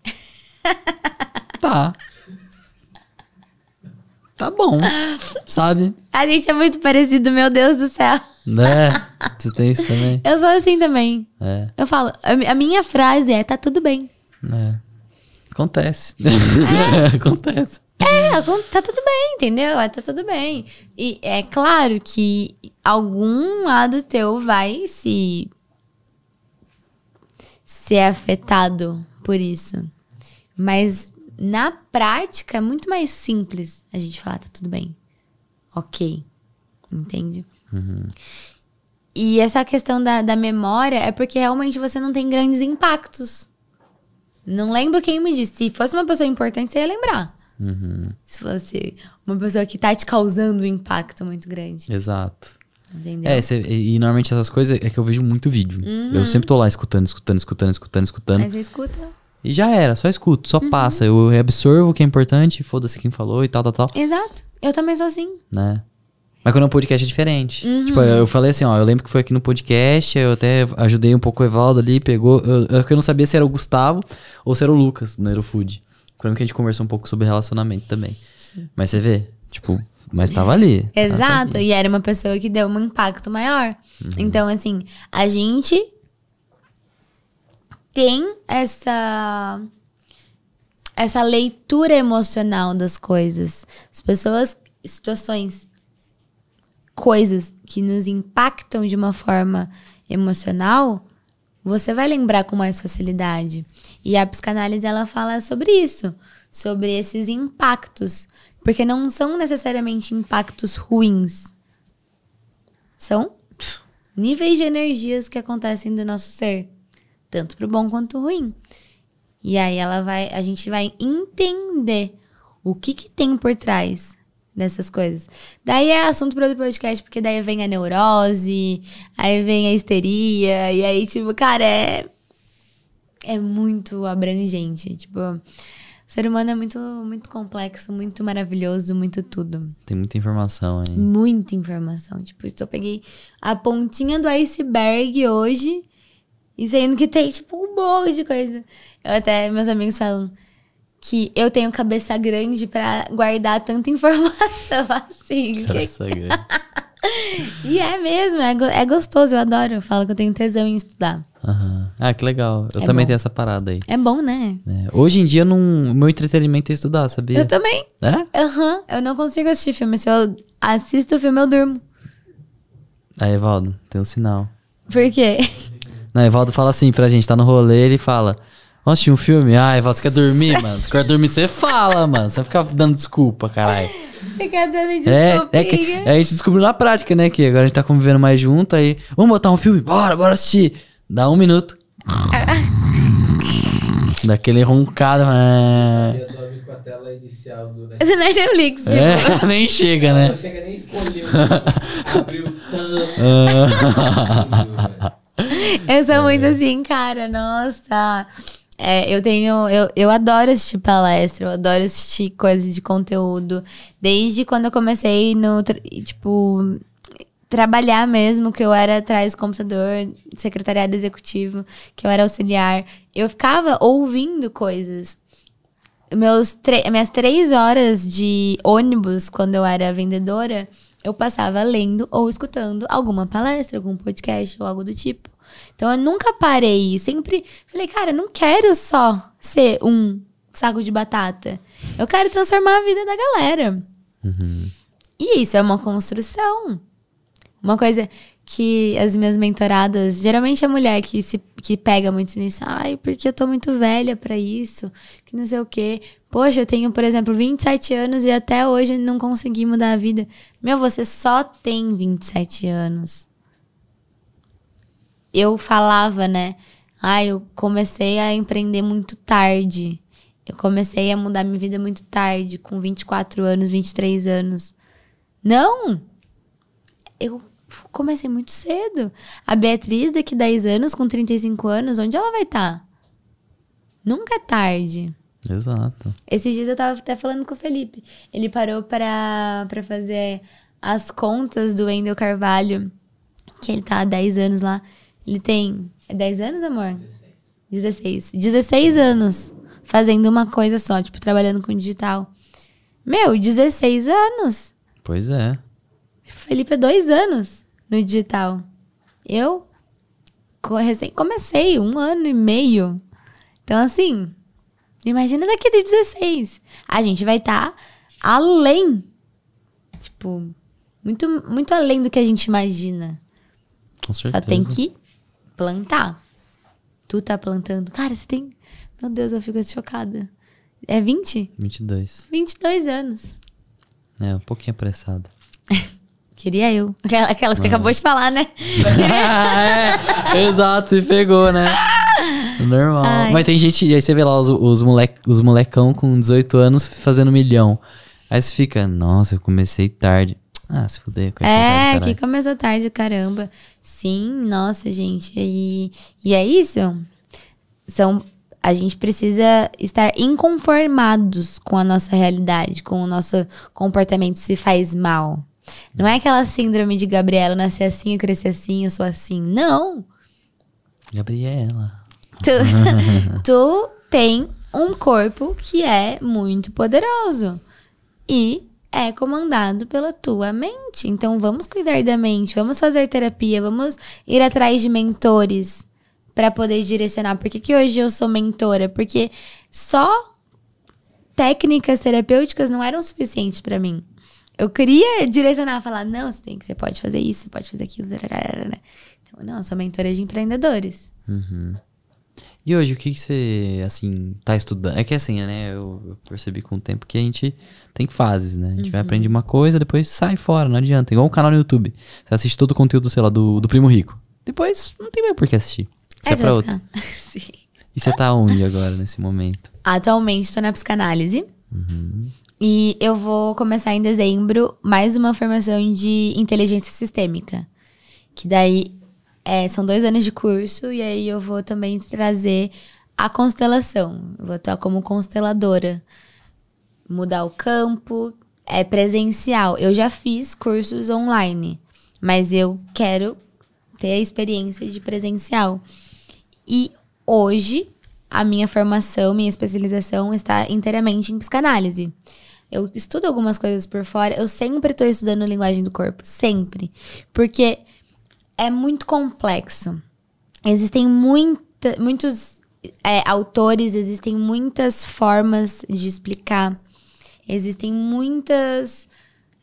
Tá. Tá bom, sabe? A gente é muito parecido, meu Deus do céu. Né? Tu tem isso também? Eu sou assim também. É. Eu falo, a minha frase é: tá tudo bem. É. É. Acontece. É. Acontece. É, tá tudo bem, entendeu? É, tá tudo bem. E é claro que algum lado teu vai se ser é afetado por isso. Mas na prática é muito mais simples a gente falar, tá tudo bem. Ok. Entende? Uhum. E essa questão da, da memória é porque realmente você não tem grandes impactos. Não lembro quem me disse. Se fosse uma pessoa importante, você ia lembrar. Uhum. Se fosse uma pessoa que tá te causando um impacto muito grande. Exato. Entendeu? É, cê, e, normalmente essas coisas é que eu vejo muito vídeo. Uhum. Eu sempre tô lá escutando, escutando, escutando, escutando, escutando. Mas você escuta. E já era, só escuto, só uhum. passa. Eu absorvo o que é importante, foda-se quem falou e tal, tal, tal. Exato. Eu também sou assim. Né? Mas quando é um podcast é diferente. Uhum. Tipo, eu falei assim, ó, eu lembro que foi aqui no podcast, eu até ajudei um pouco o Evaldo ali, pegou. Eu, é eu não sabia se era o Gustavo ou se era o Lucas no né, Aerofood. Foi que a gente conversou um pouco sobre relacionamento também. Mas você vê, tipo, mas tava ali. Exato, tava ali. e era uma pessoa que deu um impacto maior. Uhum. Então, assim, a gente tem essa essa leitura emocional das coisas. As pessoas, situações coisas que nos impactam de uma forma emocional, você vai lembrar com mais facilidade. E a psicanálise ela fala sobre isso, sobre esses impactos, porque não são necessariamente impactos ruins. São níveis de energias que acontecem do nosso ser, tanto pro bom quanto ruim. E aí ela vai, a gente vai entender o que que tem por trás nessas coisas. Daí é assunto para outro podcast, porque daí vem a neurose, aí vem a histeria, e aí, tipo, cara, é. É muito abrangente. Tipo, o ser humano é muito, muito complexo, muito maravilhoso, muito tudo. Tem muita informação aí. Muita informação. Tipo, eu peguei a pontinha do iceberg hoje, e saindo que tem, tipo, um monte de coisa. Eu até, meus amigos falam que eu tenho cabeça grande para guardar tanta informação assim. Cabeça grande. e é mesmo, é, é gostoso, eu adoro. Eu falo que eu tenho tesão em estudar. Uhum. Ah, que legal. Eu é também bom. tenho essa parada aí. É bom, né? É. Hoje em dia, meu entretenimento é estudar, sabia? Eu também. É? Uhum. Eu não consigo assistir filme. Se eu assisto o filme, eu durmo. Aí, ah, Evaldo, tem um sinal. Por quê? Não, Evaldo fala assim pra gente, tá no rolê, ele fala... Vamos assistir um filme? Ai, você quer dormir, mano? Você quer dormir, você fala, mano. Você fica dando desculpa, caralho. Fica dando desculpa. É, é que, é, a gente descobriu na prática, né? Que agora a gente tá convivendo mais junto, aí. Vamos botar um filme? Bora, bora assistir. Dá um minuto. Daquele roncado. É... Tela inicial do Netflix. Netflix, é, tipo. É, nem chega, né? Não chega nem escolher. Abriu tanto. Eu sou muito assim, cara. Nossa. É, eu tenho. Eu, eu adoro assistir palestra, eu adoro assistir coisas de conteúdo. Desde quando eu comecei no. Tipo. Trabalhar mesmo, que eu era atrás do computador, secretariado executivo, que eu era auxiliar. Eu ficava ouvindo coisas. Meus minhas três horas de ônibus, quando eu era vendedora, eu passava lendo ou escutando alguma palestra, algum podcast ou algo do tipo. Então eu nunca parei. Eu sempre falei, cara, eu não quero só ser um saco de batata. Eu quero transformar a vida da galera. Uhum. E isso é uma construção. Uma coisa que as minhas mentoradas, geralmente a é mulher que se que pega muito nisso, ai, porque eu tô muito velha para isso, que não sei o quê. Poxa, eu tenho, por exemplo, 27 anos e até hoje não consegui mudar a vida. Meu, você só tem 27 anos eu falava, né? Ah, eu comecei a empreender muito tarde. Eu comecei a mudar minha vida muito tarde, com 24 anos, 23 anos. Não! Eu comecei muito cedo. A Beatriz, daqui 10 anos, com 35 anos, onde ela vai estar? Tá? Nunca é tarde. Exato. Esses dias eu tava até falando com o Felipe. Ele parou para pra fazer as contas do Wendel Carvalho, que ele tá há 10 anos lá. Ele tem é 10 anos, amor? 16. 16. anos fazendo uma coisa só, tipo, trabalhando com digital. Meu, 16 anos. Pois é. Felipe é dois anos no digital. Eu recém comecei, um ano e meio. Então, assim, imagina daqui de 16. A gente vai estar tá além. Tipo, muito, muito além do que a gente imagina. Com certeza. Só tem que plantar. Tu tá plantando. Cara, você tem. Meu Deus, eu fico chocada. É 20? 22. 22 anos. É, um pouquinho apressado. Queria eu. Aquelas que acabou de falar, né? é, exato, se pegou, né? Normal. Ai. Mas tem gente, aí você vê lá os, os, mole, os molecão com 18 anos fazendo milhão. Aí você fica, nossa, eu comecei tarde. Ah, se fuder. com É, que começou tarde, caramba. Sim, nossa, gente. E, e é isso. São, a gente precisa estar inconformados com a nossa realidade, com o nosso comportamento se faz mal. Não é aquela síndrome de Gabriela, nascer nasci assim, eu cresci assim, eu sou assim. Não! Gabriela. Tu, tu tem um corpo que é muito poderoso. E é comandado pela tua mente. Então vamos cuidar da mente, vamos fazer terapia, vamos ir atrás de mentores para poder direcionar. Por que, que hoje eu sou mentora? Porque só técnicas terapêuticas não eram suficientes para mim. Eu queria direcionar, falar, não, você tem que, você pode fazer isso, você pode fazer aquilo. Então, não, eu sou mentora de empreendedores. Uhum. E hoje, o que, que você, assim, tá estudando? É que assim, né? Eu, percebi com o tempo que a gente tem fases, né? A gente uhum. vai aprender uma coisa, depois sai fora, não adianta. Igual um canal no YouTube. Você assiste todo o conteúdo, sei lá, do, do Primo Rico. Depois não tem mais por que assistir. Você é, é pra outro. Sim. E você tá onde agora, nesse momento? Atualmente tô na psicanálise. Uhum. E eu vou começar em dezembro mais uma formação de inteligência sistêmica. Que daí é, são dois anos de curso e aí eu vou também trazer a constelação. vou atuar como consteladora. Mudar o campo, é presencial. Eu já fiz cursos online, mas eu quero ter a experiência de presencial. E hoje a minha formação, minha especialização está inteiramente em psicanálise. Eu estudo algumas coisas por fora, eu sempre estou estudando linguagem do corpo, sempre. Porque é muito complexo. Existem muita, muitos é, autores, existem muitas formas de explicar, existem muitas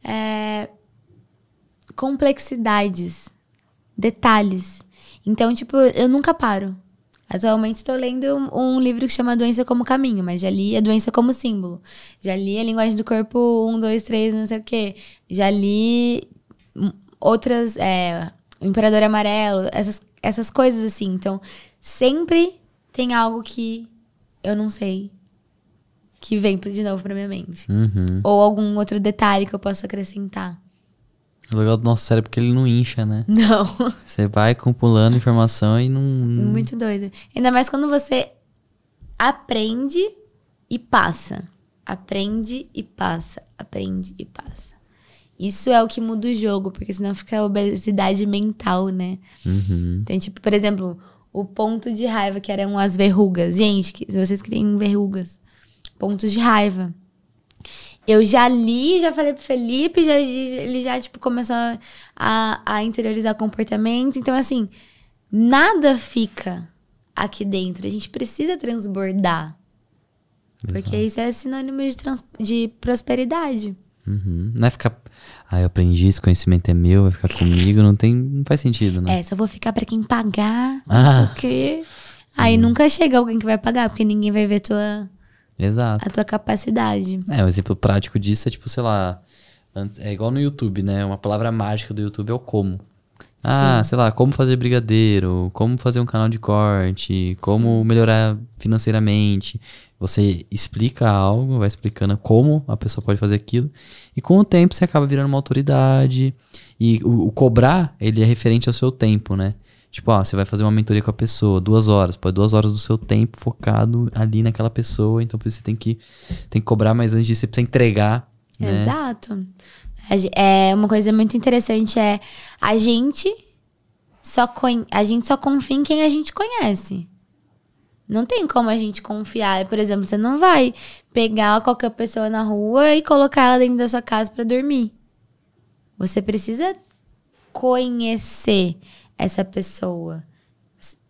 é, complexidades, detalhes. Então, tipo, eu nunca paro. Atualmente estou lendo um, um, livro que chama Doença como Caminho, mas já li a doença como símbolo. Já li a linguagem do corpo 1, 2, 3, não sei o quê. Já li outras. É, o Imperador Amarelo, essas, essas coisas assim. Então, sempre tem algo que eu não sei que vem de novo pra minha mente. Uhum. Ou algum outro detalhe que eu possa acrescentar. O legal do nosso cérebro é que ele não incha, né? Não. Você vai compulando informação e não. Muito doido. Ainda mais quando você aprende e passa. Aprende e passa. Aprende e passa. Isso é o que muda o jogo, porque senão fica obesidade mental, né? Uhum. Então, tipo, por exemplo, o ponto de raiva, que eram as verrugas. Gente, que, vocês que têm verrugas, pontos de raiva. Eu já li, já falei pro Felipe, já, ele já, tipo, começou a, a interiorizar comportamento. Então, assim, nada fica aqui dentro. A gente precisa transbordar. Exato. Porque isso é sinônimo de, de prosperidade. Uhum. Não é ficar ah, eu aprendi, esse conhecimento é meu, vai ficar comigo, não tem, não faz sentido, né? É, só vou ficar para quem pagar, ah. não sei o Aí hum. nunca chega alguém que vai pagar, porque ninguém vai ver tua Exato. a tua capacidade. É, um exemplo prático disso é tipo, sei lá, é igual no YouTube, né? Uma palavra mágica do YouTube é o como. Ah, Sim. sei lá, como fazer brigadeiro, como fazer um canal de corte, como Sim. melhorar financeiramente. Você explica algo, vai explicando como a pessoa pode fazer aquilo, e com o tempo você acaba virando uma autoridade. E o, o cobrar, ele é referente ao seu tempo, né? Tipo, ó, você vai fazer uma mentoria com a pessoa, duas horas, pô, é duas horas do seu tempo focado ali naquela pessoa, então por isso você tem que, tem que cobrar, mas antes disso você precisa entregar. Né? Exato. É, uma coisa muito interessante é a gente só a gente só confia em quem a gente conhece. Não tem como a gente confiar. Por exemplo, você não vai pegar qualquer pessoa na rua e colocar ela dentro da sua casa para dormir. Você precisa conhecer essa pessoa.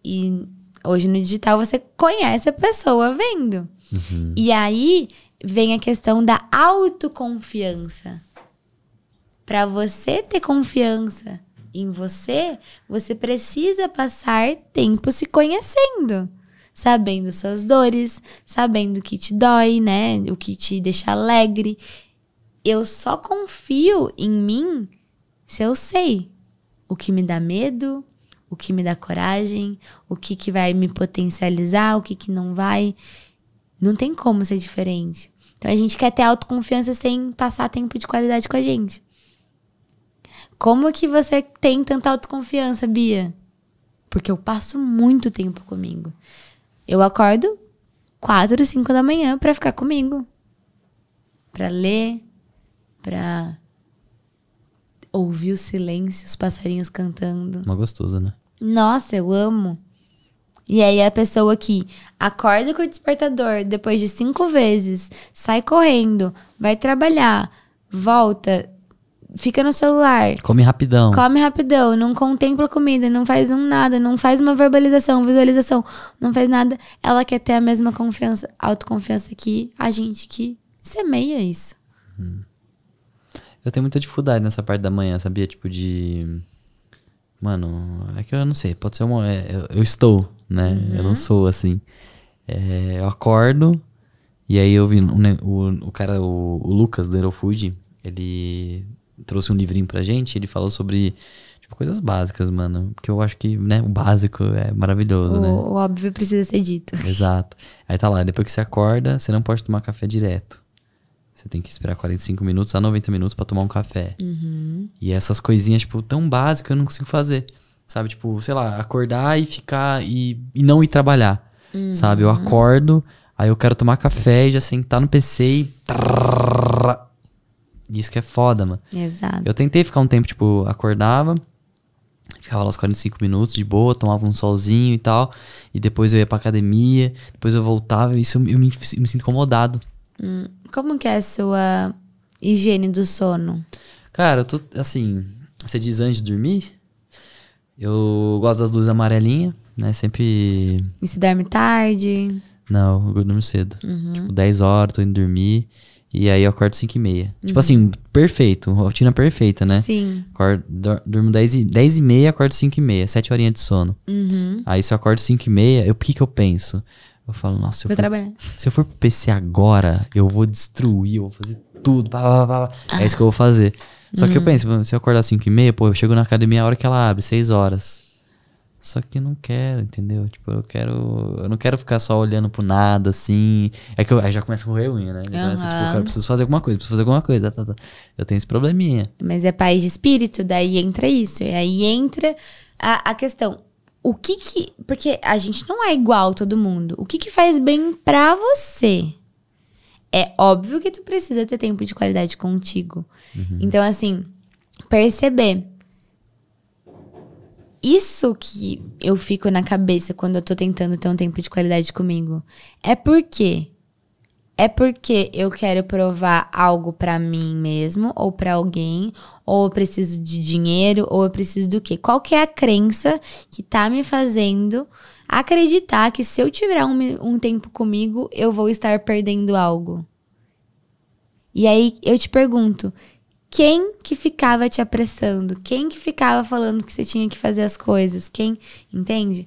E hoje no digital você conhece a pessoa vendo. Uhum. E aí vem a questão da autoconfiança. Para você ter confiança em você, você precisa passar tempo se conhecendo sabendo suas dores, sabendo o que te dói, né? O que te deixa alegre. Eu só confio em mim se eu sei o que me dá medo, o que me dá coragem, o que, que vai me potencializar, o que, que não vai. Não tem como ser diferente. Então a gente quer ter autoconfiança sem passar tempo de qualidade com a gente. Como que você tem tanta autoconfiança, Bia? Porque eu passo muito tempo comigo. Eu acordo quatro, cinco da manhã para ficar comigo. Para ler, para ouvir o silêncio, os passarinhos cantando. Uma gostosa, né? Nossa, eu amo. E aí a pessoa que acorda com o despertador depois de cinco vezes, sai correndo, vai trabalhar, volta, fica no celular. Come rapidão. Come rapidão, não contempla comida, não faz um nada, não faz uma verbalização, visualização, não faz nada. Ela quer ter a mesma confiança, autoconfiança que a gente que semeia isso. Eu tenho muita dificuldade nessa parte da manhã, sabia? Tipo de. Mano, é que eu não sei, pode ser uma. É, eu, eu estou, né? Uhum. Eu não uhum. sou assim. É, eu acordo, e aí eu vi o, o, o cara, o, o Lucas do Aerofood, ele trouxe um livrinho pra gente, ele falou sobre tipo, coisas básicas, mano. Porque eu acho que, né, o básico é maravilhoso, o, né? O óbvio precisa ser dito. Exato. Aí tá lá, depois que você acorda, você não pode tomar café direto. Você tem que esperar 45 minutos a 90 minutos para tomar um café. Uhum. E essas coisinhas, tipo, tão básicas eu não consigo fazer. Sabe, tipo, sei lá, acordar e ficar e, e não ir trabalhar. Uhum. Sabe, eu uhum. acordo, aí eu quero tomar café e já sentar no PC e. Isso que é foda, mano. Exato. Eu tentei ficar um tempo, tipo, acordava, ficava lá uns 45 minutos de boa, tomava um solzinho e tal. E depois eu ia pra academia, depois eu voltava. Isso eu, eu, me, eu me, sinto incomodado. Hum, como que é a sua higiene do sono? Cara, eu tô, assim, você diz antes de dormir? Eu gosto das luzes amarelinhas, né? Sempre. E se dorme tarde? Não, eu durmo cedo. Uhum. Tipo, 10 horas, tô indo dormir. E aí eu acordo 5 e meia. Tipo uhum. Tipo assim, perfeito. Rotina perfeita, né? Sim. Acordo, durmo 10 e, 10 e meia, acordo 5 e meia. 7 horinhas de sono. Uhum. Aí se eu acordo 5 e meia, o que que eu penso? Eu falo, nossa, eu vou for, se eu for pro PC agora, eu vou destruir, eu vou fazer tudo. Blá, blá, blá, ah. É isso que eu vou fazer. Só uhum. que eu uhum. penso, se eu acordar 5 e meia, pô, eu chego na academia a hora que ela abre, 6 horas. Só que não quero, entendeu? Tipo, eu quero. Eu não quero ficar só olhando pro nada, assim. É que eu, aí já começa a correr unha, né? Já uhum. começa, tipo, cara, eu preciso fazer alguma coisa, preciso fazer alguma coisa. Tá, tá, tá. Eu tenho esse probleminha. Mas é paz de espírito, daí entra isso. E aí entra a, a questão. O que que. Porque a gente não é igual todo mundo. O que que faz bem pra você? É óbvio que tu precisa ter tempo de qualidade contigo. Uhum. Então, assim, perceber isso que eu fico na cabeça quando eu tô tentando ter um tempo de qualidade comigo. É porque é porque eu quero provar algo para mim mesmo ou para alguém, ou eu preciso de dinheiro, ou eu preciso do quê? Qual que é a crença que tá me fazendo acreditar que se eu tiver um, um tempo comigo, eu vou estar perdendo algo? E aí eu te pergunto, quem que ficava te apressando, quem que ficava falando que você tinha que fazer as coisas, quem, entende?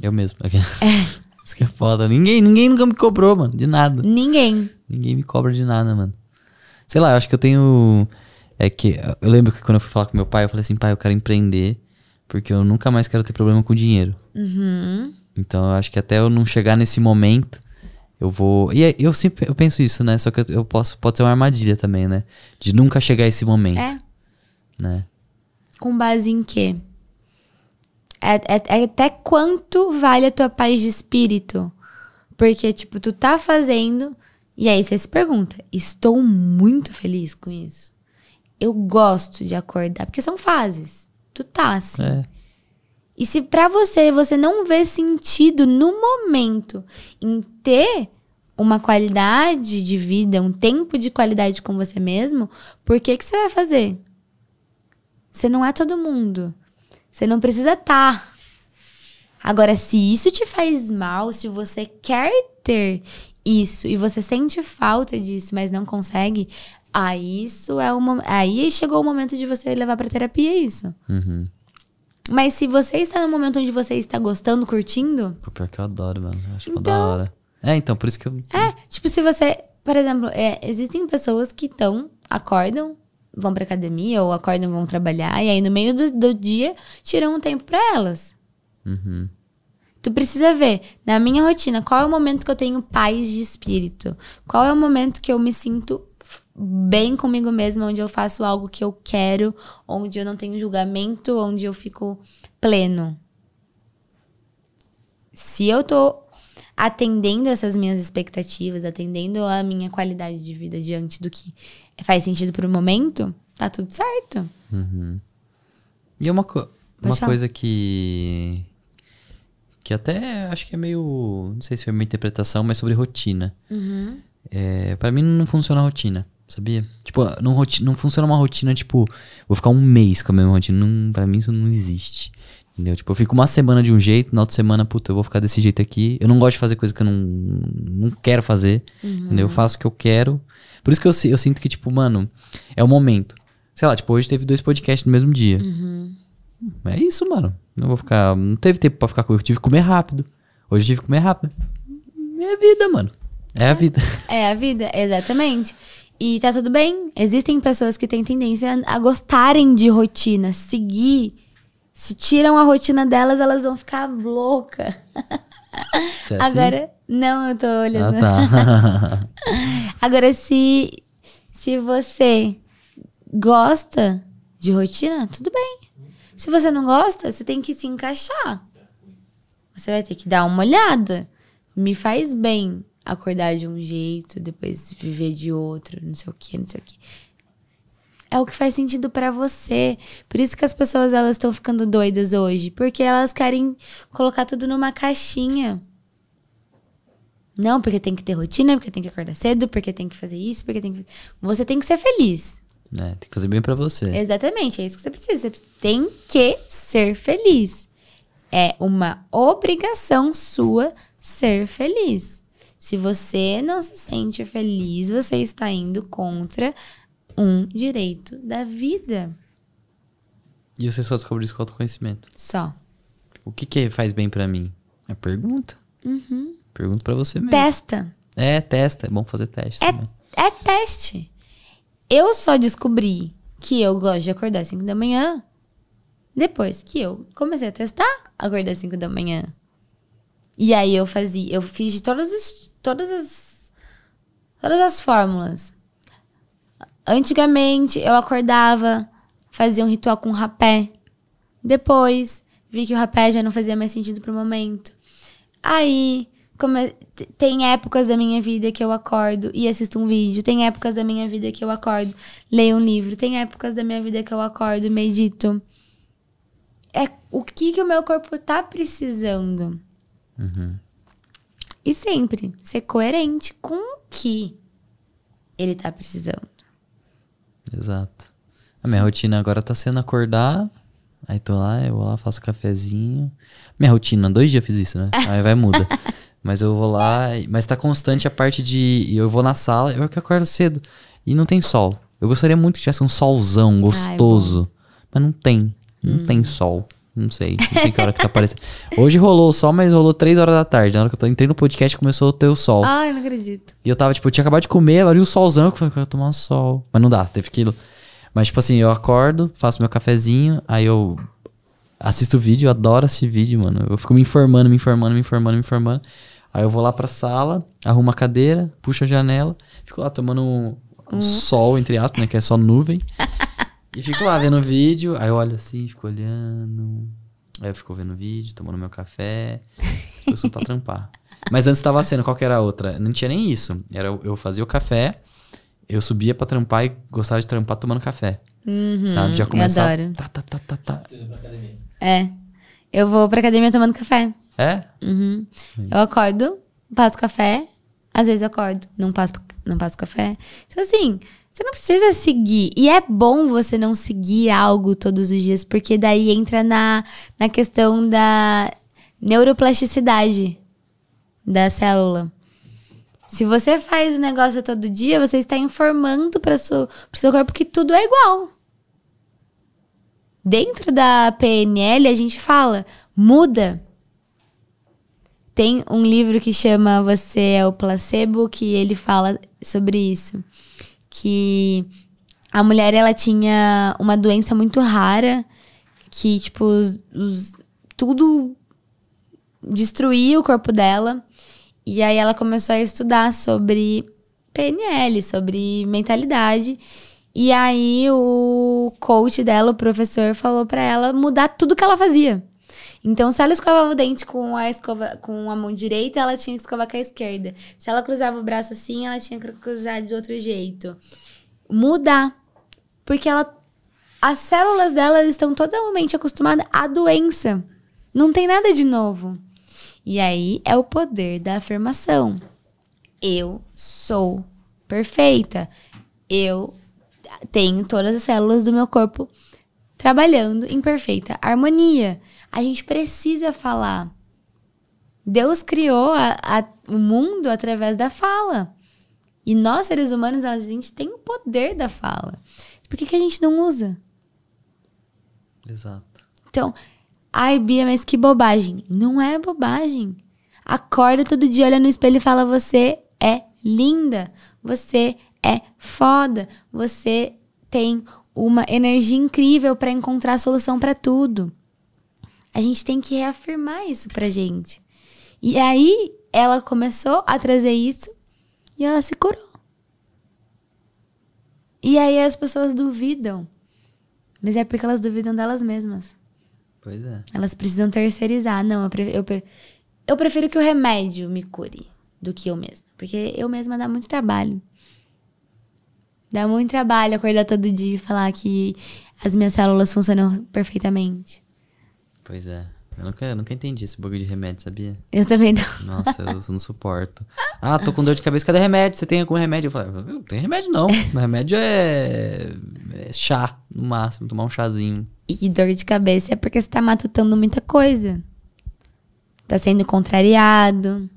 Eu mesmo. É. Isso que é foda. Ninguém, ninguém nunca me cobrou, mano, de nada. Ninguém. Ninguém me cobra de nada, mano. Sei lá, eu acho que eu tenho é que eu lembro que quando eu fui falar com meu pai, eu falei assim, pai, eu quero empreender porque eu nunca mais quero ter problema com dinheiro. Uhum. Então eu acho que até eu não chegar nesse momento, eu vou. E é, eu sempre eu penso isso, né? Só que eu, posso. Pode ser uma armadilha também, né? De nunca chegar a esse momento. É. Né? Com base em quê? É, é, é até quanto vale a tua paz de espírito? Porque, tipo, tu tá fazendo. E aí você se pergunta: estou muito feliz com isso. Eu gosto de acordar. Porque são fases. Tu tá assim. É. E se para você você não vê sentido no momento em ter uma qualidade de vida, um tempo de qualidade com você mesmo, por que que você vai fazer? Você não é todo mundo. Você não precisa estar. Tá. Agora, se isso te faz mal, se você quer ter isso e você sente falta disso, mas não consegue, aí isso é uma, aí chegou o momento de você levar para terapia isso. Uhum. Mas se você está no momento onde você está gostando, curtindo. Pô, pior que eu adoro, mano. Eu acho é então, da hora. É, então, por isso que eu. É, tipo, se você. Por exemplo, é, existem pessoas que estão, acordam, vão pra academia, ou acordam, vão trabalhar, e aí no meio do, do dia tiram um tempo para elas. Uhum. Tu precisa ver, na minha rotina, qual é o momento que eu tenho paz de espírito? Qual é o momento que eu me sinto bem comigo mesma, onde eu faço algo que eu quero, onde eu não tenho julgamento, onde eu fico pleno. Se eu tô atendendo essas minhas expectativas, atendendo a minha qualidade de vida diante do que faz sentido pro momento, tá tudo certo. Uhum. E uma, co uma coisa que. Que até acho que é meio. Não sei se foi minha interpretação, mas sobre rotina. Uhum. É, para mim não funciona a rotina sabia? Tipo, não, rotina, não funciona uma rotina, tipo, vou ficar um mês com a mesma rotina. Não, pra mim isso não existe. Entendeu? Tipo, eu fico uma semana de um jeito, na outra semana, puta, eu vou ficar desse jeito aqui. Eu não gosto de fazer coisa que eu não, não quero fazer. Uhum. Entendeu? Eu faço o que eu quero. Por isso que eu, eu sinto que, tipo, mano, é o momento. Sei lá, tipo, hoje teve dois podcasts no mesmo dia. Uhum. É isso, mano. Não vou ficar. Não teve tempo pra ficar com. Eu tive que comer rápido. Hoje eu tive que comer rápido. Minha é vida, mano. É, é a vida. É a vida, exatamente. E tá tudo bem. Existem pessoas que têm tendência a gostarem de rotina, seguir. Se tiram a rotina delas, elas vão ficar louca. É assim? Agora, não, eu tô olhando. Ah, tá. Agora, se, se você gosta de rotina, tudo bem. Se você não gosta, você tem que se encaixar. Você vai ter que dar uma olhada. Me faz bem acordar de um jeito, depois viver de outro, não sei o que, não sei o que. É o que faz sentido para você. Por isso que as pessoas elas estão ficando doidas hoje, porque elas querem colocar tudo numa caixinha. Não, porque tem que ter rotina, porque tem que acordar cedo, porque tem que fazer isso, porque tem que Você tem que ser feliz. É, tem que fazer bem para você. Exatamente, é isso que você precisa. Você tem que ser feliz. É uma obrigação sua ser feliz. Se você não se sente feliz, você está indo contra um direito da vida. E você só descobre isso com autoconhecimento? Só. O que que faz bem para mim? É pergunta. Uhum. Pergunta para você mesmo. Testa. É, testa. É bom fazer teste é, também. É teste. Eu só descobri que eu gosto de acordar às 5 da manhã depois que eu comecei a testar acordar às 5 da manhã. E aí eu fazia, eu fiz de todos os todas as todas as fórmulas. Antigamente eu acordava, fazia um ritual com rapé. Depois vi que o rapé já não fazia mais sentido pro momento. Aí como, tem épocas da minha vida que eu acordo e assisto um vídeo, tem épocas da minha vida que eu acordo, leio um livro, tem épocas da minha vida que eu acordo e medito. É o que que o meu corpo tá precisando. Uhum. E sempre ser coerente com o que ele tá precisando. Exato. A minha Sim. rotina agora tá sendo acordar, aí tô lá, eu vou lá, faço cafezinho. Minha rotina, dois dias fiz isso, né? Aí vai muda. mas eu vou lá, é. mas tá constante a parte de eu vou na sala, eu que acordo cedo e não tem sol. Eu gostaria muito que tivesse um solzão gostoso, Ai, mas não tem, não hum. tem sol. Não sei, não sei que hora que tá aparecendo. Hoje rolou o sol, mas rolou 3 horas da tarde. Na hora que eu entrei no podcast, começou a ter o sol. Ai, não acredito. E eu tava, tipo, eu tinha acabado de comer, abriu o solzão, que eu falei, eu ia tomar um sol. Mas não dá, teve que... Mas, tipo assim, eu acordo, faço meu cafezinho, aí eu assisto o vídeo, eu adoro esse vídeo, mano. Eu fico me informando, me informando, me informando, me informando. Aí eu vou lá pra sala, arrumo a cadeira, puxo a janela, fico lá tomando um, uhum. sol, entre aspas, né? Que é só nuvem. E fico lá vendo o vídeo, aí eu olho assim, fico olhando. Aí eu fico vendo o vídeo, tomando meu café. Eu sou pra trampar. Mas antes tava sendo, qual que era a outra? Não tinha nem isso. Era eu fazia o café, eu subia pra trampar e gostava de trampar tomando café. Uhum, sabe? Já começava. Eu adoro. Tá, tá, tá, tá, tá. É. Eu vou pra academia tomando café. É? Uhum. Eu acordo, passo café. Às vezes eu acordo, não passo, não passo café. Então, assim, você não precisa seguir. E é bom você não seguir algo todos os dias, porque daí entra na, na questão da neuroplasticidade da célula. Se você faz o negócio todo dia, você está informando para o seu corpo que tudo é igual. Dentro da PNL, a gente fala, muda. Tem um livro que chama Você é o Placebo, que ele fala sobre isso que a mulher ela tinha uma doença muito rara que tipo os, os, tudo destruía o corpo dela e aí ela começou a estudar sobre PNL, sobre mentalidade. E aí o coach dela, o professor falou para ela mudar tudo que ela fazia. Então, se ela escovava o dente com a escova com a mão direita, ela tinha que escovar com a esquerda. Se ela cruzava o braço assim, ela tinha que cruzar de outro jeito. Mudar. Porque ela as células dela estão totalmente acostumadas à doença. Não tem nada de novo. E aí é o poder da afirmação. Eu sou perfeita. Eu tenho todas as células do meu corpo trabalhando em perfeita harmonia. A gente precisa falar. Deus criou a, a, o mundo através da fala. E nós, seres humanos, a gente tem o poder da fala. Por que, que a gente não usa? Exato. Então, ai, Bia, mas que bobagem. Não é bobagem. Acorda todo dia, olha no espelho e fala: Você é linda. Você é foda. Você tem uma energia incrível para encontrar solução para tudo. A gente tem que reafirmar isso pra gente. E aí ela começou a trazer isso e ela se curou. E aí as pessoas duvidam. Mas é porque elas duvidam delas mesmas. Pois é. Elas precisam terceirizar. Não, eu, prefiro, eu, pre... eu prefiro que o remédio me cure do que eu mesma. Porque eu mesma dá muito trabalho. Dá muito trabalho acordar todo dia e falar que as minhas células funcionam perfeitamente. Pois é. Eu nunca, eu nunca entendi esse bug de remédio, sabia? Eu também não. Nossa, eu, eu não suporto. Ah, tô com dor de cabeça, cadê remédio? Você tem algum remédio? Eu falei, não ah, tem remédio não. Meu remédio é... é chá, no máximo, tomar um chazinho. E dor de cabeça é porque você tá matutando muita coisa. Tá sendo contrariado.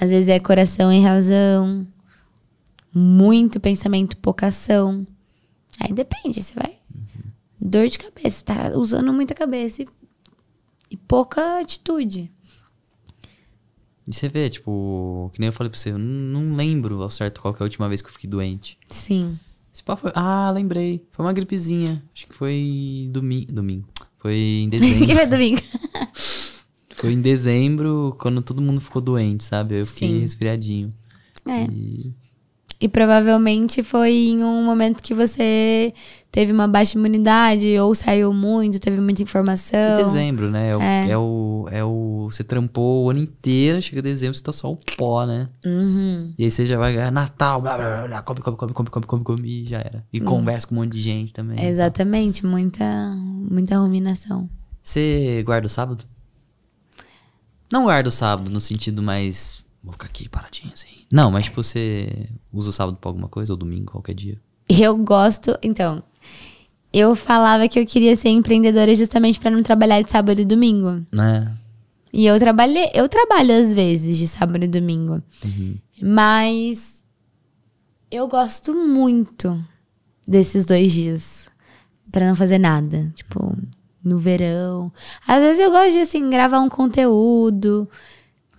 Às vezes é coração em razão. Muito pensamento, pouca ação. Aí depende, você vai dor de cabeça, tá usando muita cabeça e, e pouca atitude. E você vê, tipo, que nem eu falei pra você, eu não lembro ao certo qual que é a última vez que eu fiquei doente. Sim. Esse pau foi. Ah, lembrei. Foi uma gripezinha. Acho que foi domingo. Domingo. Foi em dezembro. que foi domingo? foi em dezembro, quando todo mundo ficou doente, sabe? Eu fiquei Sim. resfriadinho. É. E... E provavelmente foi em um momento que você teve uma baixa imunidade, ou saiu muito, teve muita informação. E dezembro, né? É o, é. é o, é o, Você trampou o ano inteiro, chega dezembro, você tá só o pó, né? Uhum. E aí você já vai ganhar Natal, blá blá blá, come, come, come, come, come, come, come, e já era. E uhum. conversa com um monte de gente também. Então. Exatamente, tá? muita, muita ruminação. Você guarda o sábado? Não guarda o sábado no sentido mais. Vou ficar aqui paradinho assim. Não, mas tipo, você usa o sábado pra alguma coisa ou domingo, qualquer dia? Eu gosto, então. Eu falava que eu queria ser empreendedora justamente para não trabalhar de sábado e domingo. Né? E eu trabalhei, eu trabalho às vezes de sábado e domingo. Uhum. Mas eu gosto muito desses dois dias para não fazer nada, tipo, no verão. Às vezes eu gosto de assim gravar um conteúdo,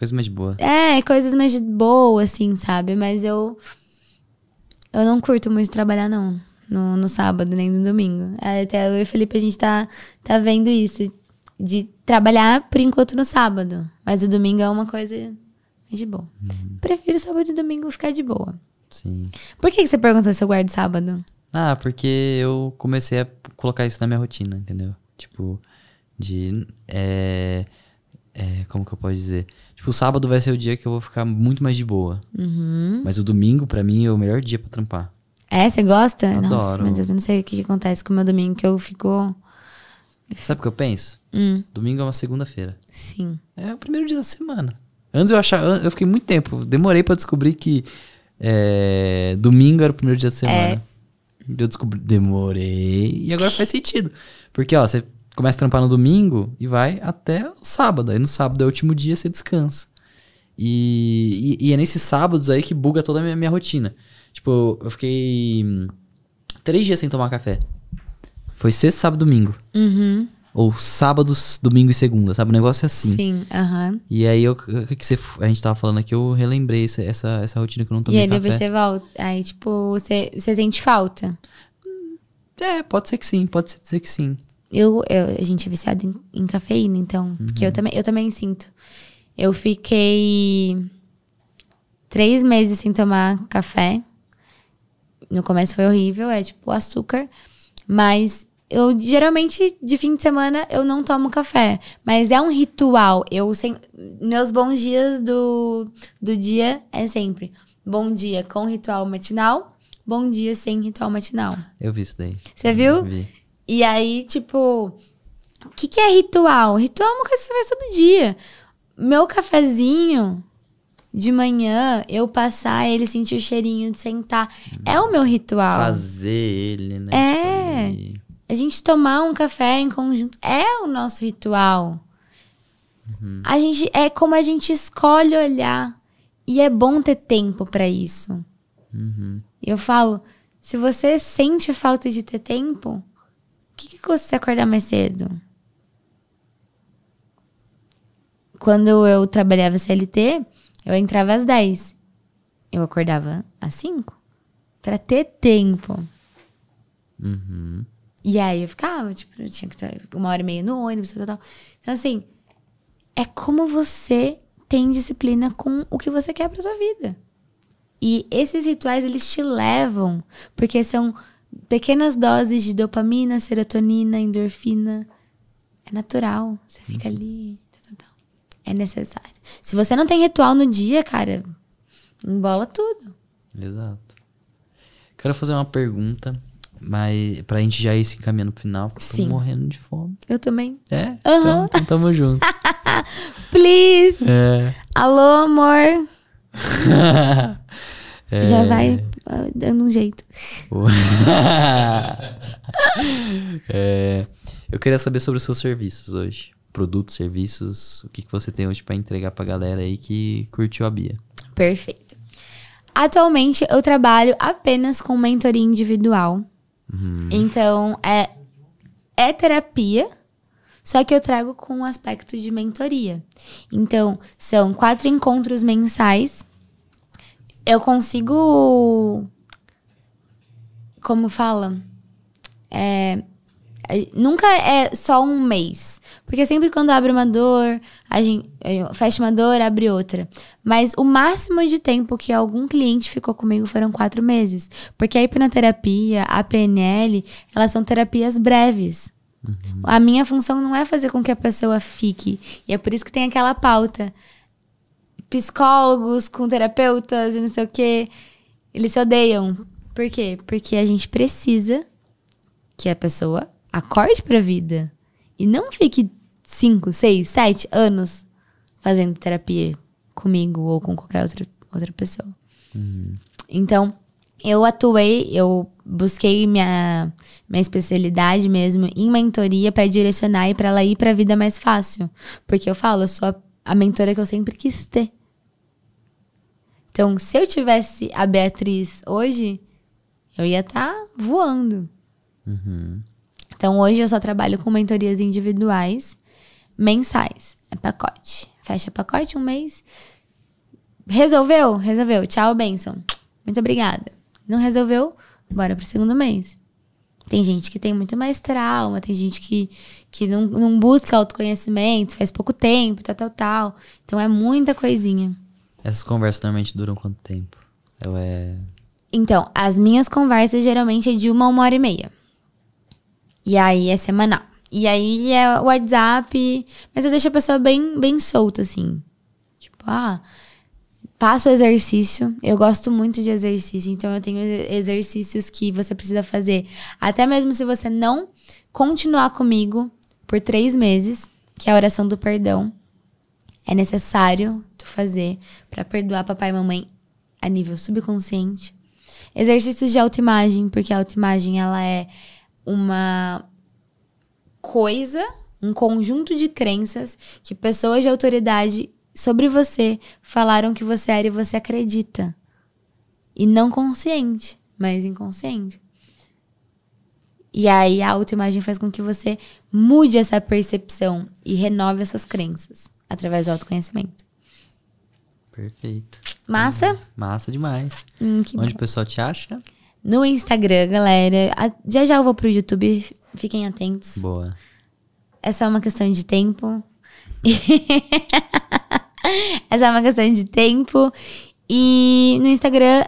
Coisa mais boa. É, coisas mais boas, assim, sabe? Mas eu. Eu não curto muito trabalhar, não. No, no sábado, nem no domingo. É, até eu e o Felipe, a gente tá, tá vendo isso. De trabalhar por enquanto no sábado. Mas o domingo é uma coisa mais de boa. Uhum. Prefiro sábado e domingo ficar de boa. Sim. Por que, que você perguntou se eu guardo sábado? Ah, porque eu comecei a colocar isso na minha rotina, entendeu? Tipo, de. É, é, como que eu posso dizer? Tipo, o sábado vai ser o dia que eu vou ficar muito mais de boa. Uhum. Mas o domingo, para mim, é o melhor dia para trampar. É? Você gosta? Adoro. Nossa, meu Deus, eu não sei o que, que acontece com o meu domingo, que eu fico... Sabe o que eu penso? Hum. Domingo é uma segunda-feira. Sim. É o primeiro dia da semana. Antes eu achava... Eu fiquei muito tempo. Demorei para descobrir que é, domingo era o primeiro dia da é. semana. É. Eu descobri... Demorei. E agora faz sentido. Porque, ó, você começa a trampar no domingo e vai até o sábado. Aí no sábado é o último dia, você descansa. E, e, e é nesses sábados aí que buga toda a minha, minha rotina. Tipo, eu fiquei hum, três dias sem tomar café. Foi sexta, sábado, domingo. Uhum. Ou sábados, domingo e segunda, sabe? O negócio é assim. Sim, aham. Uhum. E aí, eu, que você, a gente tava falando aqui, eu relembrei essa, essa, essa rotina que eu não tomei café. E aí, depois você volta. Aí, tipo, você, você sente falta? É, pode ser que sim, pode ser que sim. Eu, eu, a gente é viciado em, em cafeína, então. Uhum. Porque eu uhum. também, eu também sinto. Eu fiquei três meses sem tomar café. No começo foi horrível, é tipo açúcar. Mas eu geralmente, de fim de semana, eu não tomo café. Mas é um ritual. Eu sem, Meus bons dias do, do dia é sempre bom dia com ritual matinal, bom dia sem ritual matinal. Eu vi isso daí. Você viu? Vi. E aí, tipo, o que, que é ritual? Ritual é uma coisa que você faz todo dia. Meu cafezinho de manhã, eu passar ele, sentir o cheirinho de sentar. É o meu ritual. Fazer ele, né? É. Tipo, a gente tomar um café em conjunto é o nosso ritual. Uhum. A gente é como a gente escolhe olhar e é bom ter tempo para isso. Uhum. Eu falo, se você sente falta de ter tempo, que, que custa você acordar mais cedo? Quando eu trabalhava CLT, eu entrava às 10. Eu acordava às 5 para ter tempo. Uhum. E aí eu ficava, tipo, eu tinha que estar uma hora e meia no ônibus, tal, tal. Então, assim, é como você tem disciplina com o que você quer pra sua vida. E esses rituais, eles te levam, porque são pequenas doses de dopamina, serotonina, endorfina. É natural. Você fica uhum. ali. Tá, tá, tá. É necessário. Se você não tem ritual no dia, cara, embola tudo. Exato. Quero fazer uma pergunta, mas pra gente já ir se encaminhando pro final, porque Sim. eu tô morrendo de fome. Eu também. É? Uhum. Então, então tamo junto. Please! É. Alô, amor! É... Já vai ah, dando um jeito. é... Eu queria saber sobre os seus serviços hoje. Produtos, serviços, o que, que você tem hoje para entregar pra galera aí que curtiu a Bia. Perfeito. Atualmente eu trabalho apenas com mentoria individual. Uhum. Então é, é terapia, só que eu trago com um aspecto de mentoria. Então são quatro encontros mensais eu consigo. Como fala? É, é, nunca é só um mês. Porque sempre quando abre uma dor, a gente, fecha uma dor, abre outra. Mas o máximo de tempo que algum cliente ficou comigo foram quatro meses. Porque a hipnoterapia, a PNL, elas são terapias breves. Uhum. A minha função não é fazer com que a pessoa fique. E é por isso que tem aquela pauta psicólogos, com terapeutas e não sei o quê. Eles se odeiam. Por quê? Porque a gente precisa que a pessoa acorde pra vida. E não fique 5, 6, 7 anos fazendo terapia comigo ou com qualquer outra, outra pessoa. Uhum. Então, eu atuei, eu busquei minha, minha especialidade mesmo em mentoria para direcionar e para ela ir para a vida mais fácil. Porque eu falo, eu sou a, a mentora que eu sempre quis ter. Então, se eu tivesse a Beatriz hoje, eu ia estar tá voando. Uhum. Então, hoje eu só trabalho com mentorias individuais, mensais. É pacote. Fecha pacote um mês. Resolveu? Resolveu. Tchau, Benson. Muito obrigada. Não resolveu? Bora pro segundo mês. Tem gente que tem muito mais trauma, tem gente que, que não, não busca autoconhecimento, faz pouco tempo, tal, tal, tal. Então é muita coisinha. Essas conversas normalmente duram quanto tempo? é. Então, as minhas conversas geralmente é de uma a uma hora e meia. E aí é semanal. E aí é WhatsApp, mas eu deixo a pessoa bem, bem solta, assim. Tipo, ah, faço exercício. Eu gosto muito de exercício, então eu tenho exercícios que você precisa fazer. Até mesmo se você não continuar comigo por três meses, que é a oração do perdão é necessário tu fazer para perdoar papai e mamãe a nível subconsciente. Exercícios de autoimagem, porque a autoimagem ela é uma coisa, um conjunto de crenças que pessoas de autoridade sobre você falaram que você era e você acredita. E não consciente, mas inconsciente. E aí a autoimagem faz com que você mude essa percepção e renove essas crenças através do autoconhecimento. Perfeito. Massa? Massa demais. Hum, Onde bom. o pessoal te acha? No Instagram, galera. Já já eu vou pro YouTube, fiquem atentos. Boa. É só uma questão de tempo. é só uma questão de tempo. E no Instagram,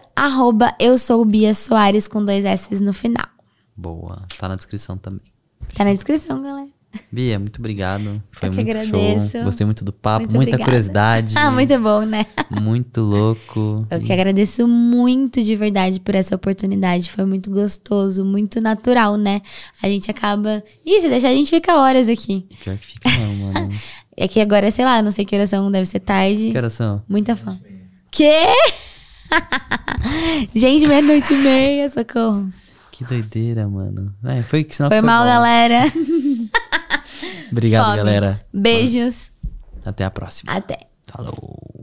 eu sou Bia Soares com dois S no final. Boa. Tá na descrição também. Tá na descrição, galera. Bia, muito obrigado. Foi muito show. Gostei muito do papo, muito muita obrigada. curiosidade. ah, muito bom, né? muito louco. Eu que agradeço muito de verdade por essa oportunidade. Foi muito gostoso, muito natural, né? A gente acaba. Ih, se deixar, a gente fica horas aqui. Pior que fica, não, mano. é que agora, sei lá, não sei que oração, deve ser tarde. Que oração? Muita fã. Quê? gente, meia-noite e meia, socorro. Que doideira, mano. É, foi, que foi, foi mal, galera. Obrigado, galera. Beijos. Até a próxima. Até. Falou.